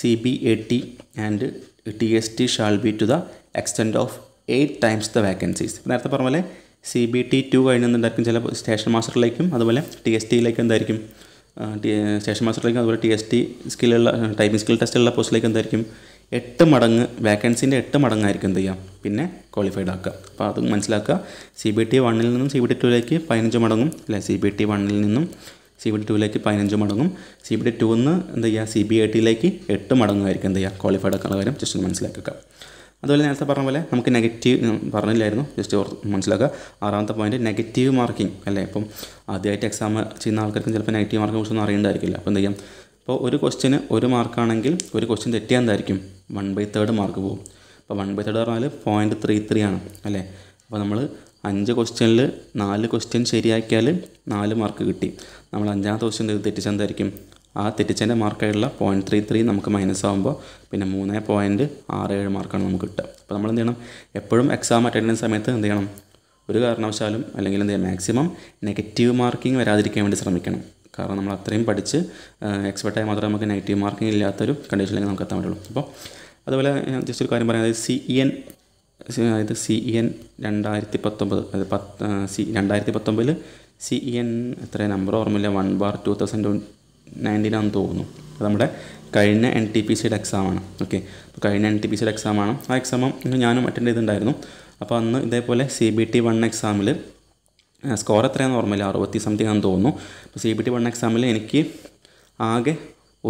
C B A T and T S T shall be to the extent of eight times the vacancies നേരത്തെ പറഞ്ഞ പോലെ സി ബി ടി ടു കഴിഞ്ഞെന്നുണ്ടായിരിക്കും ചില സ്റ്റേഷൻ മാസ്റ്ററിലേക്കും അതുപോലെ ടി എസ് ടിയിലേക്കും എന്തായിരിക്കും സ്റ്റേഷൻ മാസ്റ്ററിലേക്കും അതുപോലെ ടി എസ് ടി സ്കില്ലുള്ള ടൈപ്പിംഗ് സ്കിൽ ടെസ്റ്റ് ഉള്ള പോസ്റ്റിലേക്ക് എന്തായിരിക്കും എട്ട് മടങ്ങ് വേക്കൻസിൻ്റെ എട്ട് മടങ്ങായിരിക്കും എന്ത് ചെയ്യാം പിന്നെ ക്വാളിഫൈഡ് ആക്കുക അപ്പോൾ അത് മനസ്സിലാക്കുക സി ബി ടി വണ്ണിൽ നിന്നും സി ബി ടി ടുവിലേക്ക് പതിനഞ്ച് മടങ്ങും അല്ലെ സി ബി ടി വണ്ണിൽ നിന്നും സി ബി ടി ടുവിലേക്ക് പതിനഞ്ച് മടങ്ങും സി ബി ടി ടുവിൽ നിന്ന് ചെയ്യുക സി ബി ഐ ടിയിലേക്ക് എട്ട് മടങ്ങുമായിരിക്കും എന്ത് ചെയ്യുക ക്വാളിഫൈഡ് ആക്കാനുള്ള കാര്യം ജസ്റ്റ് മനസ്സിലാക്കുക അതുപോലെ നേരത്തെ പറഞ്ഞ പോലെ നമുക്ക് നെഗറ്റീവ് പറഞ്ഞില്ലായിരുന്നു ജസ്റ്റ് ഓർത്ത് മനസ്സിലാക്കുക ആറാമത്തെ പോയിന്റ് നെഗറ്റീവ് മാർക്കിംഗ് അല്ലേ ഇപ്പം ആദ്യമായിട്ട് എക്സാം ചെയ്യുന്ന ആൾക്കാർക്കും ചിലപ്പോൾ നെഗറ്റീവ് മാർക്കിനെ കുറിച്ചൊന്നും അറിയണ്ടായിരിക്കില്ല അപ്പോൾ എന്ത് ചെയ്യാം ഇപ്പോൾ ഒരു ക്വസ്റ്റിന് ഒരു മാർക്കാണെങ്കിൽ ഒരു ക്വസ്റ്റ്യൻ തെറ്റിയാൽ എന്തായിരിക്കും വൺ ബൈ തേർഡ് മാർക്ക് പോകും അപ്പോൾ വൺ ബൈ തേർഡ് പറഞ്ഞാൽ പോയിൻറ്റ് ത്രീ ത്രീ ആണ് അല്ലേ അപ്പോൾ നമ്മൾ അഞ്ച് ക്വസ്റ്റ്യനിൽ നാല് ക്വസ്റ്റ്യൻ ശരിയാക്കിയാൽ നാല് മാർക്ക് കിട്ടി നമ്മൾ അഞ്ചാമത്തെ ക്വസ്റ്റ്യൻ തെറ്റിച്ചെന്തായിരിക്കും ആ തെറ്റിച്ചതിൻ്റെ മാർക്കായിട്ടുള്ള പോയിൻറ്റ് ത്രീ ത്രീ നമുക്ക് മൈനസ് ആകുമ്പോൾ പിന്നെ മൂന്ന് പോയിൻറ്റ് ആറ് ഏഴ് മാർക്കാണ് നമുക്ക് കിട്ടുക അപ്പോൾ നമ്മൾ എന്ത് ചെയ്യണം എപ്പോഴും എക്സാം അറ്റൻഡ് ചെയ്യുന്ന സമയത്ത് എന്ത് ചെയ്യണം ഒരു കാരണവശാലും അല്ലെങ്കിൽ എന്ത് ചെയ്യാം മാക്സിമം നെഗറ്റീവ് മാർക്കിംഗ് വരാതിരിക്കാൻ വേണ്ടി ശ്രമിക്കണം കാരണം നമ്മൾ അത്രയും പഠിച്ച് എക്സ്പെർട്ടായി മാത്രമേ നമുക്ക് നെഗറ്റീവ് മാർക്കിംഗ് ഇല്ലാത്തൊരു കണ്ടീഷനിലേക്ക് നമുക്ക് എത്താൻ പറ്റുള്ളൂ അപ്പോൾ അതുപോലെ ഞാൻ ജസ്റ്റ് ഒരു കാര്യം പറയാം അതായത് സി ഇ എൻ അതായത് സി ഇ e എൻ രണ്ടായിരത്തി പത്തൊമ്പത് അതായത് പത്ത് സി രണ്ടായിരത്തി പത്തൊമ്പതിൽ സി ഇ e എൻ എത്ര നമ്പർ ഓർമ്മയില്ല വൺ ബാർ ടു തൗസൻഡ് നയൻറ്റീനാന്ന് തോന്നുന്നു അത് നമ്മുടെ കഴിഞ്ഞ എൻ ടി പി സിയുടെ എക്സാമാണ് ഓക്കെ അപ്പോൾ കഴിഞ്ഞ എൻ ടി പി സിയുടെ എക്സാമാണ് ആ എക്സാം ഞാനും അറ്റൻഡ് ചെയ്തിട്ടുണ്ടായിരുന്നു അപ്പോൾ അന്ന് ഇതേപോലെ C B T one exam score എത്രയാണെന്ന് ഓർമ്മയില്ല അറുപത്തി സംതിങ് ആണെന്ന് തോന്നുന്നു അപ്പോൾ സി ബി ടി വൺ എക്സാമിൽ എനിക്ക് ആകെ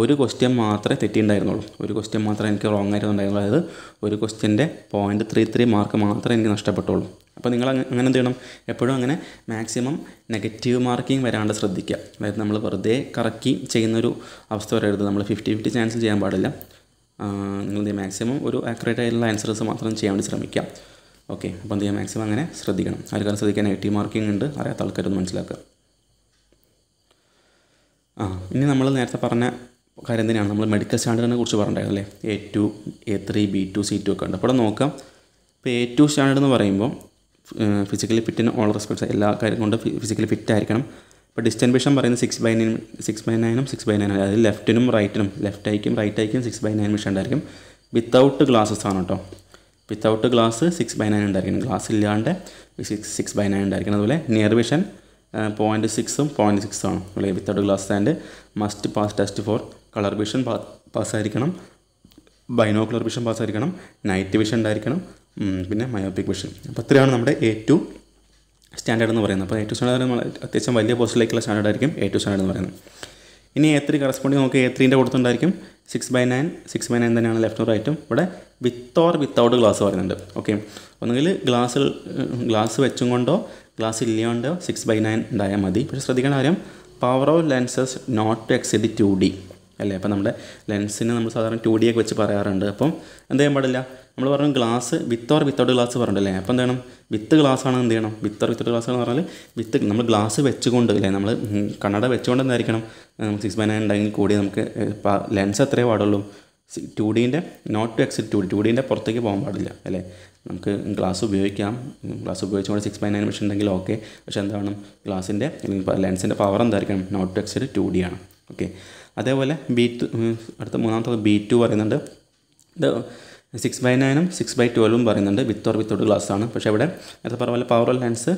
ഒരു ക്വസ്റ്റ്യൻ മാത്രമേ തെറ്റിയിട്ടുണ്ടായിരുന്നുള്ളൂ ഒരു ക്വസ്റ്റ്യൻ മാത്രമേ എനിക്ക് റോങ് ആയിട്ടുണ്ടായിരുന്നുള്ളൂ അതായത് ഒരു ക്വസ്റ്റ്യൻ്റെ പോയിൻറ്റ് ത്രീ ത്രീ മാർക്ക് മാത്രമേ എനിക്ക് നഷ്ടപ്പെട്ടുള്ളൂ അപ്പോൾ നിങ്ങൾ അങ്ങനെ എന്ത് ചെയ്യണം എപ്പോഴും അങ്ങനെ മാക്സിമം നെഗറ്റീവ് മാർക്കിംഗ് വരാണ്ട് ശ്രദ്ധിക്കുക അതായത് നമ്മൾ വെറുതെ കറക്കി ചെയ്യുന്നൊരു അവസ്ഥ വരരുത് നമ്മൾ ഫിഫ്റ്റി ഫിഫ്റ്റി ചാൻസ് ചെയ്യാൻ പാടില്ല നിങ്ങൾ എന്ത് മാക്സിമം ഒരു ആക്യുറേറ്റ് ആയിട്ടുള്ള ആൻസേഴ്സ് മാത്രം ചെയ്യാൻ വേണ്ടി ശ്രമിക്കുക ഓക്കെ അപ്പോൾ എന്ത് ചെയ്യുക മാക്സിമം അങ്ങനെ ശ്രദ്ധിക്കണം ആൾക്കാർ ശ്രദ്ധിക്കാൻ നെഗറ്റീവ് മാർക്കിംഗ് ഉണ്ട് അറിയാത്ത ആൾക്കാരൊന്ന് മനസ്സിലാക്കുക ആ ഇനി നമ്മൾ നേരത്തെ പറഞ്ഞ കാര്യം തന്നെയാണ് നമ്മൾ മെഡിക്കൽ സ്റ്റാൻഡേർഡിനെ കുറിച്ച് പറഞ്ഞിട്ടുണ്ടായിരുന്നു അല്ലേ A two A three B two C two ഒക്കെ ഉണ്ട് അപ്പോൾ നോക്കാം ഇപ്പോൾ എ ടു സ്റ്റാൻഡേർഡ് എന്ന് പറയുമ്പോൾ ഫിസിക്കലി ഫിറ്റിന് ഓൾ റെസ്പെക്ട്സ് എല്ലാ കാര്യം കൊണ്ട് ഫിസിക്കലി ഫിറ്റ് ആയിരിക്കണം ഇപ്പോൾ ഡിസ്റ്റൻ വിഷൻ പറയുന്നത് six by nine six by നയനും six by നയനും അതായത് ലെഫ്റ്റിനും റൈറ്റിനും ലെഫ്റ്റ് ആയിരിക്കും റൈറ്റ് ആയിരിക്കും സിക്സ് ബൈ നയൻ മിഷൻ ഉണ്ടായിരിക്കും വിത്തൗട്ട് ഗ്ലാസസ് ആണ് കേട്ടോ without glass six by nine ഉണ്ടായിരിക്കണം ഗ്ലാസ് ഇല്ലാണ്ട് സിക്സ് സിക്സ് ബൈ നയൻ ഉണ്ടായിരിക്കണം അതുപോലെ നിയർ വിഷൻ പോയിൻറ്റ് സിക്സും പോയിൻറ്റ് സിക്സും ആണ് അല്ലെങ്കിൽ without glass and must pass test for colour vision pass ആയിരിക്കണം ബൈനോ കളർ വിഷൻ പാസ് ആയിരിക്കണം നൈറ്റ് വിഷൻ ഉണ്ടായിരിക്കണം പിന്നെ മയോപിക് വിഷൻ അപ്പോൾ ഇത്രയാണ് നമ്മുടെ എ ടു സ്റ്റാൻഡേർഡ് എന്ന് പറയുന്നത് അപ്പോൾ എ ടു സ്റ്റാൻഡേർഡ് നമ്മൾ അത്യാവശ്യം വലിയ പോസ്റ്റിലേക്കുള്ള സ്റ്റാൻഡേർഡ് ആയിരിക്കും എ ടു സ്റ്റാൻഡേർഡ് എന്ന് പറയുന്നത് ഇനി എ ത്രീ കറസ്പോണ്ടിങ് നമുക്ക് എ ത്രീൻ്റെ കൊടുത്തുണ്ടായിരിക്കും six by nine six by nine തന്നെയാണ് ലെഫ്റ്റും റൈറ്റും ഇവിടെ വിത്ത് ഓർ വിത്തൗട്ട് ഗ്ലാസ് പറയുന്നുണ്ട് ഓക്കെ ഒന്നുകിൽ ഗ്ലാസ് ഗ്ലാസ് വെച്ചും കൊണ്ടോ ഗ്ലാസ് ഇല്ലാണ്ടോ സിക്സ് ബൈ നയൻ ഉണ്ടായാൽ മതി പക്ഷേ ശ്രദ്ധിക്കേണ്ട കാര്യം power of lenses not to exceed two D അല്ലേ അപ്പോൾ നമ്മുടെ ലെൻസിന് നമ്മൾ സാധാരണ ടു ഡിയൊക്കെ ഒക്കെ വെച്ച് പറയാറുണ്ട് അപ്പം എന്ത് ചെയ്യാൻ പാടില്ല നമ്മൾ പറഞ്ഞു glass with or without glass പറഞ്ഞിട്ടില്ലേ അപ്പോൾ എന്ത് ചെയ്യണം വിത്ത് ഗ്ലാസ് ആണ് എന്ത് ചെയ്യണം വിത്ത് ഓർ വിത്തൗട്ട് ഗ്ലാസ് എന്ന് പറഞ്ഞാൽ വിത്ത് നമ്മൾ ഗ്ലാസ് വെച്ചുകൊണ്ട് അല്ലേ നമ്മൾ കണ്ണട വെച്ചുകൊണ്ട് എന്തായിരിക്കണം നമുക്ക് സിക്സ് ബൈ നയൻ ഉണ്ടെങ്കിൽ കൂടി നമുക്ക് ലെൻസ് അത്രേ പാടുള്ളൂ ടു ഡീൻ്റെ not to exceed two D two ഡീൻ്റെ പുറത്തേക്ക് പോകാൻ പാടില്ല അല്ലേ നമുക്ക് ഗ്ലാസ് ഉപയോഗിക്കാം ഗ്ലാസ് ഉപയോഗിച്ചുകൊണ്ട് സിക്സ് ബൈ നയൻ മെഷീൻ ഉണ്ടെങ്കിൽ ഓക്കെ പക്ഷേ എന്താണ് ഗ്ലാസിൻ്റെ അല്ലെങ്കിൽ ലെൻസിൻ്റെ പവർ എന്തായിരിക്കണം not to exceed two D ആണ് ഓക്കെ അതേപോലെ ബി ടു അടുത്ത മൂന്നാമത്തെ ബി ടു പറയുന്നുണ്ട് ഇത് സിക്സ് ബൈ നയനും സിക്സ് ബൈ ട്വൽവും പറയുന്നുണ്ട് വിത്ത് ഓർ വിത്തൗട്ട് ഗ്ലാസ് ആണ് പക്ഷേ ഇവിടെ നേരത്തെ പറഞ്ഞ പോലെ power lens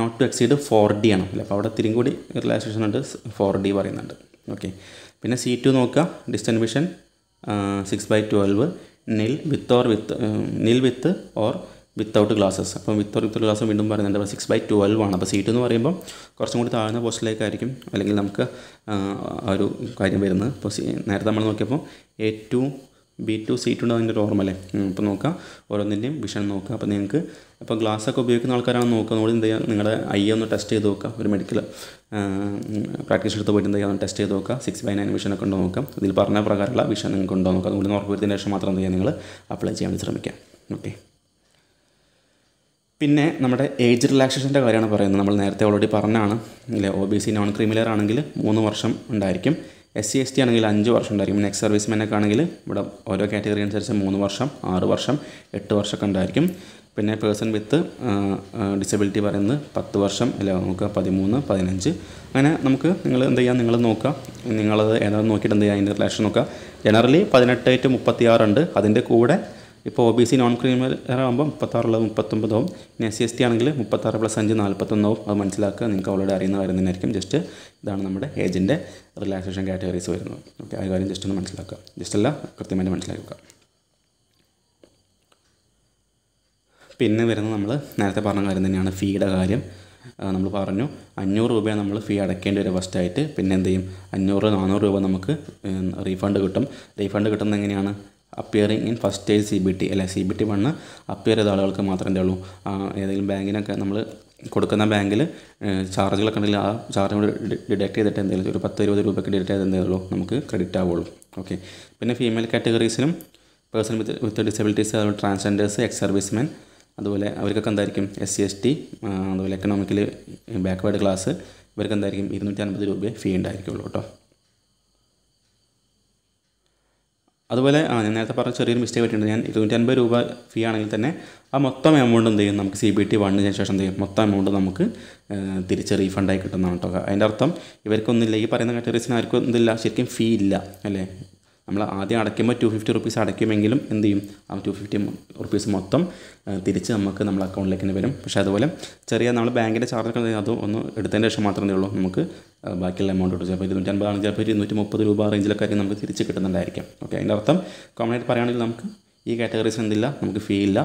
not to exceed four D ആണ് അല്ലേ അപ്പോൾ അവിടെ തിരിയും കൂടി റിലാക്സേഷൻ ഉണ്ട് ഫോർ ഡി പറയുന്നുണ്ട് ഓക്കെ പിന്നെ സി ടു നോക്കുക distance vision six by twelve nil with or with nil with or without glasses അപ്പം വിത്തൗട്ട് വിത്തൗട്ട് ഗ്ലാസ് വീണ്ടും പറയുന്നുണ്ട് അപ്പോൾ സിക്സ് ബൈ ട്വൽവ് ആണ് അപ്പോൾ സീറ്റ് എന്ന് പറയുമ്പോൾ കുറച്ചും കൂടി താഴ്ന്ന പോസ്റ്റിലേക്കായിരിക്കും അല്ലെങ്കിൽ നമുക്ക് ഒരു കാര്യം വരുന്നത് അപ്പോൾ നേരത്തെ നമ്മൾ നോക്കിയപ്പോൾ A two B two seat ഉണ്ട് അതിൻ്റെ ഒരു അല്ലേ അപ്പോൾ നോക്കാം ഓരോന്നിൻ്റെയും വിഷൻ നോക്കുക അപ്പോൾ നിങ്ങൾക്ക് ഗ്ലാസ് ഗ്ലാസ്സൊക്കെ ഉപയോഗിക്കുന്ന ആൾക്കാരാണ് നോക്കുക നമ്മൾ എന്ത് ചെയ്യുക നിങ്ങളുടെ ഐ ഒന്ന് ടെസ്റ്റ് ചെയ്ത് നോക്കുക ഒരു മെഡിക്കൽ പ്രാക്ടീസ് എടുത്ത് പോയിട്ട് എന്ത് ചെയ്യുക ടെസ്റ്റ് ചെയ്ത് നോക്കുക സിക്സ് ബൈ നയൻ വിഷനൊക്കെ ഉണ്ടോ നോക്കാം ഇതിൽ പറഞ്ഞ പ്രകാരമുള്ള വിഷൻ നിങ്ങൾക്ക് ഉണ്ടോ നോക്കുക അതുകൊണ്ട് ഉറപ്പ് വരുത്തിയതിന് ശേഷം മാത്രം എന്ത് ചെയ്യുക നിങ്ങൾ അപ്ലൈ ചെയ്യാൻ ശ്രമിക്കുക ഓക്കെ പിന്നെ നമ്മുടെ ഏജ് റിലാക്സേഷൻ്റെ കാര്യമാണ് പറയുന്നത് നമ്മൾ നേരത്തെ ഓൾറെഡി പറഞ്ഞാണ് അല്ലെ O B C non creamy layer ആണെങ്കിൽ മൂന്ന് വർഷം ഉണ്ടായിരിക്കും എസ് സി എസ് ടി ആണെങ്കിൽ അഞ്ച് വർഷം ഉണ്ടായിരിക്കും നെക്സ്റ്റ് സർവീസ്മാനൊക്കെ ആണെങ്കിൽ ഇവിടെ ഓരോ കാറ്റഗറി അനുസരിച്ച് മൂന്ന് വർഷം ആറ് വർഷം എട്ട് വർഷമൊക്കെ ഉണ്ടായിരിക്കും പിന്നെ പേഴ്സൺ വിത്ത് ഡിസബിലിറ്റി പറയുന്നത് പത്ത് വർഷം അല്ല നമുക്ക് പതിമൂന്ന് പതിനഞ്ച് അങ്ങനെ നമുക്ക് നിങ്ങൾ എന്ത് ചെയ്യാം നിങ്ങൾ നോക്കുക നിങ്ങളത് ഏതാണെന്ന് നോക്കിയിട്ട് എന്ത് ചെയ്യുക അതിൻ്റെ റിലേഷൻ നോക്കുക ജനറലി പതിനെട്ട് ടു മുപ്പത്തി ആറുണ്ട് അതിൻ്റെ കൂടെ ഇപ്പോൾ O B C non creamy layer ആകുമ്പോൾ മുപ്പത്താറുള്ളത് മുപ്പത്തൊമ്പതാവും പിന്നെ എസ് സി എസ് ടി ആണെങ്കിൽ മുപ്പത്താറ് പ്ലസ് അഞ്ച് നാൽപ്പത്തൊന്നാവും അത് മനസ്സിലാക്കുക നിങ്ങൾക്ക് ഓൾറെഡി അറിയുന്ന കാര്യം തന്നെയായിരിക്കും ജസ്റ്റ് ഇതാണ് നമ്മുടെ ഏജിൻ്റെ റിലാക്സേഷൻ കാറ്റഗറീസ് വരുന്നത് ഓക്കെ ആ കാര്യം ജസ്റ്റ് ഒന്ന് മനസ്സിലാക്കുക ജസ്റ്റ് അല്ല കൃത്യമായിട്ട് മനസ്സിലാക്കുക പിന്നെ വരുന്നത് നമ്മൾ നേരത്തെ പറഞ്ഞ കാര്യം തന്നെയാണ് ഫീയുടെ കാര്യം നമ്മൾ പറഞ്ഞു അഞ്ഞൂറ് രൂപയാണ് നമ്മൾ ഫീ അടയ്ക്കേണ്ടി വരും ഫസ്റ്റായിട്ട് പിന്നെ എന്ത് ചെയ്യും അഞ്ഞൂറ് നാനൂറ് രൂപ നമുക്ക് റീഫണ്ട് കിട്ടും റീഫണ്ട് കിട്ടുന്നത് എങ്ങനെയാണ് appearing in first stage C B T അല്ലെ C B T one appear ചെയ്ത ആളുകൾക്ക് മാത്രമേ ഉള്ളൂ ഏതെങ്കിലും ബാങ്കിനൊക്കെ നമ്മൾ കൊടുക്കുന്ന ബാങ്കിൽ ചാർജുകളൊക്കെ ഉണ്ടെങ്കിൽ ആ ചാർജ് കൂടി ഡിഡക്ട് ചെയ്തിട്ട് എന്തെങ്കിലും ഒരു പത്ത് ഇരുപത് രൂപയ്ക്ക് ഡിഡക്ട് ചെയ്ത് എന്തെങ്കിലും നമുക്ക് ക്രെഡിറ്റ് ആവുള്ളൂ ഓക്കെ പിന്നെ ഫീമെയിൽ കാറ്റഗറീസിനും പേഴ്സൺ വിത്ത് വിത്ത് ഡിസബിലിറ്റീസ് അതുപോലെ ട്രാൻസ്ജെൻഡേഴ്സ് എക്സ് സർവീസ് മെൻ അതുപോലെ അവർക്കൊക്കെ എന്തായിരിക്കും എസ് സി എസ് ടി അതുപോലെ എക്കണോമിക്കൽ ബാക്ക്വേർഡ് ക്ലാസ് ഇവർക്ക് എന്തായിരിക്കും ഇരുന്നൂറ്റി അൻപത് രൂപയെ ഫീ ഉണ്ടായിരിക്കുള്ളൂ കേട്ടോ അതുപോലെ ആ ഞാൻ നേരത്തെ പറഞ്ഞ ചെറിയൊരു മിസ്റ്റേക്ക് പറ്റിയിട്ടുണ്ട് ഞാൻ അൻപത് രൂപ ഫീ ആണെങ്കിൽ തന്നെ ആ മൊത്തം എമൗണ്ട് എന്ത് ചെയ്യും നമുക്ക് സി ബി ടി വണ്ണിന് ശേഷം എന്ത് ചെയ്യും മൊത്തം എമൗണ്ട് നമുക്ക് തിരിച്ച് റീഫണ്ടായി കിട്ടുന്നതാണ് കേട്ടോ അതിൻ്റെ അർത്ഥം ഇവർക്കൊന്നുമില്ല ഈ പറയുന്ന കാറ്റഗറീസിന് ആർക്കും ഒന്നുമില്ല ശരിക്കും ഫീ ഇല്ല അല്ലേ നമ്മൾ ആദ്യം അടയ്ക്കുമ്പോൾ ടു ഫിഫ്റ്റി റുപ്പീസ് അടയ്ക്കുമെങ്കിലും എന്ത് ചെയ്യും ആ ടു ഫിഫ്റ്റി റുപ്പീസ് മൊത്തം തിരിച്ച് നമുക്ക് നമ്മുടെ അക്കൗണ്ടിലേക്ക് തന്നെ വരും പക്ഷേ അതുപോലെ ചെറിയ നമ്മൾ ബാങ്കിൻ്റെ ചാർജൊക്കെ അത് ഒന്ന് എടുത്തതിൻ്റെ ശേഷം മാത്രമേ ഉള്ളൂ നമുക്ക് ബാക്കിയുള്ള എമൗണ്ട് കിട്ടും ചിലപ്പോൾ ഇരുന്നൂറ്റി അമ്പതാണ് ചിലപ്പോൾ ഇരുന്നൂറ്റി മുപ്പത് രൂപ റേഞ്ചിലൊക്കെ ആയിരിക്കും നമുക്ക് തിരിച്ച് കിട്ടുന്നുണ്ടായിരിക്കും ഓക്കെ അതിൻ്റെ അർത്ഥം കോമൺ ആയിട്ട് പറയുകയാണെങ്കിൽ നമുക്ക് ഈ കാറ്റഗറീസ് എന്തില്ല നമുക്ക് ഫീ ഇല്ല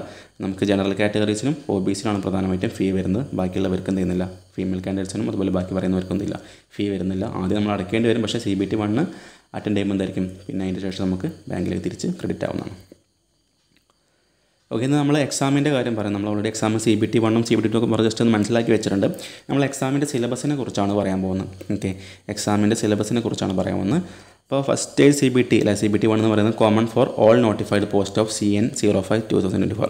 നമുക്ക് ജനറൽ കാറ്റഗറീസിനും ഒ ബി സിനാണ് പ്രധാനമായിട്ടും ഫീ വരുന്നത് ബാക്കിയുള്ളവർക്കും തരുന്നില്ല ഫീമെയിൽ കാൻഡിഡേറ്റ്സിനും അതുപോലെ ബാക്കി പറയുന്നവർക്കൊന്നും ഇല്ല ഫീ വരുന്നില്ല ആദ്യം നമ്മൾ അടയ്ക്കേണ്ടി വരും പക്ഷേ C B T one attend ചെയ്യുമ്പോൾ എന്തായിരിക്കും പിന്നെ അതിൻ്റെ ശേഷം നമുക്ക് ബാങ്കിലേക്ക് തിരിച്ച് ക്രെഡിറ്റ് ആവുന്നതാണ് ഓക്കെ ഇന്ന് നമ്മൾ എക്സാമിൻ്റെ കാര്യം പറയാം നമ്മൾ already exam C B T വണ്ണും സി ബി ടി ടു ഒക്കെ ജസ്റ്റ് ഒന്ന് മനസ്സിലാക്കി വെച്ചിട്ടുണ്ട് നമ്മൾ എക്സാമിൻ്റെ സിലബസിനെ കുറിച്ചാണ് പറയാൻ പോകുന്നത് ഓക്കെ എക്സാമിൻ്റെ സിലബസിനെ കുറിച്ചാണ് പറയാൻ പോകുന്നത് അപ്പോൾ ഫസ്റ്റ് സി ബി ടി അല്ലെ സി ബി ടി വൺ എന്ന് പറയുന്നത് common for all notified post of C N zero five two thousand twenty four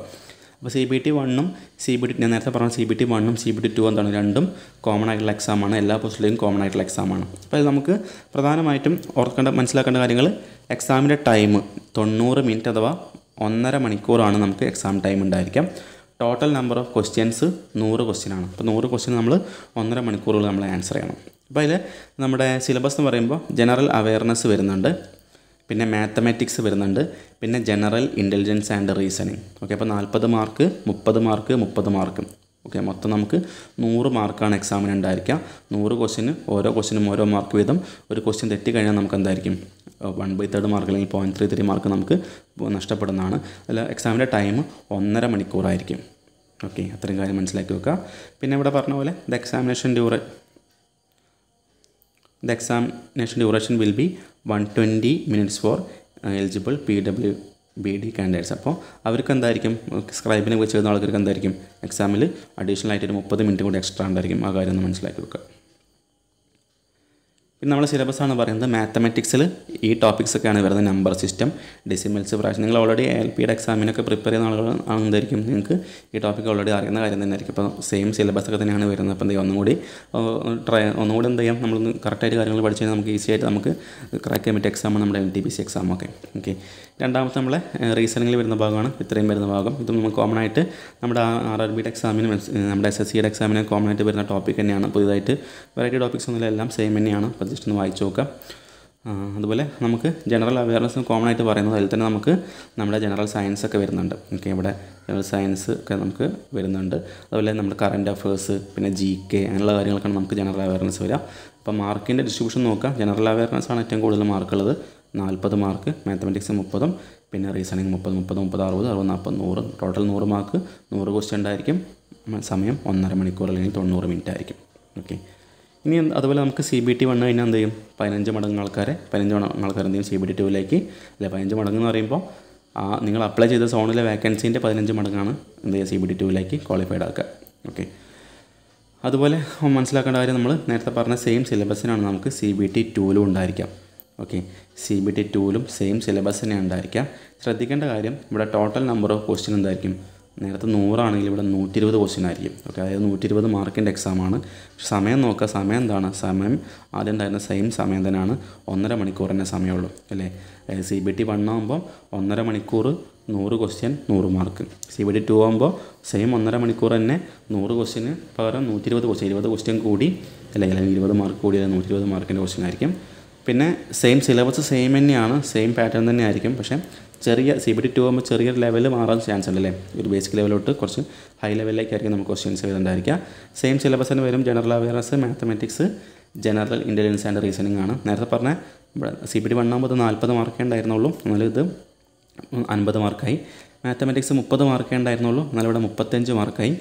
അപ്പോൾ സി ബി ടി വണ്ണും സി ബി ടി ഞാൻ നേരത്തെ പറഞ്ഞ സി ബി ടി വണ്ണും C B T two എന്താണ് രണ്ടും കോമൺ ആയിട്ടുള്ള എക്സാമാണ് എല്ലാ പോസ്റ്റിലെയും കോമൺ ആയിട്ടുള്ള എക്സാമാണ് അപ്പോൾ നമുക്ക് പ്രധാനമായിട്ടും ഓർക്കേണ്ട മനസ്സിലാക്കേണ്ട കാര്യങ്ങൾ എക്സാമിൻ്റെ ടൈം തൊണ്ണൂറ് മിനിറ്റ് അഥവാ ഒന്നര മണിക്കൂറാണ് നമുക്ക് എക്സാം ടൈം ഉണ്ടായിരിക്കാം ടോട്ടൽ നമ്പർ ഓഫ് ക്വസ്റ്റ്യൻസ് നൂറ് ക്വസ്റ്റ്യൻ ആണ് അപ്പോൾ നൂറ് ക്വസ്റ്റ്യൻ നമ്മൾ ഒന്നര മണിക്കൂറുകൾ നമ്മൾ ആൻസർ ചെയ്യണം അപ്പോൾ അതിൽ നമ്മുടെ സിലബസ് എന്ന് പറയുമ്പോൾ ജനറൽ അവയർനെസ് വരുന്നുണ്ട് പിന്നെ മാത്തമാറ്റിക്സ് വരുന്നുണ്ട് പിന്നെ general intelligence and reasoning okay അപ്പോൾ നാൽപ്പത് മാർക്ക് മുപ്പത് മാർക്ക് മുപ്പത് മാർക്ക് ഓക്കെ മൊത്തം നമുക്ക് നൂറ് മാർക്കാണ് എക്സാമിന് ഉണ്ടായിരിക്കുക നൂറ് ക്വസ്റ്റിന് ഓരോ ക്വസ്റ്റിനും ഓരോ മാർക്ക് വീതം ഒരു ക്വസ്റ്റ്യൻ തെറ്റിക്കഴിഞ്ഞാൽ നമുക്ക് എന്തായിരിക്കും വൺ ബൈ തേർഡ് മാർക്ക് അല്ലെങ്കിൽ പോയിൻറ്റ് ത്രീ ത്രീ മാർക്ക് നമുക്ക് നഷ്ടപ്പെടുന്നതാണ് അല്ല എക്സാമിൻ്റെ ടൈം ഒന്നര മണിക്കൂറായിരിക്കും ഓക്കെ അത്രയും കാര്യം മനസ്സിലാക്കി വെക്കുക പിന്നെ ഇവിടെ പറഞ്ഞ പോലെ ദ എക്സാമിനേഷൻ ഡ്യൂറേ The examination duration will be 120 minutes for eligible P W B D candidates അപ്പോൾ അവർക്ക് എന്തായിരിക്കും സ്ക്രൈബിനെ കുറിച്ച് എഴുതുന്ന ആൾക്കാർക്ക് എന്തായിരിക്കും എക്സാമിൽ അഡീഷണൽ ആയിട്ട് ഒരു മുപ്പത് മിനിറ്റ് കൂടി എക്സ്ട്രാ ഉണ്ടായിരിക്കും ആ കാര്യം ഒന്ന് മനസ്സിലാക്കി വെക്കുക പിന്നെ നമ്മൾ സിലബസ് ആണ് പറയുന്നത് മാത്തമാറ്റിക്സിൽ ഈ ടോപ്പിക്സൊക്കെയാണ് വരുന്നത് നമ്പർ സിസ്റ്റം ഡെസിമൽസ് പ്രാവശ്യം നിങ്ങൾ ഓൾറെഡി എൽ പിയുടെ എക്സാമിനൊക്കെ പ്രിപ്പയർ ചെയ്യുന്ന ആളുകൾ ആണെന്നായിരിക്കും നിങ്ങൾക്ക് ഈ ടോപ്പിക് ഓൾറെഡി അറിയുന്ന കാര്യം തന്നെ ആയിരിക്കും അപ്പോൾ സെയിം സിലബസ് ഒക്കെ തന്നെയാണ് വരുന്നത് അപ്പോൾ എന്തെങ്കിലും ഒന്നുകൂടി ട്രൈ ഒന്നുകൂടി എന്ത് ചെയ്യാം നമ്മൾ കറക്റ്റായിട്ട് കാര്യങ്ങൾ പഠിച്ചു കഴിഞ്ഞാൽ നമുക്ക് ഈസി ആയിട്ട് നമുക്ക് ക്രാക്ക് ചെയ്യാൻ പറ്റിയ എക്സാമാണ് നമ്മുടെ എൽ ടി പി സി എക്സാമൊക്കെ ഒക്കെ ഓക്കെ രണ്ടാമത്തെ നമ്മളെ റീസണിങ്ങിൽ വരുന്ന ഭാഗമാണ് ഇത്രയും വരുന്ന ഭാഗം ഇതും നമുക്ക് കോമൺ ആയിട്ട് നമ്മുടെ ആർ ആർ ബിയുടെ എക്സാമിന് നമ്മുടെ എസ് എസ് സിയുടെ എക്സാമിന് കോമൺ ആയിട്ട് വരുന്ന ടോപ്പിക് തന്നെയാണ് പുതിയതായിട്ട് വെറൈറ്റി ടോപ്പിക്സ് ഒന്നും എല്ലാം സെയിം തന്നെയാണ് അപ്പോൾ ജസ്റ്റ് ഒന്ന് വായിച്ചു നോക്കാം അതുപോലെ നമുക്ക് ജനറൽ അവയർനെസ് കോമൺ ആയിട്ട് പറയുന്നത് അതിൽ തന്നെ നമുക്ക് നമ്മുടെ ജനറൽ സയൻസ് ഒക്കെ വരുന്നുണ്ട് ഓക്കെ ഇവിടെ ജനറൽ സയൻസ് ഒക്കെ നമുക്ക് വരുന്നുണ്ട് അതുപോലെ നമ്മുടെ കറണ്ട് അഫേഴ്സ് പിന്നെ ജി കെ അങ്ങനെയുള്ള കാര്യങ്ങളൊക്കെ നമുക്ക് ജനറൽ അവയർനെസ് വരാം അപ്പോൾ മാർക്കിൻ്റെ ഡിസ്ട്രിബ്യൂഷൻ നോക്കാം ജനറൽ അവയർനെസ് ആണ് ഏറ്റവും കൂടുതൽ മാർക്കുള്ളത് നാൽപ്പത് മാർക്ക് മാത്തമെറ്റിക്സ് മുപ്പതും പിന്നെ റീസണിങ് മുപ്പത് മുപ്പത് മുപ്പത് അറുപത് അറുപത് നാൽപ്പത് നൂറ് ടോട്ടൽ നൂറ് മാർക്ക് നൂറ് ക്വസ്റ്റ്യൻ ഉണ്ടായിരിക്കും സമയം ഒന്നര മണിക്കൂർ അല്ലെങ്കിൽ തൊണ്ണൂറ് മിനിറ്റ് ആയിരിക്കും ഓക്കെ ഇനി അതുപോലെ നമുക്ക് സി ബി ടി വന്നു കഴിഞ്ഞാൽ എന്ത് ചെയ്യും പതിനഞ്ച് മടങ്ങ് ആൾക്കാരെ പതിനഞ്ച് മടങ്ങ് ആൾക്കാർ എന്തെങ്കിലും സി ബി ടി ടൂവിലേക്ക് അല്ലെ പതിനഞ്ച് മടങ്ങ് എന്ന് പറയുമ്പോൾ ആ നിങ്ങൾ അപ്ലൈ ചെയ്ത സോണിലെ വേക്കൻസീൻ്റെ പതിനഞ്ച് മടങ്ങാണ് എന്ത് ചെയ്യുക സി ബി ടി ടൂവിലേക്ക് ക്വാളിഫൈഡ് ആക്കുക ഓക്കെ അതുപോലെ മനസ്സിലാക്കേണ്ട കാര്യം നമ്മൾ നേരത്തെ പറഞ്ഞ സെയിം സിലബസിനാണ് നമുക്ക് സി ബി ടി ടൂലും ഉണ്ടായിരിക്കാം ഓക്കെ സി ബി ടി ടൂവിലും സെയിം സിലബസ് തന്നെ ഉണ്ടായിരിക്കാം ശ്രദ്ധിക്കേണ്ട കാര്യം ഇവിടെ ടോട്ടൽ നമ്പർ ഓഫ് ക്വസ്റ്റ്യൻ എന്തായിരിക്കും നേരത്തെ നൂറാണെങ്കിൽ ഇവിടെ നൂറ്റി ഇരുപത് ക്വസ്റ്റ്യൻ ആയിരിക്കും ഓക്കെ അതായത് നൂറ്റി ഇരുപത് മാർക്കിൻ്റെ എക്സാമാണ് സമയം നോക്കുക സമയം എന്താണ് സമയം ആദ്യം ഉണ്ടായിരുന്ന സെയിം സമയം തന്നെയാണ് ഒന്നര മണിക്കൂർ തന്നെ സമയമുള്ളൂ അല്ലേ സി ബി ടി വണ്ണാകുമ്പോൾ ഒന്നര മണിക്കൂർ നൂറ് ക്വസ്റ്റ്യൻ നൂറ് mark C B T two ആകുമ്പോൾ സെയിം ഒന്നര മണിക്കൂർ തന്നെ നൂറ് ക്വസ്റ്റ്യന് പകരം നൂറ്റി ഇരുപത് ക്വസ്റ്റ്യൻ ഇരുപത് ക്വസ്റ്റ്യൻ കൂടി അല്ലെങ്കിൽ ഇരുപത് മാർക്ക് കൂടി അല്ലെങ്കിൽ നൂറ്റി ഇരുപത് മാർക്കിൻ്റെ ക്വസ്റ്റ്യൻ ആയിരിക്കും പിന്നെ സെയിം സിലബസ് സെയിം തന്നെയാണ് സെയിം പാറ്റേൺ തന്നെ ആയിരിക്കും പക്ഷേ ചെറിയ സി ബി ടി ടു ആകുമ്പോൾ ചെറിയ ലെവൽ മാറാൻ ചാൻസ് ഉണ്ട് അല്ലേ ഒരു ബേസിക് ലെവലോട്ട് കുറച്ച് ഹൈ ലെവലിലേക്കായിരിക്കും നമുക്ക് ക്വസ്റ്റ്യൻസ് എഴുതേണ്ടായിരിക്കുക സെയിം സിലബസ് തന്നെ വരും general awareness mathematics general intelligence and reasoning ആണ് നേരത്തെ പറഞ്ഞ സി ബി ടി വണ്ണാകുമ്പോൾ നാൽപ്പത് മാർക്കേ ഉണ്ടായിരുന്നുള്ളൂ എന്നാലും ഇത് അൻപത് മാർക്കായി മാത്തമെറ്റിക്സ് മുപ്പത് മാർക്കേ ഉണ്ടായിരുന്നുള്ളൂ എന്നാലും ഇവിടെ മുപ്പത്തഞ്ച് മാർക്കായി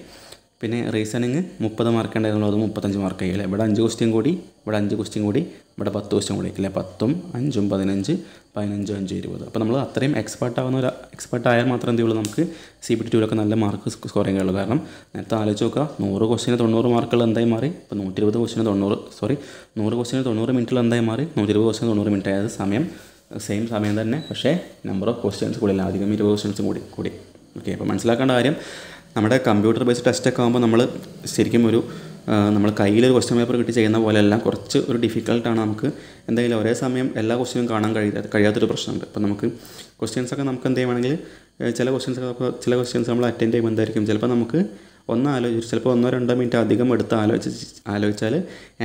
പിന്നെ റീസണിങ് മുപ്പത് മാർക്ക് ഉണ്ടായിരുന്നു അത് മുപ്പത്തഞ്ച് മാർക്ക് ആയി അല്ലേ ഇവിടെ അഞ്ച് ക്വസ്റ്റ്യൻ കൂടി ഇവിടെ അഞ്ച് ക്വസ്റ്റ്യൻ കൂടി ഇവിടെ പത്ത് ക്വസ്റ്റ്യൻ കൂടി അല്ലേ പത്തും അഞ്ചും പതിനഞ്ച് പതിനഞ്ചും അഞ്ചും ഇരുപത് അപ്പോൾ നമ്മൾ അത്രയും എക്സ്പേർട്ട് ആവുന്ന ഒരു എക്സ്പേർട്ട് ആയാൽ മാത്രം എന്ത് ചെയ്യുള്ളൂ നമുക്ക് സി ബി ടി ഒക്കെ നല്ല മാർക്ക് സ്കോർ ചെയ്യാൻ കഴിയുള്ളൂ കാരണം നേരത്തെ ആലോചിച്ച് നോക്കുക നൂറ് ക്വസ്റ്റിന് തൊണ്ണൂറ് മാർക്കുകൾ എന്തായി മാറി ഇപ്പോൾ നൂറ്റി ഇരുപത് ക്വസ്റ്റിന് തൊണ്ണൂറ് സോറി നൂറ് ക്വസ്റ്റിന് തൊണ്ണൂറ് മിനിറ്റിൽ എന്തായി മാറി നൂറ്റി ഇരുപത് ക്വസ്റ്റിന് തൊണ്ണൂറ് മിനിറ്റ് ആയത് സമയം സെയിം സമയം തന്നെ പക്ഷേ നമ്പർ ഓഫ് ക്വസ്റ്റ്യൻസ് കൂടിയില്ല അധികം ഇരുപത് ക്വസ്റ്റ്യൻസും കൂടി കൂടി ഓക്കെ അപ്പോൾ മനസ്സിലാക്കേണ്ട കാര്യം നമ്മുടെ കമ്പ്യൂട്ടർ ബേസ്ഡ് ടെസ്റ്റൊക്കെ ആകുമ്പോൾ നമ്മൾ ശരിക്കും ഒരു നമ്മൾ കയ്യിലൊരു ക്വസ്റ്റ്യൻ പേപ്പർ കിട്ടി ചെയ്യുന്ന പോലെയല്ല കുറച്ച് ഒരു ഡിഫിക്കൽട്ടാണ് നമുക്ക് എന്തെങ്കിലും ഒരേ സമയം എല്ലാ ക്വസ്റ്റ്യനും കാണാൻ കഴിയാ കഴിയാത്തൊരു പ്രശ്നമുണ്ട് അപ്പോൾ നമുക്ക് ക്വസ്റ്റ്യൻസൊക്കെ നമുക്ക് എന്ത് ചെയ്യുകയാണെങ്കിൽ ചില ക്വസ്റ്റ്യൻസൊക്കെ ചില ക്വസ്റ്റ്യൻസ് നമ്മൾ അറ്റൻഡ് ചെയ്യുമ്പോൾ എന്തായിരിക്കും ചിലപ്പോൾ നമുക്ക് ഒന്ന് ആലോചിച്ച് ചിലപ്പോൾ ഒന്നോ രണ്ടോ മിനിറ്റ് അധികം എടുത്ത് ആലോചിച്ച് ആലോചിച്ചാൽ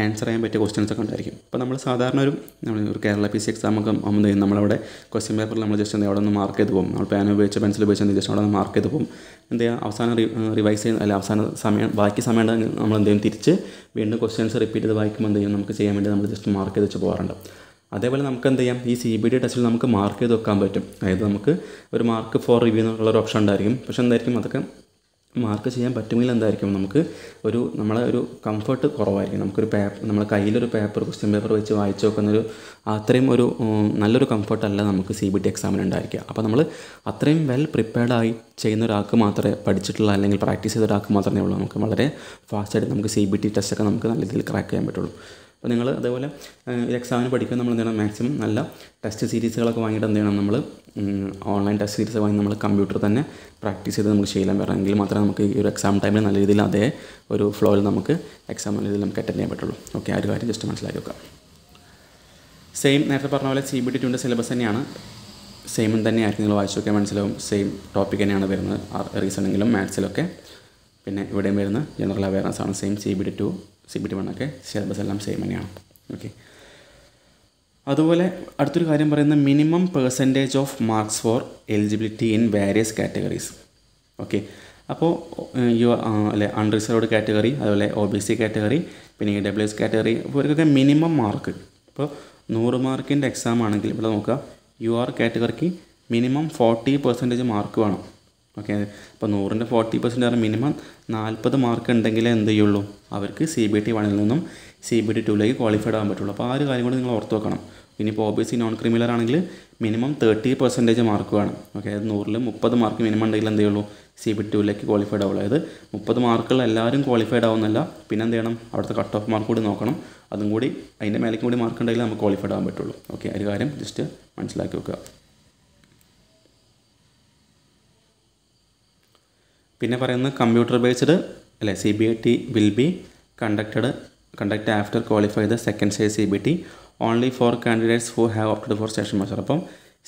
ആൻസർ ചെയ്യാൻ പറ്റിയ ക്വസ്റ്റ്യൻസ് ഒക്കെ ഉണ്ടായിരിക്കും അപ്പോൾ നമ്മൾ സാധാരണ ഒരു നമ്മൾ ഒരു കേരള പി സി എക്സാമൊക്കെ ആകുമ്പോൾ ചെയ്യും നമ്മളവിടെ ക്വസ്റ്റ്യൻ പേപ്പറിൽ നമ്മൾ ജസ്റ്റ് എന്താ അവിടെ ഒന്ന് മാർക്ക് ചെയ്ത് പോകും നമ്മൾ പേന ഉപയോഗിച്ച് പെൻസിൽ ഉപയോഗിച്ച് ജസ്റ്റ് അവിടെ മാർക്ക് ചെയ്ത് പോകും എന്താ ചെയ്യുക അവസാനം റിവൈസ് ചെയ്യുന്ന അല്ല അവസാന സമയം ബാക്കി സമയം നമ്മൾ എന്തെങ്കിലും തിരിച്ച് വീണ്ടും ക്വസ്റ്റ്യൻസ് റിപ്പീറ്റ് ചെയ്ത് വായിക്കുമ്പോൾ എന്ത് ചെയ്യും നമുക്ക് ചെയ്യാൻ വേണ്ടി നമ്മൾ ജസ്റ്റ് മാർക്ക് ചെയ്ത് വെച്ച് പോകാറുണ്ട് അതേപോലെ നമുക്ക് എന്ത് ചെയ്യാം ഈ സി ബി ഡി ടെസ്റ്റിൽ നമുക്ക് മാർക്ക് ചെയ്ത് വെക്കാൻ പറ്റും അതായത് നമുക്ക് ഒരു മാർക്ക് ഫോർ റിവ്യൂ എന്നുള്ള ഒരു ഓപ്ഷൻ ഉണ്ടായിരിക്കും പക്ഷെ എന്തായിരിക്കും അതൊക്കെ മാർക്ക് ചെയ്യാൻ പറ്റുമെങ്കിൽ എന്തായിരിക്കും നമുക്ക് ഒരു നമ്മളെ ഒരു കംഫർട്ട് കുറവായിരിക്കും നമുക്കൊരു പേപ്പർ നമ്മളെ കയ്യിലൊരു പേപ്പർ ക്വസ്റ്റ്യൻ പേപ്പർ വെച്ച് വായിച്ചു നോക്കുന്നൊരു അത്രയും ഒരു നല്ലൊരു കംഫർട്ടല്ല നമുക്ക് സി ബി ടി എക്സാമിന് ഉണ്ടായിരിക്കുക അപ്പോൾ നമ്മൾ അത്രയും വെൽ പ്രിപ്പയർഡായി ചെയ്യുന്ന ഒരാൾക്ക് മാത്രമേ പഠിച്ചിട്ടുള്ള അല്ലെങ്കിൽ പ്രാക്ടീസ് ചെയ്ത ഒരാൾക്ക് മാത്രമേ ഉള്ളൂ നമുക്ക് വളരെ ഫാസ്റ്റായിട്ട് നമുക്ക് സി ബി ടി ടെസ്റ്റൊക്കെ നമുക്ക് നല്ല രീതിയിൽ ക്രാക്ക് ചെയ്യാൻ പറ്റുള്ളൂ അപ്പോൾ നിങ്ങൾ അതേപോലെ എക്സാമിന് പഠിക്കാൻ നമ്മൾ എന്ത് ചെയ്യണം മാക്സിമം നല്ല ടെസ്റ്റ് സീരീസുകളൊക്കെ വാങ്ങിയിട്ട് എന്ത് ചെയ്യണം നമ്മൾ ഓൺലൈൻ ടെസ്റ്റ് സീരീസ് വാങ്ങി നമ്മൾ കമ്പ്യൂട്ടർ തന്നെ പ്രാക്ടീസ് ചെയ്ത് നമുക്ക് ചെയ്യാൻ വരണം എങ്കിൽ മാത്രമേ നമുക്ക് ഈ ഒരു എക്സാം ടൈമിൽ നല്ല രീതിയിൽ അതേ ഒരു ഫ്ലോയിൽ നമുക്ക് എക്സാം നല്ല രീതിയിൽ നമുക്ക് അറ്റൻഡ് ചെയ്യാൻ പറ്റുള്ളൂ ഓക്കെ ആ ഒരു കാര്യം ജസ്റ്റ് മനസ്സിലാക്കി വെക്കാം സെയിം നേരത്തെ പറഞ്ഞ പോലെ സി ബി ടി ടുവിൻ്റെ സിലബസ് തന്നെയാണ് സെയിം തന്നെയായിരിക്കും നിങ്ങൾ വായിച്ചു നോക്കിയാൽ മനസ്സിലാവും സെയിം ടോപ്പിക് തന്നെയാണ് വരുന്നത് റീസണെങ്കിലും മാത്സിലൊക്കെ പിന്നെ ഇവിടെയും വരുന്ന ജനറൽ അവയർനെസ് ആണ് same C B T two C B T വണ്ണൊക്കെ സിലബസ് എല്ലാം സെയിം തന്നെയാണ് ഓക്കെ അതുപോലെ അടുത്തൊരു കാര്യം പറയുന്നത് minimum percentage of marks for eligibility in various categories okay അപ്പോൾ യു അല്ലെ അൺറിസർവ്ഡ് കാറ്റഗറി അതുപോലെ ഒ ബി സി കാറ്റഗറി പിന്നെ ഇ ഡബ്ല്യു എസ് കാറ്റഗറി ഇവർക്കൊക്കെ മിനിമം മാർക്ക് ഇപ്പോൾ നൂറ് മാർക്കിൻ്റെ എക്സാം ആണെങ്കിൽ ഇവിടെ നോക്കുക യു ആർ കാറ്റഗറിക്ക് മിനിമം ഫോർട്ടി പെർസെൻറ്റേജ് മാർക്ക് വേണം ഓക്കെ അപ്പോൾ നൂറിൻ്റെ ഫോർട്ടി പെർസെൻറ്റ് പറഞ്ഞാൽ മിനിമം നാൽപ്പത് മാർക്ക് ഉണ്ടെങ്കിലേ എന്ത് ചെയ്യുള്ളൂ അവർക്ക് സി ബി ടി വണ്ണിൽ നിന്നും സി ബി ടി ടൂവിലേക്ക് ക്വാളിഫൈഡ് ആകാൻ പറ്റുള്ളൂ അപ്പോൾ ആ ഒരു കാര്യം കൂടി നിങ്ങൾ ഓർത്ത് വെക്കണം ഇനിയിപ്പോൾ O B C non criminal ആണെങ്കിൽ മിനിമം തേർട്ടി പെർസെൻറ്റേജ് മാർക്ക് വേണം ഓക്കെ അതായത് നൂറിൽ മുപ്പത് മാർക്ക് മിനിമം ഉണ്ടെങ്കിൽ എന്ത് ചെയ്യുള്ളൂ സി ബി ടുവിലേക്ക് ക്വാളിഫൈഡ് ആവുള്ളൂ അതായത് മുപ്പത് മാർക്കുള്ള എല്ലാവരും ക്വാളിഫൈഡ് ആവുന്നില്ല പിന്നെ എന്ത് ചെയ്യണം അവിടുത്തെ കട്ട് ഓഫ് മാർക്ക് കൂടി നോക്കണം അതും കൂടി അതിൻ്റെ മേലേക്കും കൂടി മാർക്ക് ഉണ്ടെങ്കിൽ നമുക്ക് ക്വാളിഫൈഡ് ആകാൻ പറ്റുള്ളൂ ഓക്കെ ഒരു കാര്യം ജസ്റ്റ് മനസ്സിലാക്കി വെക്കുക പിന്നെ പറയുന്നത് കമ്പ്യൂട്ടർ ബേസ്ഡ് അല്ലെ C B I T will be conducted conduct after qualify the second stage C B T only for candidates who have opted for station master അപ്പം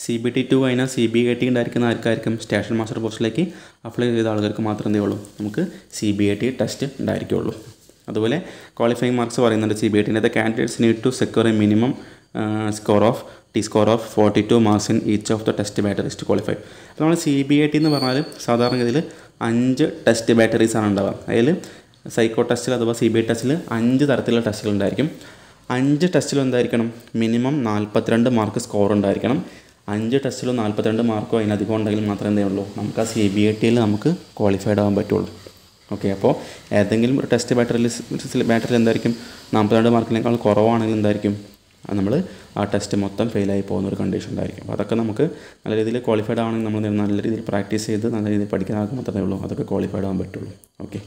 സി ബി ടി ടു അതിനാ C B I T ഉണ്ടായിരിക്കുന്ന ആർക്കായിരിക്കും station master പോസ്റ്റിലേക്ക് apply ചെയ്ത ആൾക്കാർക്ക് മാത്രമേ ഉള്ളൂ നമുക്ക് C B I T test ഉണ്ടായിരിക്കുള്ളൂ അതുപോലെ ക്വാളിഫയിങ് മാർക്സ് പറയുന്നുണ്ട് സി ബി ഐ ടിൻ്റെ candidates need to സെക്യർ a minimum score of T score of forty two marks in each of the test test qualify അപ്പോൾ നമ്മൾ സി ബി ഐ ടി എന്ന് പറഞ്ഞാൽ സാധാരണഗതിയിൽ അഞ്ച് ടെസ്റ്റ് ബാറ്ററീസാണ് ഉണ്ടാവുക അതിൽ സൈക്കോ ടെസ്റ്റിൽ അഥവാ സി ബി ഐ ടെസ്റ്റിൽ അഞ്ച് തരത്തിലുള്ള ടെസ്റ്റുകൾ ഉണ്ടായിരിക്കും അഞ്ച് ടെസ്റ്റിലും എന്തായിരിക്കണം മിനിമം നാൽപ്പത്തിരണ്ട് മാർക്ക് സ്കോർ ഉണ്ടായിരിക്കണം അഞ്ച് ടെസ്റ്റിലും നാൽപ്പത്തിരണ്ട് മാർക്കോ അതിനധികം ഉണ്ടെങ്കിൽ മാത്രമേ എന്തേ ഉള്ളൂ നമുക്ക് ആ സി ബി ഐ ടിയിൽ നമുക്ക് ക്വാളിഫൈഡ് ആകാൻ പറ്റുള്ളൂ ഓക്കെ അപ്പോൾ ഏതെങ്കിലും ഒരു ടെസ്റ്റ് ബാറ്ററിൽ ബാറ്ററിൽ എന്തായിരിക്കും നാൽപ്പത്തിരണ്ട് മാർക്കിനേക്കാൾ കുറവാണെങ്കിൽ എന്തായിരിക്കും നമ്മൾ ആ ടെസ്റ്റ് മൊത്തം ഫെയിലായി പോകുന്ന ഒരു കണ്ടീഷൻ ഉണ്ടായിരിക്കും അപ്പോൾ അതൊക്കെ നമുക്ക് നല്ല രീതിയിൽ ക്വാളിഫൈഡ് ആവണമെങ്കിൽ നമ്മൾ നല്ല രീതിയിൽ പ്രാക്ടീസ് ചെയ്ത് നല്ല രീതിയിൽ പഠിക്കുന്ന ആൾക്ക് മാത്രമേ ഉള്ളൂ അതൊക്കെ ക്വാളിഫൈഡ് ആവാൻ പറ്റുള്ളൂ ഓക്കെ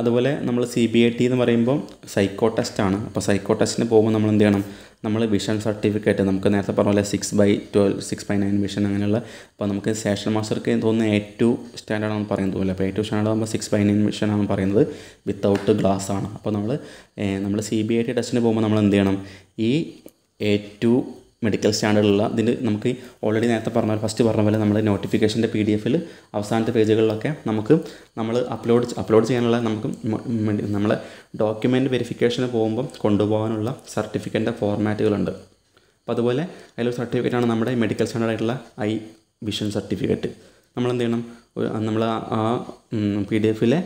അതുപോലെ നമ്മൾ സി ബി ഐ ടി എന്ന് പറയുമ്പോൾ സൈക്കോ ടെസ്റ്റാണ് അപ്പോൾ സൈക്കോ ടെസ്റ്റിന് പോകുമ്പോൾ നമ്മൾ എന്ത് ചെയ്യണം നമ്മൾ വിഷൻ സർട്ടിഫിക്കറ്റ് നമുക്ക് നേരത്തെ പറഞ്ഞ പോലെ six by twelve six by nine vision അങ്ങനെയുള്ള അപ്പോൾ നമുക്ക് സേഷൻ മാസ്റ്റർക്ക് തോന്നുന്ന ഏറ്റവും സ്റ്റാൻഡേർഡ് ആണെന്ന് പറയുന്നത് പോലെ അപ്പോൾ ഏറ്റവും സ്റ്റാൻഡേർഡ് ആകുമ്പോൾ സിക്സ് ബൈ നയൻ വിഷൻ ആണെന്ന് പറയുന്നത് വിത്തൗട്ട് ഗ്ലാസ് ആണ് അപ്പോൾ നമ്മൾ നമ്മൾ സി ബി ഐ ടി ടെസ്റ്റിന് പോകുമ്പോൾ നമ്മൾ എന്ത് ചെയ്യണം ഈ എ ടു മെഡിക്കൽ സ്റ്റാൻഡേർഡുള്ള ഇതിൽ നമുക്ക് ഓൾറെഡി നേരത്തെ പറഞ്ഞ ഫസ്റ്റ് പറഞ്ഞ പോലെ നമ്മൾ നോട്ടിഫിക്കേഷൻ്റെ പി ഡി എഫിൽ അവസാനത്തെ പേജുകളിലൊക്കെ നമുക്ക് നമ്മൾ അപ്ലോഡ് അപ്ലോഡ് ചെയ്യാനുള്ള നമുക്ക് നമ്മളെ ഡോക്യുമെൻ്റ് വെരിഫിക്കേഷന് പോകുമ്പോൾ കൊണ്ടുപോകാനുള്ള സർട്ടിഫിക്കറ്റിൻ്റെ ഫോർമാറ്റുകളുണ്ട് അപ്പോൾ അതുപോലെ അതിലൊരു സർട്ടിഫിക്കറ്റാണ് നമ്മുടെ മെഡിക്കൽ സ്റ്റാൻഡേർഡ് ആയിട്ടുള്ള ഐ വിഷൻ സർട്ടിഫിക്കറ്റ് നമ്മൾ എന്ത് ചെയ്യണം നമ്മൾ ആ പി ഡി എഫിലെ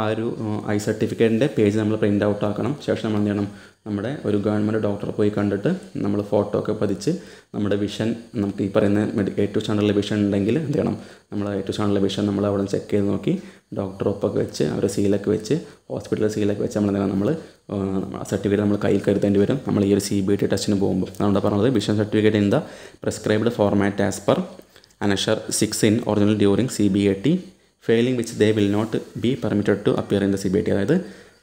ആ ഒരു ഐ സർട്ടിഫിക്കറ്റിൻ്റെ പേജ് നമ്മൾ പ്രിൻ്റ് ഔട്ട് ആക്കണം ശേഷം നമ്മൾ എന്ത് ചെയ്യണം നമ്മുടെ ഒരു ഗവൺമെൻറ് ഡോക്ടറെ പോയി കണ്ടിട്ട് നമ്മൾ ഫോട്ടോ ഒക്കെ പതിച്ച് നമ്മുടെ വിഷൻ നമുക്ക് ഈ പറയുന്ന മെഡി എ ടു ചാനലിലെ വിഷൻ ഉണ്ടെങ്കിൽ എന്ത് ചെയ്യണം നമ്മൾ എ ടു ചാനലിലെ വിഷൻ നമ്മൾ അവിടെ ചെക്ക് ചെയ്ത് നോക്കി ഡോക്ടർ ഒപ്പൊക്കെ വെച്ച് അവരെ സീലൊക്കെ വെച്ച് ഹോസ്പിറ്റലിൽ സീലൊക്കെ വെച്ച് നമ്മൾ എന്താണ് നമ്മൾ സർട്ടിഫിക്കറ്റ് നമ്മൾ കയ്യിൽ കരുതേണ്ടി വരും നമ്മൾ ഈ ഒരു സി ബി ടി ടെസ്റ്റിന് പോകുമ്പോൾ അതുകൊണ്ട് പറഞ്ഞത് vision certificate in the prescribed format as per annexure six in original during C B A T failing which they will not be permitted to appear in the C B I T അതായത്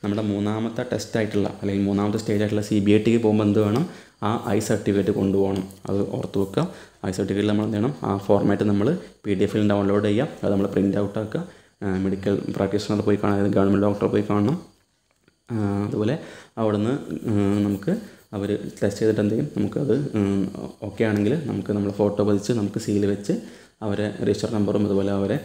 നമ്മുടെ മൂന്നാമത്തെ test ആയിട്ടുള്ള അല്ലെങ്കിൽ മൂന്നാമത്തെ stage ആയിട്ടുള്ള C B I tick പോകുമ്പോൾ എന്ത് വേണം ആ ഐ സർട്ടിഫിക്കറ്റ് കൊണ്ടുപോകണം അത് ഓർത്ത് വെക്കുക ഐ സർട്ടിഫിക്കറ്റ് നമ്മൾ എന്ത് ചെയ്യണം ആ ഫോർമാറ്റ് നമ്മൾ പി ഡി എഫിൽ ഡൗൺലോഡ് ചെയ്യുക അത് നമ്മൾ പ്രിൻ്റ് ഔട്ട് ആക്കുക മെഡിക്കൽ പ്രാക്ടീഷണർ പോയി കാണാൻ ഗവൺമെൻറ് ഡോക്ടർ പോയി കാണണം അതുപോലെ അവിടുന്ന് നമുക്ക് അവർ ടെസ്റ്റ് ചെയ്തിട്ട് എന്തെങ്കിലും നമുക്കത് ഓക്കെ ആണെങ്കിൽ നമുക്ക് നമ്മൾ ഫോട്ടോ പതിച്ച് നമുക്ക് സീൽ വെച്ച് അവരെ രജിസ്റ്റർ നമ്പറും അതുപോലെ അവരെ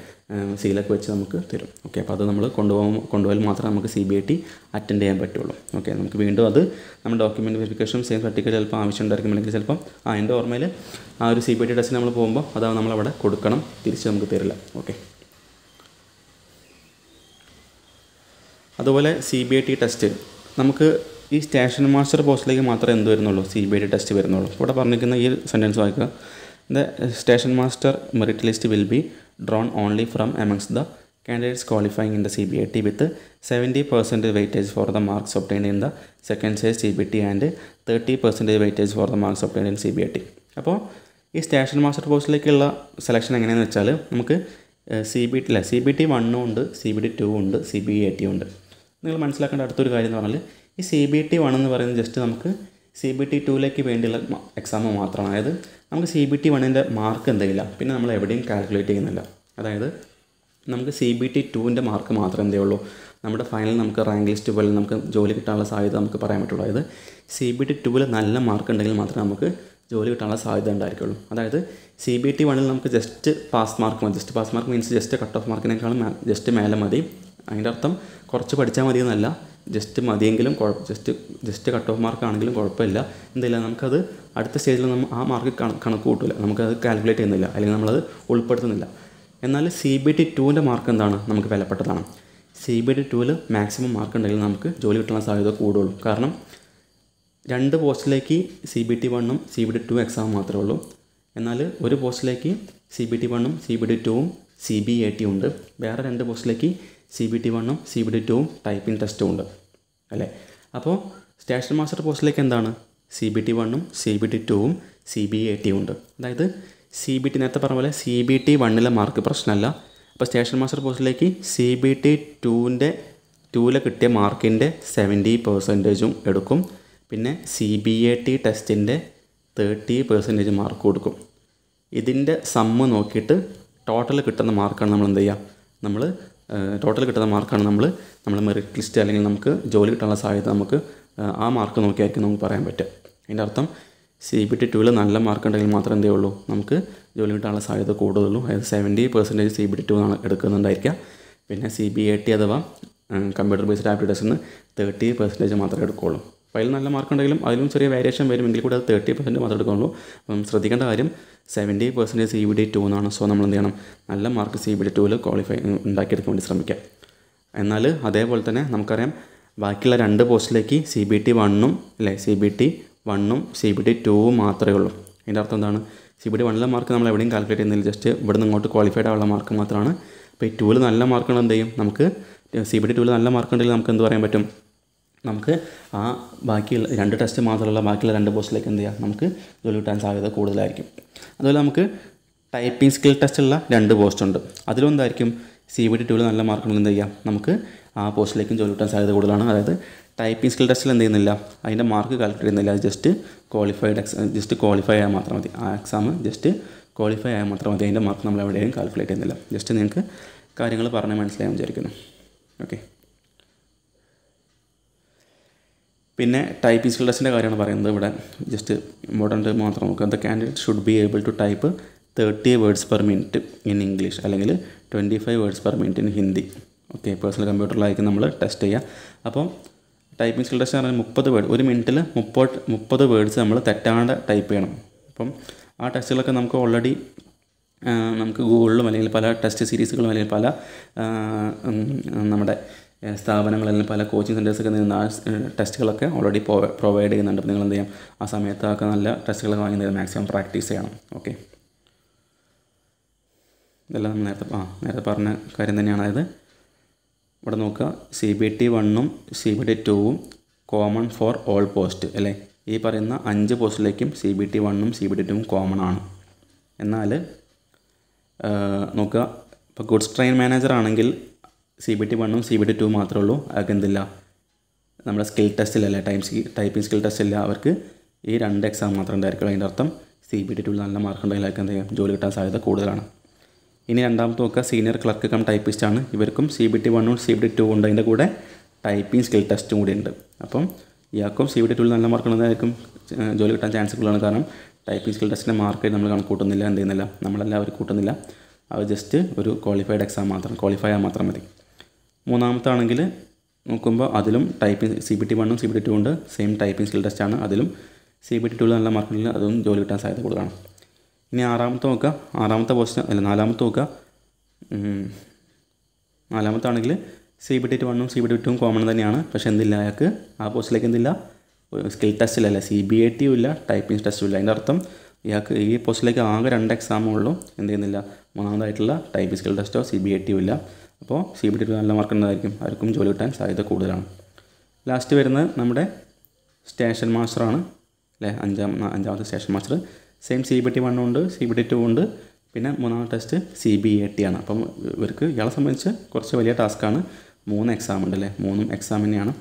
സീലൊക്കെ വെച്ച് നമുക്ക് തരും ഓക്കെ അപ്പോൾ അത് നമ്മൾ കൊണ്ടുപോകാൻ കൊണ്ടുപോയാൽ മാത്രമേ നമുക്ക് C B I T attend ചെയ്യാൻ പറ്റുള്ളൂ ഓക്കെ നമുക്ക് വീണ്ടും അത് നമ്മുടെ ഡോക്യുമെൻറ്റ് വെരിഫിക്കേഷൻ സെയിം സർട്ടിഫിക്കറ്റ് ചിലപ്പോൾ ഉണ്ടായിരിക്കും അല്ലെങ്കിൽ ചിലപ്പം ആ എൻ്റെ ഓർമ്മയിൽ ആ ഒരു സി ബി ഐ ടി ടെസ്റ്റിന് നമ്മൾ പോകുമ്പോൾ അത് നമ്മളവിടെ കൊടുക്കണം തിരിച്ച് നമുക്ക് തരില്ല ഓക്കെ അതുപോലെ C B I T test നമുക്ക് ഈ സ്റ്റേഷൻ മാസ്റ്റർ പോസ്റ്റിലേക്ക് മാത്രമേ എന്ത് വരുന്നുള്ളൂ C B I T test വരുന്നുള്ളൂ ഇവിടെ പറഞ്ഞിരിക്കുന്ന ഈ സെൻറ്റൻസ് വായിക്കുക The station master merit list will be drawn only from amongst the candidates qualifying in the CBIT with 70% weightage for the marks obtained in the second stage CBT and 30% weightage for the marks obtained in CBIT. അപ്പോൾ ഈ station master post selection എങ്ങനെയാണെന്ന് വെച്ചാൽ നമുക്ക് C B T CBT C B T വണ്ണും ഉണ്ട് C B T two ഉണ്ട് C B I T ഉണ്ട് നിങ്ങൾ മനസ്സിലാക്കേണ്ട അടുത്തൊരു കാര്യം എന്ന് പറഞ്ഞാൽ ഈ സി ബി ടി ടുവിലേക്ക് വേണ്ടിയുള്ള എക്സാം മാത്രമാണ് അതായത് നമുക്ക് സി ബി ടി വണ്ണിൻ്റെ മാർക്ക് എന്തെങ്കിലും പിന്നെ നമ്മൾ എവിടെയും കാൽക്കുലേറ്റ് ചെയ്യുന്നില്ല അതായത് നമുക്ക് സി ബി ടി ടുവിൻ്റെ മാർക്ക് മാത്രമേ എന്തേ ഉള്ളൂ നമ്മുടെ ഫൈനൽ നമുക്ക് റാങ്ക് ലിസ്റ്റ് പോലെ നമുക്ക് ജോലി കിട്ടാനുള്ള സാധ്യത നമുക്ക് പറയാൻ പറ്റുള്ളൂ അതായത് സി ബി ടി ടുവിൽ നല്ല മാർക്ക് ഉണ്ടെങ്കിൽ മാത്രമേ നമുക്ക് ജോലി കിട്ടാനുള്ള സാധ്യത ഉണ്ടായിരിക്കുള്ളൂ അതായത് സി ബി ടി വണ്ണിൽ നമുക്ക് ജസ്റ്റ് പാസ് മാർക്ക് മതി just pass mark means just cut off മാർക്കിനേക്കാളും ജസ്റ്റ് മേലെ മതി അതിൻ്റെ അർത്ഥം കുറച്ച് പഠിച്ചാൽ മതി എന്നല്ല ജസ്റ്റ് മതിയെങ്കിലും കുഴപ്പം just just cut off mark ആണെങ്കിലും കുഴപ്പമില്ല എന്തായാലും നമുക്കത് അടുത്ത സ്റ്റേജിൽ നമ്മൾ ആ മാർക്ക് കണക്ക് കൂട്ടില്ല നമുക്കത് കാൽക്കുലേറ്റ് ചെയ്യുന്നില്ല അല്ലെങ്കിൽ നമ്മളത് ഉൾപ്പെടുത്തുന്നില്ല എന്നാൽ സി ബി ടി ടുവിൻ്റെ മാർക്ക് എന്താണ് നമുക്ക് വിലപ്പെട്ടതാണ് സി ബി ടി ടുവിൽ മാക്സിമം മാർക്ക് ഉണ്ടെങ്കിൽ നമുക്ക് ജോലി കിട്ടാൻ സാധ്യത കൂടുള്ളൂ കാരണം രണ്ട് പോസ്റ്റിലേക്ക് സി ബി ടി വണ്ണും C B T two exam മാത്രമേ ഉള്ളൂ എന്നാൽ ഒരു പോസ്റ്റിലേക്ക് സി ബി ടി വണ്ണും സി ബി ടി ടുവും സി ബി എ ടി ഉണ്ട് വേറെ രണ്ട് പോസ്റ്റിലേക്ക് സി ബി ടി വണ്ണും സി ബി ടി ടുവും ടൈപ്പിംഗ് ടെസ്റ്റും ഉണ്ട് അല്ലേ അപ്പോൾ സ്റ്റേഷൻ മാസ്റ്റർ പോസ്റ്റിലേക്ക് എന്താണ് സി ബി ടി വണ്ണും സി ബി ടി ടുവും സി ബി എ ടിയും ഉണ്ട് അതായത് സി ബി ടി നേരത്തെ പറഞ്ഞ പോലെ സി ബി ടി വണ്ണിലെ മാർക്ക് പ്രശ്നമല്ല അപ്പോൾ സ്റ്റേഷൻ മാസ്റ്റർ പോസ്റ്റിലേക്ക് സി ബി ടി ടുവിൻ്റെ ടുവിലെ കിട്ടിയ മാർക്കിൻ്റെ സെവൻറ്റി പെർസെൻറ്റേജും എടുക്കും പിന്നെ സി ബി എ ടി ടെസ്റ്റിൻ്റെ തേർട്ടി പെർസെൻറ്റേജ് മാർക്ക് കൊടുക്കും ഇതിൻ്റെ സമ്മ് നോക്കിയിട്ട് ടോട്ടൽ കിട്ടുന്ന മാർക്കാണ് നമ്മൾ എന്ത് ചെയ്യുക നമ്മൾ ടോട്ടൽ കിട്ടുന്ന മാർക്കാണ് നമ്മൾ നമ്മൾ മെറിറ്റ് ലിസ്റ്റ് അല്ലെങ്കിൽ നമുക്ക് ജോലി കിട്ടാനുള്ള സാധ്യത നമുക്ക് ആ മാർക്ക് നോക്കിയായിരിക്കും നമുക്ക് പറയാൻ പറ്റുക അതിൻ്റെ അർത്ഥം സി ബി ടി ടുവിൽ നല്ല മാർക്ക് ഉണ്ടെങ്കിൽ മാത്രം എന്തേ ഉള്ളൂ നമുക്ക് ജോലി കിട്ടാനുള്ള സാധ്യത കൂടുതലുള്ളൂ അതായത് seventy percentage C B T two ആണ് എടുക്കുന്നുണ്ടായിരിക്കുക പിന്നെ സി ബി എ ടി അഥവാ computer based application thirty percentage മാത്രമേ എടുക്കുകയുള്ളൂ ഫയൽ നല്ല മാർക്ക് ഉണ്ടെങ്കിലും അതിലും ചെറിയ വേരിയേഷൻ വരുമെങ്കിൽ കൂടെ അത് തേർട്ടി പെർസെൻറ്റ് മാത്രം എടുക്കുകയുള്ളൂ അപ്പം ശ്രദ്ധിക്കേണ്ട കാര്യം seventy percentage C B D two എന്നാണ് സോ നമ്മൾ എന്ത് ചെയ്യണം നല്ല മാർക്ക് സി ബി ഡി ടുവിൽ ക്വാളിഫൈ ഉണ്ടാക്കിയെടുക്കാൻ വേണ്ടി ശ്രമിക്കാം എന്നാൽ അതേപോലെ തന്നെ നമുക്കറിയാം ബാക്കിയുള്ള രണ്ട് പോസ്റ്റിലേക്ക് സി ബി ടി വണ്ണും അല്ലേ സി ബി ടി വണ്ണും സി ബി ടി ടുവും മാത്രമേ ഉള്ളൂ അതിൻ്റെ അർത്ഥം എന്താണ് സി ബി ടി വണ്ണിലെ മാർക്ക് നമ്മൾ എവിടെയും കാൽക്കുലേറ്റ് ചെയ്യുന്നില്ല ജസ്റ്റ് ഇവിടുന്ന് ഇങ്ങോട്ട് ക്വാളിഫൈഡ് ആയുള്ള മാർക്ക് മാത്രമാണ് അപ്പോൾ ഈ ടൂവിൽ നല്ല മാർക്കുകൾ എന്ത് ചെയ്യും നമുക്ക് സി ബി ടി ടൂവിൽ നല്ല മാർക്ക് ഉണ്ടെങ്കിൽ നമുക്ക് എന്ത് പറയാൻ പറ്റും നമുക്ക് ആ ബാക്കിയുള്ള രണ്ട് ടെസ്റ്റ് മാത്രമല്ല ബാക്കിയുള്ള രണ്ട് പോസ്റ്റിലേക്ക് എന്ത് ചെയ്യാം നമുക്ക് ജോലി കിട്ടാൻ സാധ്യത കൂടുതലായിരിക്കും അതുപോലെ നമുക്ക് ടൈപ്പിംഗ് സ്കിൽ ടെസ്റ്റുള്ള രണ്ട് പോസ്റ്റുണ്ട് അതിലൊന്നായിരിക്കും സി ബി ടി ടൂവിൽ നല്ല മാർക്കുണ്ടെങ്കിൽ എന്ത് ചെയ്യാം നമുക്ക് ആ പോസ്റ്റിലേക്കും ജോലി കിട്ടാൻ സാധ്യത കൂടുതലാണ് അതായത് ടൈപ്പിംഗ് സ്കിൽ ടെസ്റ്റിൽ എന്ത് ചെയ്യുന്നില്ല അതിൻ്റെ മാർക്ക് കാൽക്കുലേറ്റ് ചെയ്യുന്നില്ല just qualified exam just qualify ആയാൽ മാത്രം മതി ആ എക്സാം ജസ്റ്റ് ക്വാളിഫൈ ആയാൽ മാത്രം മതി അതിൻ്റെ മാർക്ക് നമ്മൾ എവിടെയും കാൽക്കുലേറ്റ് ചെയ്യുന്നില്ല ജസ്റ്റ് നിങ്ങൾക്ക് കാര്യങ്ങൾ പറഞ്ഞ് മനസ്സിലായാൽ വിചാരിക്കുന്നു ഓക്കെ പിന്നെ ടൈപ്പിംഗ് സ്കിൽഡസിൻ്റെ കാര്യമാണ് പറയുന്നത് ഇവിടെ ജസ്റ്റ് ഇമ്പോർട്ടൻ്റ് മാത്രം നോക്കുക the candidate should be able to type thirty words per minute in English അല്ലെങ്കിൽ twenty five words per minute in Hindi okay personal കമ്പ്യൂട്ടറിലായിരിക്കും നമ്മൾ ടെസ്റ്റ് ചെയ്യുക അപ്പോൾ ടൈപ്പിംഗ് സ്കിൽ ടെസ്റ്റ് എന്ന് പറഞ്ഞാൽ മുപ്പത് വേർഡ് ഒരു മിനിറ്റിൽ മുപ്പത് മുപ്പത് വേർഡ്സ് നമ്മൾ തെറ്റാണ്ട് ടൈപ്പ് ചെയ്യണം അപ്പം ആ ടെസ്റ്റുകളൊക്കെ നമുക്ക് ഓൾറെഡി നമുക്ക് ഗൂഗിളിലും അല്ലെങ്കിൽ പല ടെസ്റ്റ് സീരീസുകളും അല്ലെങ്കിൽ പല നമ്മുടെ സ്ഥാപനങ്ങളെല്ലാം പല കോച്ചിങ് സെൻറ്റേഴ്സൊക്കെ നിന്ന് ആ ടെസ്റ്റുകളൊക്കെ ഓൾറെഡി പ്രൊവൈഡ് ചെയ്യുന്നുണ്ട് അപ്പോൾ നിങ്ങൾ എന്ത് ചെയ്യാം ആ സമയത്തൊക്കെ നല്ല ടെസ്റ്റുകളൊക്കെ വാങ്ങി തരും മാക്സിമം പ്രാക്ടീസ് ചെയ്യണം ഓക്കെ ഇതെല്ലാം നമ്മൾ നേരത്തെ ആ നേരത്തെ പറഞ്ഞ കാര്യം തന്നെയാണ് അതായത് ഇവിടെ നോക്കുക സി ബി ടി വണ്ണും സി ബി ടി ടൂവും കോമൺ ഫോർ ഓൾ പോസ്റ്റ് അല്ലേ ഈ പറയുന്ന അഞ്ച് പോസ്റ്റിലേക്കും സി ബി ടി വണ്ണും സി ബി ടി ടൂവും കോമൺ ആണ് എന്നാൽ നോക്കുക ഇപ്പോൾ ഗുഡ്സ് ട്രെയിൻ മാനേജർ ആണെങ്കിൽ സി ബി ടി വണ്ണും സി ബി ടി ടു മാത്രമേ ഉള്ളൂ അവർക്ക് എന്തില്ല നമ്മുടെ സ്കിൽ ടെസ്റ്റിലല്ല സ്കിൽ ടൈപ്പിംഗ് സ്കിൽ ഇല്ല അവർക്ക് ഈ രണ്ട് എക്സാം മാത്രം ഉണ്ടായിരിക്കുള്ളൂ അതിൻ്റെ അർത്ഥം സി ബി ടി ടു നല്ല മാർക്ക് ഉണ്ടെങ്കിൽ അവർക്ക് എന്തെങ്കിലും ജോലി കിട്ടാൻ സാധ്യത കൂടുതലാണ് ഇനി രണ്ടാമത്തെ നോക്കുക സീനിയർ ക്ലർക്ക് കം ടൈപ്പിസ്റ്റാണ് ഇവർക്കും സി ബി ടി വണ്ണും സി ബി ടി ടു ഉണ്ട് അതിൻ്റെ കൂടെ ടൈപ്പിംഗ് സ്കിൽ ടെസ്റ്റും കൂടി ഉണ്ട് അപ്പം ഇയാൾക്കും സി ബി ടി ടു നല്ല മാർക്ക് ഉണ്ടെന്നായിരിക്കും ജോലി കിട്ടാൻ ചാൻസ് കൂടുതലാണ് കാരണം ടൈപ്പിംഗ് സ്കിൽ ടെസ്റ്റിൻ്റെ മാർക്ക് നമ്മൾ കണക്കൂട്ടുന്നില്ല എന്ത് ചെയ്യുന്നില്ല നമ്മളെല്ലാം അവർ കൂട്ടുന്നില്ല അവർ ജസ്റ്റ് ഒരു ക്വാളിഫൈഡ് എക്സാം മാത്രം ക്വാളിഫൈ ആയാൽ മാത്രം മതി മൂന്നാമത്തെ ആണെങ്കിൽ നോക്കുമ്പോൾ അതിലും ടൈപ്പിംഗ് സി ബി ടി വണ്ണും സി ബി ടി ടു ഉണ്ട് സെയിം ടൈപ്പിംഗ് സ്കിൽ ടെസ്റ്റ് ആണ് അതിലും സി ബി ടി ടൂവിൽ നല്ല മാർക്കുണ്ടെങ്കിൽ അതും ജോലി കിട്ടാൻ സാധ്യത കൂടുതലാണ് ഇനി ആറാമത്തെ നോക്കുക ആറാമത്തെ പോസ്റ്റ് അല്ല നാലാമത്തെ നോക്കുക നാലാമത്തെ ആണെങ്കിൽ സി ബി ടി വണ്ണും സി ബി ടി ടുവും കോമൺ തന്നെയാണ് പക്ഷേ എന്തില്ല അയാൾക്ക് ആ പോസ്റ്റിലേക്ക് എന്തില്ല സ്കിൽ ടെസ്റ്റിലല്ല സി ബി ഐ ടിയും ഇല്ല ടൈപ്പിംഗ് ടെസ്റ്റും ഇല്ല അതിൻ്റെ അർത്ഥം ഇയാൾക്ക് ഈ പോസ്റ്റിലേക്ക് ആകെ രണ്ട് എക്സാമേ ഉള്ളൂ എന്ത് ചെയ്യുന്നില്ല മൂന്നാമതായിട്ടുള്ള ടൈപ്പിംഗ് സ്കിൽ ടെസ്റ്റോ സി ബി ഐ ടിയും ഇല്ല അപ്പോൾ സി ബി ടി നല്ല മാർക്ക് ഉണ്ടായിരിക്കും അവർക്കും ജോലി കിട്ടാൻ സാധ്യത കൂടുതലാണ് ലാസ്റ്റ് വരുന്നത് നമ്മുടെ സ്റ്റേഷൻ മാസ്റ്ററാണ് അല്ലേ അഞ്ചാം അഞ്ചാമത്തെ station master same C B T വണ്ണും ഉണ്ട് സി ബി ടി ടു ഉണ്ട് പിന്നെ മൂന്നാമത്തെ test C B A T ആണ് അപ്പം ഇവർക്ക് ഇയാളെ സംബന്ധിച്ച് കുറച്ച് വലിയ ടാസ്ക്കാണ് മൂന്ന് എക്സാം ഉണ്ട് അല്ലേ മൂന്നും എക്സാം തന്നെയാണ്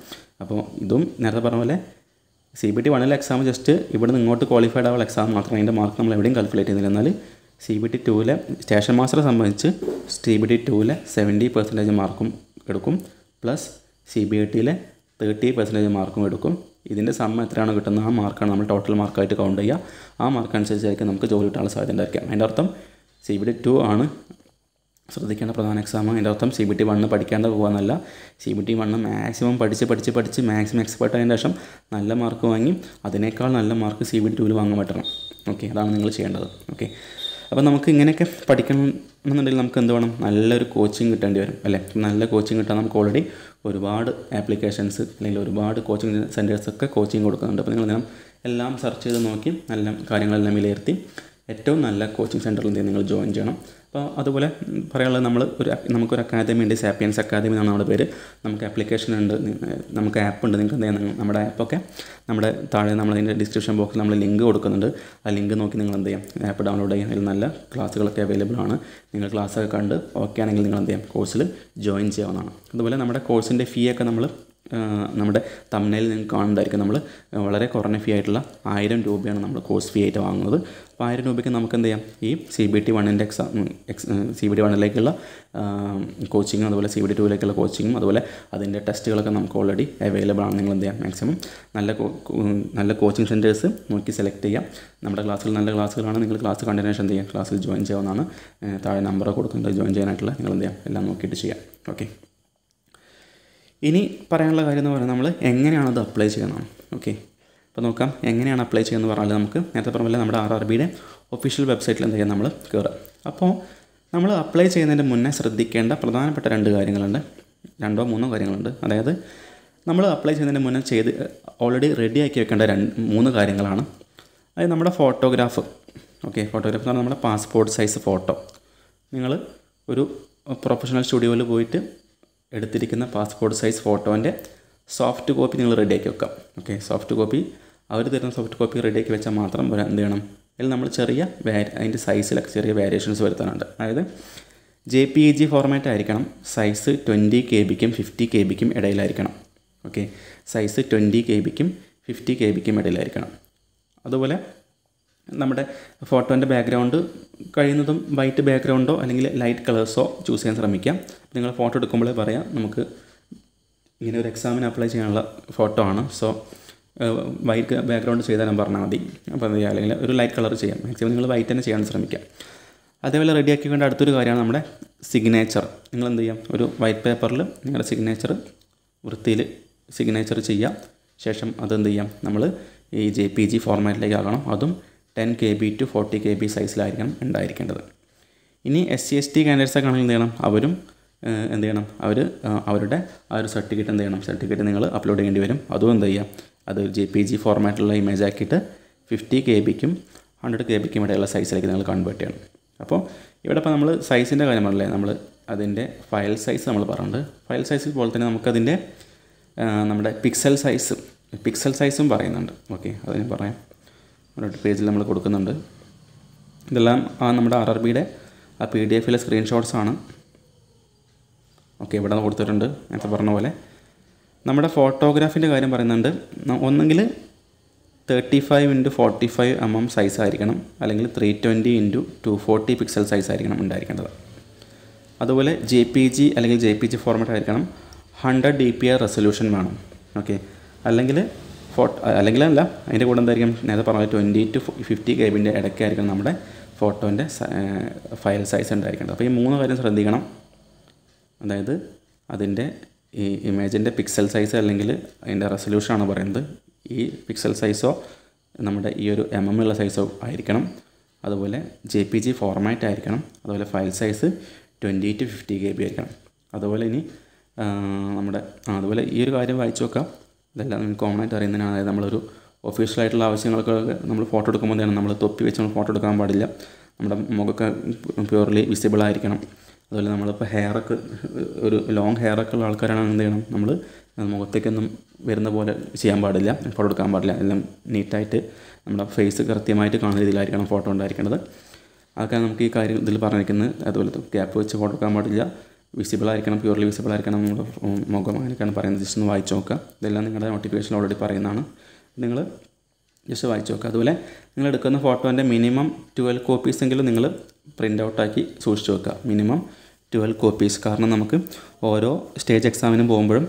അപ്പോൾ ഇതും നേരത്തെ പറഞ്ഞ പോലെ സി ബി ടി വണ്ണിലെ എക്സാം ജസ്റ്റ് ഇവിടുന്ന് ഇങ്ങോട്ട് ക്വാളിഫൈഡ് ആവുള്ള എക്സാം മാത്രമേ അതിൻ്റെ മാർക്ക് നമ്മൾ എവിടെയും കാൽക്കുലേറ്റ് ചെയ്യുന്നില്ല എന്നാൽ സി ബി ടി ടൂവിലെ സ്റ്റേഷൻ മാസ്റ്ററെ സംബന്ധിച്ച് സി ബി ടി ടൂവിലെ സെവൻറ്റി പെർസെൻറ്റേജ് മാർക്കും എടുക്കും പ്ലസ് സി ബി ഐ ടിയിലെ തേർട്ടി പെർസെൻറ്റേജ് മാർക്കും എടുക്കും ഇതിൻ്റെ സമ്മ എത്രയാണ് കിട്ടുന്നത് ആ മാർക്കാണ് നമ്മൾ ടോട്ടൽ മാർക്കായിട്ട് കൗണ്ട് ചെയ്യുക ആ മാർക്ക് അനുസരിച്ചായിരിക്കും നമുക്ക് ജോലി കിട്ടാനുള്ള സാധ്യത ഉണ്ടായിരിക്കാം അതിൻ്റെ അർത്ഥം സി ബി ടി ടു ആണ് ശ്രദ്ധിക്കേണ്ട പ്രധാന എക്സാം അതിൻ്റെ അർത്ഥം സി ബി ടി വണ്ണ് പഠിക്കാണ്ട് പോകാമെന്നല്ല C B T one maximum പഠിച്ച് പഠിച്ച് പഠിച്ച് മാക്സിമം എക്സ്പെർട്ട് ആയതിൻ്റെ ശേഷം നല്ല മാർക്ക് വാങ്ങി അതിനേക്കാൾ നല്ല മാർക്ക് സി ബി ടി ടുവിൽ വാങ്ങാൻ പറ്റണം ഓക്കെ അതാണ് നിങ്ങൾ ചെയ്യേണ്ടത് ഓക്കെ അപ്പോൾ നമുക്ക് ഇങ്ങനെയൊക്കെ പഠിക്കണം എന്നുണ്ടെങ്കിൽ നമുക്ക് എന്ത് വേണം നല്ലൊരു കോച്ചിങ് കിട്ടേണ്ടി വരും അല്ലേ നല്ല കോച്ചിങ് കിട്ടാൻ നമുക്ക് ഓൾറെഡി ഒരുപാട് ആപ്ലിക്കേഷൻസ് അല്ലെങ്കിൽ ഒരുപാട് കോച്ചിങ് സെൻറ്റേഴ്സൊക്കെ കോച്ചിങ് കൊടുക്കുന്നുണ്ട് അപ്പോൾ നിങ്ങൾ എല്ലാം സെർച്ച് ചെയ്ത് നോക്കി നല്ല കാര്യങ്ങളെല്ലാം വിലയിരുത്തി ഏറ്റവും നല്ല കോച്ചിങ് സെൻറ്ററിൽ നിന്ന് നിങ്ങൾ ജോയിൻ ചെയ്യണം അപ്പോൾ അതുപോലെ പറയാനുള്ളത് നമ്മൾ ഒരു നമുക്കൊരു അക്കാദമി ഉണ്ട് സാപ്പിയൻസ് അക്കാദമി എന്നാണ് നമ്മുടെ പേര് നമുക്ക് ആപ്ലിക്കേഷൻ ഉണ്ട് നമുക്ക് ആപ്പ് ഉണ്ട് നിങ്ങൾക്ക് എന്താ നമ്മുടെ ആപ്പൊക്കെ നമ്മുടെ താഴെ നമ്മൾ അതിൻ്റെ ഡിസ്ക്രിപ്ഷൻ ബോക്സിൽ നമ്മൾ ലിങ്ക് കൊടുക്കുന്നുണ്ട് ആ ലിങ്ക് നോക്കി നിങ്ങൾ എന്ത് ചെയ്യാം ആപ്പ് ഡൗൺലോഡ് ചെയ്യാം അതിൽ നല്ല ക്ലാസ്സുകളൊക്കെ അവൈലബിൾ ആണ് നിങ്ങൾ ക്ലാസ്സൊക്കെ കണ്ട് ഓക്കെ ആണെങ്കിൽ നിങ്ങൾ എന്ത് ചെയ്യാം കോഴ്സിൽ ജോയിൻ ചെയ്യാവുന്നതാണ് അതുപോലെ നമ്മുടെ കോഴ്സിൻ്റെ ഫീ ഒക്കെ നമ്മൾ നമ്മുടെ തമിഴിൽ നിന്ന് കാണുന്നതായിരിക്കും നമ്മൾ വളരെ കുറഞ്ഞ ഫീ ആയിട്ടുള്ള ആയിരം രൂപയാണ് നമ്മൾ കോഴ്സ് ഫീ ആയിട്ട് വാങ്ങുന്നത് അപ്പോൾ ആയിരം രൂപയ്ക്ക് നമുക്ക് എന്ത് ചെയ്യാം ഈ സി ബി ടി വണ്ണിൻ്റെ എക്സാം എക്സ് സി ബി ടി വണ്ണിലേക്കുള്ള കോച്ചിങ്ങും അതുപോലെ സി ബി ടി ടൂവിലേക്കുള്ള കോച്ചിങ്ങും അതുപോലെ അതിൻ്റെ ടെസ്റ്റുകളൊക്കെ നമുക്ക് ഓൾറെഡി അവൈലബിൾ ആണ് നിങ്ങൾ എന്ത് ചെയ്യാം മാക്സിമം നല്ല നല്ല കോച്ചിങ് സെൻറ്റേഴ്സ് നോക്കി സെലക്ട് ചെയ്യാം നമ്മുടെ ക്ലാസ്സിൽ നല്ല ക്ലാസ്സുകളാണ് നിങ്ങൾ ക്ലാസ് കണ്ടിന്യൂഷൻ ചെയ്യാം ക്ലാസ്സിൽ ജോയിൻ ചെയ്യാവുന്നതാണ് താഴെ നമ്പർ കൊടുക്കുന്നത് ജോയിൻ ചെയ്യാനായിട്ടുള്ള നിങ്ങൾ എന്ത് ചെയ്യാം എല്ലാം നോക്കിയിട്ട് ചെയ്യാം ഓക്കെ ഇനി പറയാനുള്ള കാര്യം എന്ന് പറഞ്ഞാൽ നമ്മൾ എങ്ങനെയാണ് അത് അപ്ലൈ ചെയ്യുന്നതാണ് ഓക്കെ അപ്പോൾ നോക്കാം എങ്ങനെയാണ് അപ്ലൈ ചെയ്യുന്നത് പറഞ്ഞാൽ നമുക്ക് നേരത്തെ പറഞ്ഞാൽ നമ്മുടെ ആർ ആർ ബിയുടെ ഒഫീഷ്യൽ വെബ്സൈറ്റിൽ എന്തെങ്കിലും നമ്മൾ കയറുക അപ്പോൾ നമ്മൾ അപ്ലൈ ചെയ്യുന്നതിൻ്റെ മുന്നേ ശ്രദ്ധിക്കേണ്ട പ്രധാനപ്പെട്ട രണ്ട് കാര്യങ്ങളുണ്ട് രണ്ടോ മൂന്നോ കാര്യങ്ങളുണ്ട് അതായത് നമ്മൾ അപ്ലൈ ചെയ്യുന്നതിന് മുന്നേ ചെയ്ത് ഓൾറെഡി റെഡി ആക്കി വെക്കേണ്ട രണ്ട് മൂന്ന് കാര്യങ്ങളാണ് അതായത് നമ്മുടെ ഫോട്ടോഗ്രാഫ് ഓക്കെ ഫോട്ടോഗ്രാഫ് എന്ന് പറഞ്ഞാൽ നമ്മുടെ പാസ്പോർട്ട് സൈസ് ഫോട്ടോ നിങ്ങൾ ഒരു പ്രൊഫഷണൽ സ്റ്റുഡിയോയിൽ പോയിട്ട് എടുത്തിരിക്കുന്ന പാസ്പോർട്ട് സൈസ് ഫോട്ടോൻ്റെ സോഫ്റ്റ് കോപ്പി നിങ്ങൾ റെഡിയാക്കി വെക്കാം ഓക്കെ സോഫ്റ്റ് കോപ്പി അവർ തരുന്ന സോഫ്റ്റ് കോപ്പി റെഡിയാക്കി വെച്ചാൽ മാത്രം എന്ത് ചെയ്യണം അതിൽ നമ്മൾ ചെറിയ വാ അതിൻ്റെ സൈസിലൊക്കെ ചെറിയ വേരിയേഷൻസ് വരുത്താനുണ്ട് അതായത് J P E G format ആയിരിക്കണം സൈസ് ട്വൻറ്റി കെ ബിക്കും ഫിഫ്റ്റി കെ ബിക്കും ഇടയിലായിരിക്കണം ഓക്കെ സൈസ് ട്വൻറ്റി കെ ബിക്കും ഫിഫ്റ്റി കെ ബിക്കും ഇടയിലായിരിക്കണം അതുപോലെ നമ്മുടെ ഫോട്ടോൻ്റെ ബാക്ക്ഗ്രൗണ്ട് കഴിയുന്നതും വൈറ്റ് ബാക്ക്ഗ്രൗണ്ടോ അല്ലെങ്കിൽ ലൈറ്റ് കളേഴ്സോ ചൂസ് ചെയ്യാൻ ശ്രമിക്കാം നിങ്ങൾ ഫോട്ടോ എടുക്കുമ്പോഴേ പറയാം നമുക്ക് ഇങ്ങനെ ഒരു എക്സാമിന് അപ്ലൈ ചെയ്യാനുള്ള ഫോട്ടോ ആണ് സോ വൈറ്റ് ബാക്ക്ഗ്രൗണ്ട് ഞാൻ പറഞ്ഞാൽ മതി അപ്പോൾ എന്താ അല്ലെങ്കിൽ ഒരു ലൈറ്റ് കളർ ചെയ്യാം മാക്സിമം നിങ്ങൾ വൈറ്റ് തന്നെ ചെയ്യാൻ ശ്രമിക്കാം അതേപോലെ റെഡിയാക്കി വേണ്ട അടുത്തൊരു കാര്യമാണ് നമ്മുടെ സിഗ്നേച്ചർ നിങ്ങൾ എന്ത് ചെയ്യാം ഒരു വൈറ്റ് പേപ്പറിൽ നിങ്ങളുടെ സിഗ്നേച്ചർ വൃത്തിയിൽ സിഗ്നേച്ചർ ചെയ്യാം ശേഷം അതെന്ത് ചെയ്യാം നമ്മൾ ഈ ജെ പി ജി ഫോർമാറ്റിലേക്ക് ആകണം അതും ten K B to forty K B സൈസിലായിരിക്കണം ഉണ്ടായിരിക്കേണ്ടത് ഇനി എസ് സി എസ് ടി കാൻഡിഡേറ്റ്സൊക്കെ ആണെങ്കിൽ എന്ത് ചെയ്യണം അവരും എന്ത് ചെയ്യണം അവർ അവരുടെ ആ ഒരു സർട്ടിഫിക്കറ്റ് എന്ത് ചെയ്യണം സർട്ടിഫിക്കറ്റ് നിങ്ങൾ അപ്ലോഡ് ചെയ്യേണ്ടി വരും അതും എന്ത് ചെയ്യാം അത് ജെ പി ജി ഫോർമാറ്റിലുള്ള ഇമേജ് ആക്കിയിട്ട് ഫിഫ്റ്റി കെ ബിക്കും ഹൺഡ്രഡ് കെ ബിക്കും ഇടയിലുള്ള സൈസിലേക്ക് നിങ്ങൾ കൺവേർട്ട് ചെയ്യണം അപ്പോൾ ഇവിടെ ഇപ്പോൾ നമ്മൾ സൈസിൻ്റെ കാര്യം പറഞ്ഞില്ലേ നമ്മൾ അതിൻ്റെ ഫയൽ സൈസ് നമ്മൾ പറയുന്നുണ്ട് ഫയൽ സൈസിൽ പോലെ തന്നെ നമുക്കതിൻ്റെ നമ്മുടെ പിക്സൽ സൈസ് പിക്സൽ സൈസും പറയുന്നുണ്ട് ഓക്കെ അതിന് ഞാൻ പറയാം ഒരു പേജിൽ നമ്മൾ കൊടുക്കുന്നുണ്ട് ഇതെല്ലാം ആ നമ്മുടെ ആർ ആർ ബിയുടെ ആ പി ഡി എഫിലെ സ്ക്രീൻഷോട്ട്സ് ആണ് ഓക്കെ ഇവിടെ നിന്ന് കൊടുത്തിട്ടുണ്ട് നേരത്തെ പറഞ്ഞ പോലെ നമ്മുടെ ഫോട്ടോഗ്രാഫിൻ്റെ കാര്യം പറയുന്നുണ്ട് ഒന്നെങ്കിൽ thirty five into forty five M M size ആയിരിക്കണം അല്ലെങ്കിൽ three twenty into two forty pixel size ആയിരിക്കണം ഉണ്ടായിരിക്കേണ്ടത് അതുപോലെ ജെ പി ജി അല്ലെങ്കിൽ ജെ പി ജി ഫോർമാറ്റ് ആയിരിക്കണം hundred D P R resolution വേണം ഓക്കെ അല്ലെങ്കിൽ ഫോട്ടോ അല്ലെങ്കിൽ അല്ല അതിൻ്റെ കൂടെ എന്തായിരിക്കും നേരത്തെ പറഞ്ഞ ട്വൻറ്റി ടു ഫിഫ്റ്റി കെ ബിൻ്റെ ഇടയ്ക്കായിരിക്കണം നമ്മുടെ ഫോട്ടോൻ്റെ ഫയൽ സൈസ് ഉണ്ടായിരിക്കേണ്ടത് അപ്പോൾ ഈ മൂന്ന് കാര്യം ശ്രദ്ധിക്കണം അതായത് അതിൻ്റെ ഈ ഇമേജിൻ്റെ പിക്സൽ സൈസ് അല്ലെങ്കിൽ അതിൻ്റെ റെസൊല്യൂഷനാണ് പറയുന്നത് ഈ പിക്സൽ സൈസോ നമ്മുടെ ഈ ഒരു എം എം ഉള്ള സൈസോ ആയിരിക്കണം അതുപോലെ ജെ പി ജി ഫോർമാറ്റ് ആയിരിക്കണം അതുപോലെ file size twenty to fifty K B ആയിരിക്കണം അതുപോലെ ഇനി നമ്മുടെ അതുപോലെ ഈ ഒരു കാര്യം വായിച്ചു നോക്കാം ഇതെല്ലാം നമുക്ക് കോമൺ ആയിട്ട് അറിയുന്നതിനാണ് അതായത് നമ്മളൊരു ഒഫീഷ്യലായിട്ടുള്ള ആവശ്യങ്ങൾക്കൊക്കെ നമ്മൾ ഫോട്ടോ എടുക്കുമ്പോൾ തന്നെ നമ്മൾ തൊപ്പി വെച്ച് നമ്മൾ ഫോട്ടോ എടുക്കാൻ പാടില്ല നമ്മുടെ മുഖമൊക്കെ പ്യൂർലി വിസിബിൾ ആയിരിക്കണം അതുപോലെ നമ്മളിപ്പോൾ ഹെയറൊക്കെ ഒരു ലോങ് ഹെയറൊക്കെ ഉള്ള ആൾക്കാരാണെങ്കിൽ എന്ത് ചെയ്യണം നമ്മൾ മുഖത്തേക്കൊന്നും വരുന്ന പോലെ ചെയ്യാൻ പാടില്ല ഫോട്ടോ എടുക്കാൻ പാടില്ല എല്ലാം നീറ്റായിട്ട് നമ്മുടെ ഫേസ് കൃത്യമായിട്ട് കാണുന്ന രീതിയിലായിരിക്കണം ഫോട്ടോ ഉണ്ടായിരിക്കേണ്ടത് അതൊക്കെ നമുക്ക് ഈ കാര്യം ഇതിൽ പറഞ്ഞിരിക്കുന്നത് അതുപോലെ ക്യാപ്പ് വെച്ച് ഫോട്ടോ എടുക്കാൻ പാടില്ല വിസിബിൾ ആയിരിക്കണം പ്യൂർലി വിസിബിൾ ആയിരിക്കണം നമ്മുടെ മുഖം അങ്ങനെയൊക്കെയാണ് പറയുന്നത് ജസ്റ്റ് ഒന്ന് വായിച്ച് നോക്കുക ഇതെല്ലാം നിങ്ങളുടെ നോട്ടിഫിക്കേഷൻ ഓൾറെഡി പറയുന്നതാണ് നിങ്ങൾ ജസ്റ്റ് വായിച്ച് നോക്കുക അതുപോലെ നിങ്ങൾ എടുക്കുന്ന ഫോട്ടോൻ്റെ മിനിമം ട്വൽവ് കോപ്പീസെങ്കിലും നിങ്ങൾ പ്രിൻ്റ് ഔട്ടാക്കി സൂക്ഷിച്ച് വെക്കുക മിനിമം ട്വൽവ് കോപ്പീസ് കാരണം നമുക്ക് ഓരോ സ്റ്റേജ് എക്സാമിനും പോകുമ്പോഴും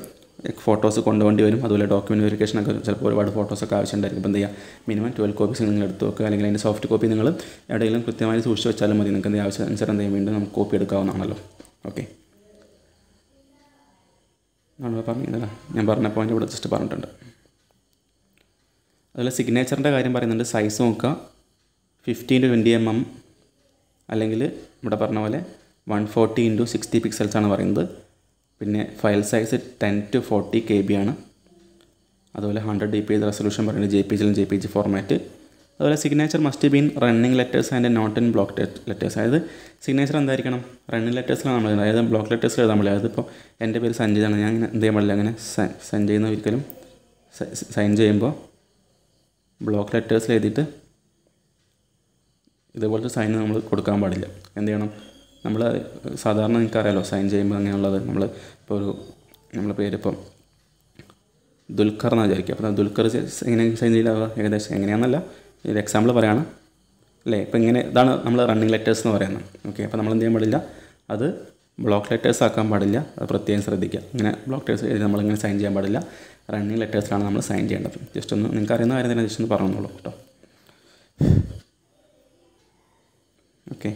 ഫോട്ടോസ് കൊണ്ടുപോകേണ്ടി വരും അതുപോലെ ഡോക്യുമെൻ്റ് വെരിഫിക്കേഷനൊക്കെ ചിലപ്പോൾ ഒരുപാട് ഫോട്ടോസൊക്കെ ആവശ്യമുണ്ടായിരിക്കും അപ്പോൾ എന്ത് ചെയ്യുക മിനിമം ട്വൽവ് കോപ്പീസ് നിങ്ങൾ എടുത്ത് വെക്കുക അല്ലെങ്കിൽ അതിൻ്റെ സോഫ്റ്റ് കോപ്പി നിങ്ങൾ എവിടെയെങ്കിലും കൃത്യമായി സൂക്ഷിച്ച് വെച്ചാലും മതി നിങ്ങൾക്ക് എന്ത് ആവശ്യം അനുസരിച്ച് എന്ത് ചെയ്യാൻ വേണ്ടി നമുക്ക് കോപ്പി എടുക്കാവുന്നതാണല്ലോ ഓക്കെ നമ്മൾ ഞാൻ പറഞ്ഞ പോയിൻ്റ് ഇവിടെ ജസ്റ്റ് പറഞ്ഞിട്ടുണ്ട് അതുപോലെ സിഗ്നേച്ചറിൻ്റെ കാര്യം പറയുന്നുണ്ട് സൈസ് നോക്കുക fifteen to twenty M M അല്ലെങ്കിൽ ഇവിടെ പറഞ്ഞ പോലെ one forty into sixty pixels ആണ് പറയുന്നത് പിന്നെ file size ten to forty K B ആണ് അതുപോലെ hundred D P S resolution പറയുന്നത് ജെ പി ജിയിലും ജെ പി ജി ഫോർമാറ്റ് അതുപോലെ signature must been running letters and not in block letters അതായത് signature എന്തായിരിക്കണം റണ്ണിങ് ലെറ്റേഴ്സിലാണ് നമ്മൾ അതായത് ബ്ലോക്ക് ലെറ്റേഴ്സിൽ എഴുതാൻ അതായത് ഇപ്പോൾ എൻ്റെ പേര് സഞ്ജയ് ഞാൻ ഇങ്ങനെ എന്ത് ചെയ്യാൻ പാടില്ല അങ്ങനെ സൈൻ ചെയ്യുന്ന ഒരിക്കലും സൈൻ ചെയ്യുമ്പോൾ ബ്ലോക്ക് ലെറ്റേഴ്സിൽ എഴുതിയിട്ട് ഇതേപോലത്തെ സൈൻ നമ്മൾ കൊടുക്കാൻ പാടില്ല എന്ത് ചെയ്യണം നമ്മൾ സാധാരണ അറിയാലോ സൈൻ ചെയ്യുമ്പോൾ അങ്ങനെയുള്ളത് നമ്മൾ ഇപ്പോൾ ഒരു നമ്മളെ പേരിപ്പം ദുൽഖർ എന്ന് വിചാരിക്കുക അപ്പോൾ ദുൽഖർ എങ്ങനെ സൈൻ ചെയ്താവുക ഏകദേശം എങ്ങനെയാണെന്നല്ല ഒരു എക്സാമ്പിൾ പറയുകയാണ് അല്ലേ ഇപ്പം ഇങ്ങനെ ഇതാണ് നമ്മൾ റണ്ണിങ് ലെറ്റേഴ്സ് എന്ന് പറയുന്നത് ഓക്കെ അപ്പോൾ നമ്മൾ എന്ത് ചെയ്യാൻ പാടില്ല അത് ബ്ലോക്ക് ലെറ്റേഴ്സ് ആക്കാൻ പാടില്ല അത് പ്രത്യേകം ശ്രദ്ധിക്കുക ഇങ്ങനെ ബ്ലോക്ക് ലെറ്റേഴ്സ് എഴുതി നമ്മളിങ്ങനെ സൈൻ ചെയ്യാൻ പാടില്ല റണ്ണിങ് ലെറ്റേഴ്സിലാണ് നമ്മൾ സൈൻ ചെയ്യേണ്ടത് ജസ്റ്റ് ഒന്ന് നിങ്ങൾക്ക് അറിയുന്ന കാര്യം തന്നെ ജസ്റ്റ് ഒന്ന് പറഞ്ഞോളൂ കേട്ടോ ഓക്കെ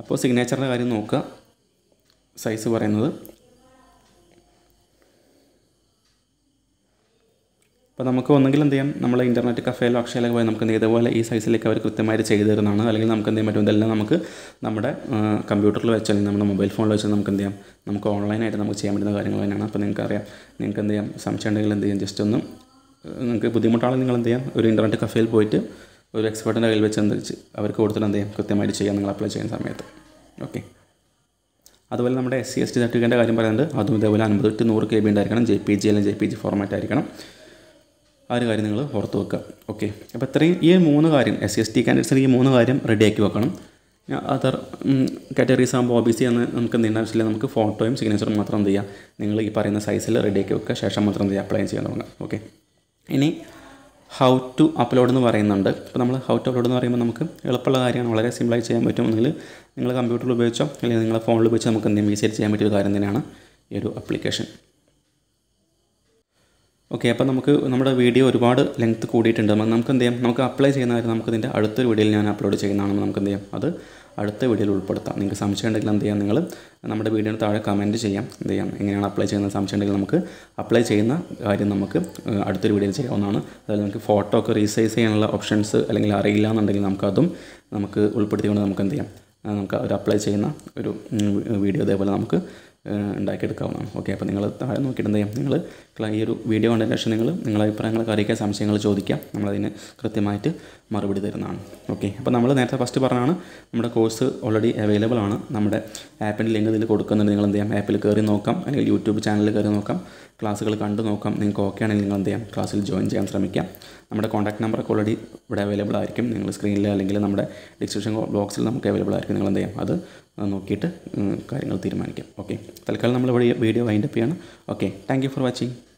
അപ്പോൾ സിഗ്നേച്ചറിൻ്റെ കാര്യം നോക്കുക സൈസ് പറയുന്നത് അപ്പോൾ നമുക്ക് ഒന്നെങ്കിൽ എന്ത് ചെയ്യാം നമ്മൾ ഇൻ്റർനെറ്റ് കഫേയിലോ അക്ഷയിലൊക്കെ പോയി നമുക്ക് ഇതേപോലെ ഈ സൈസിലേക്ക് അവർ കൃത്യമായിട്ട് ചെയ്തു തരുന്നതാണ് അല്ലെങ്കിൽ നമുക്ക് എന്ത് ചെയ്യാൻ പറ്റും ഇതെല്ലാം നമുക്ക് നമ്മുടെ കമ്പ്യൂട്ടറിൽ വെച്ച് അല്ലെങ്കിൽ നമ്മുടെ മൊബൈൽ ഫോണിൽ വെച്ച് നമുക്ക് എന്ത് ചെയ്യാം നമുക്ക് ഓൺലൈനായിട്ട് നമുക്ക് ചെയ്യാൻ പറ്റുന്ന കാര്യങ്ങൾ തന്നെയാണ് അപ്പോൾ നിങ്ങൾക്കറിയാം നിങ്ങൾക്ക് എന്ത് ചെയ്യാം സംശയം ഉണ്ടെങ്കിൽ എന്ത് ചെയ്യാം ജസ്റ്റ് ഒന്ന് നിങ്ങൾക്ക് ബുദ്ധിമുട്ടാണെങ്കിൽ നിങ്ങൾ എന്ത് ചെയ്യാം ഒരു ഇൻ്റർനെറ്റ് കഫേയിൽ പോയിട്ട് ഒരു എക്സ്പെർട്ടിൻ്റെ കയ്യിൽ വെച്ച് എന്തിച്ച് അവർക്ക് കൊടുത്തിട്ട് എന്ത് ചെയ്യാം കൃത്യമായിട്ട് ചെയ്യാം നിങ്ങൾ അപ്ലൈ ചെയ്യുന്ന സമയത്ത് ഓക്കെ അതുപോലെ നമ്മുടെ എസ് സി എസ് ടി സർട്ടിഫിക്കറ്റിൻ്റെ കാര്യം പറയുന്നുണ്ട് അതും ഇതേപോലെ അൻപത് ടു നൂറ് കെ ബി ഉണ്ടായിരിക്കണം ജെ പി ജി അല്ലെങ്കിൽ ജെ പി ജി ഫോർമാറ്റ് ആയിരിക്കണം ആ ഒരു കാര്യം നിങ്ങൾ ഓർത്ത് വെക്കുക ഓക്കെ അപ്പോൾ ഇത്രയും ഈ മൂന്ന് കാര്യം എസ് സി എസ് ടി കാൻഡിഡേറ്റ്സിന് ഈ മൂന്ന് കാര്യം റെഡിയാക്കി വെക്കണം അതർ കാറ്റഗറീസ് ആകുമ്പോൾ ഒ ബി സി എന്ന് നമുക്ക് എന്ത് ആവശ്യമില്ല നമുക്ക് ഫോട്ടോയും സിഗ്നേച്ചറും മാത്രം എന്ത് ചെയ്യുക നിങ്ങൾ ഈ പറയുന്ന സൈസിൽ റെഡിയാക്കി വെക്കുക ശേഷം മാത്രം എന്ത് ചെയ്യുക അപ്ലൈ ചെയ്യാൻ തുടങ്ങുക ഓക്കെ ഇനി ഹൗ ടു അപ്ലോഡ് എന്ന് പറയുന്നുണ്ട് അപ്പോൾ നമ്മൾ ഹൗ ടു അപ്ലോഡ് എന്ന് പറയുമ്പോൾ നമുക്ക് എളുപ്പമുള്ള കാര്യമാണ് വളരെ സിമ്പിളായി ചെയ്യാൻ പറ്റും ഒന്നുകിൽ നിങ്ങൾ കമ്പ്യൂട്ടറിൽ ഉപയോഗിച്ചോ അല്ലെങ്കിൽ നിങ്ങളെ ഫോണിൽ ഉപയോഗിച്ച് നമുക്ക് എന്തെങ്കിലും ഈസിയായിട്ട് ചെയ്യാൻ പറ്റിയ ഒരു കാര്യം തന്നെയാണ് ഈ ഒരു അപ്ലിക്കേഷൻ ഓക്കെ അപ്പോൾ നമുക്ക് നമ്മുടെ വീഡിയോ ഒരുപാട് ലെങ്ത് കൂടിയിട്ടുണ്ട് നമുക്ക് എന്ത് ചെയ്യാം നമുക്ക് അപ്ലൈ ചെയ്യുന്ന കാര്യം നമുക്ക് ഇതിൻ്റെ അടുത്തൊരു വീഡിയോയിൽ ഞാൻ അപ്ലോഡ് ചെയ്യുന്നതാണെന്ന് നമുക്ക് എന്ത് ചെയ്യാം അത് അടുത്ത വീഡിയോയിൽ ഉൾപ്പെടുത്താം നിങ്ങൾക്ക് സംശയം ഉണ്ടെങ്കിൽ എന്ത് ചെയ്യാം നിങ്ങൾ നമ്മുടെ വീഡിയോ താഴെ കമൻറ്റ് ചെയ്യാം എന്ത് ചെയ്യാം എങ്ങനെയാണ് അപ്ലൈ ചെയ്യുന്നത് സംശയം ഉണ്ടെങ്കിൽ നമുക്ക് അപ്ലൈ ചെയ്യുന്ന കാര്യം നമുക്ക് അടുത്തൊരു വീഡിയോയിൽ ചെയ്യാവുന്നതാണ് അതായത് നമുക്ക് ഫോട്ടോ ഒക്കെ റീസൈസ് ചെയ്യാനുള്ള ഓപ്ഷൻസ് അല്ലെങ്കിൽ അറിയില്ല എന്നുണ്ടെങ്കിൽ നമുക്കതും നമുക്ക് ഉൾപ്പെടുത്തിക്കൊണ്ട് നമുക്ക് എന്ത് ചെയ്യാം നമുക്ക് ഒരു അപ്ലൈ ചെയ്യുന്ന ഒരു വീഡിയോ അതേപോലെ നമുക്ക് ഉണ്ടാക്കിയെടുക്കാവുന്നതാണ് ഓക്കെ അപ്പോൾ നിങ്ങൾ താഴെ നോക്കിയിട്ട് എന്ത് നിങ്ങൾ ഈ ഒരു വീഡിയോ കണ്ടതിന് ശേഷം നിങ്ങൾ നിങ്ങളുടെ അഭിപ്രായങ്ങളൊക്കെ അറിയിക്കുക സംശയങ്ങൾ ചോദിക്കുക നമ്മളതിന് കൃത്യമായിട്ട് മറുപടി തരുന്നതാണ് ഓക്കെ അപ്പോൾ നമ്മൾ നേരത്തെ ഫസ്റ്റ് പറഞ്ഞാണ് നമ്മുടെ കോഴ്സ് ഓൾറെഡി അവൈലബിൾ ആണ് നമ്മുടെ ആപ്പിൻ്റെ ലിങ്ക് ഇതിൽ കൊടുക്കുന്നുണ്ട് നിങ്ങൾ എന്ത് ചെയ്യാം ആപ്പിൽ കയറി നോക്കാം അല്ലെങ്കിൽ യൂട്യൂബ് ചാനലിൽ കയറി നോക്കാം ക്ലാസ്സുകൾ കണ്ടു നോക്കാം നിങ്ങൾക്ക് ഓക്കെ ആണെങ്കിൽ നിങ്ങൾ എന്ത് ചെയ്യാം ക്ലാസ്സിൽ ജോയിൻ ചെയ്യാൻ ശ്രമിക്കാം നമ്മുടെ കോൺടാക്ട് നമ്പറൊക്കെ ഓൾറെഡി ഇവിടെ അവൈലബിൾ ആയിരിക്കും നിങ്ങൾ സ്ക്രീനിൽ അല്ലെങ്കിൽ നമ്മുടെ ഡിസ്ക്രിപ്ഷൻ ബോക്സിൽ നമുക്ക് അവൈലബിൾ ആയിരിക്കും നിങ്ങൾ എന്ത് ചെയ്യാം അത് നോക്കിയിട്ട് കാര്യങ്ങൾ തീരുമാനിക്കാം ഓക്കെ തൽക്കാലം നമ്മൾ വീഡിയോ വൈൻഡപ്പ് ചെയ്യണം ഓക്കെ താങ്ക് ഫോർ വാച്ചിങ്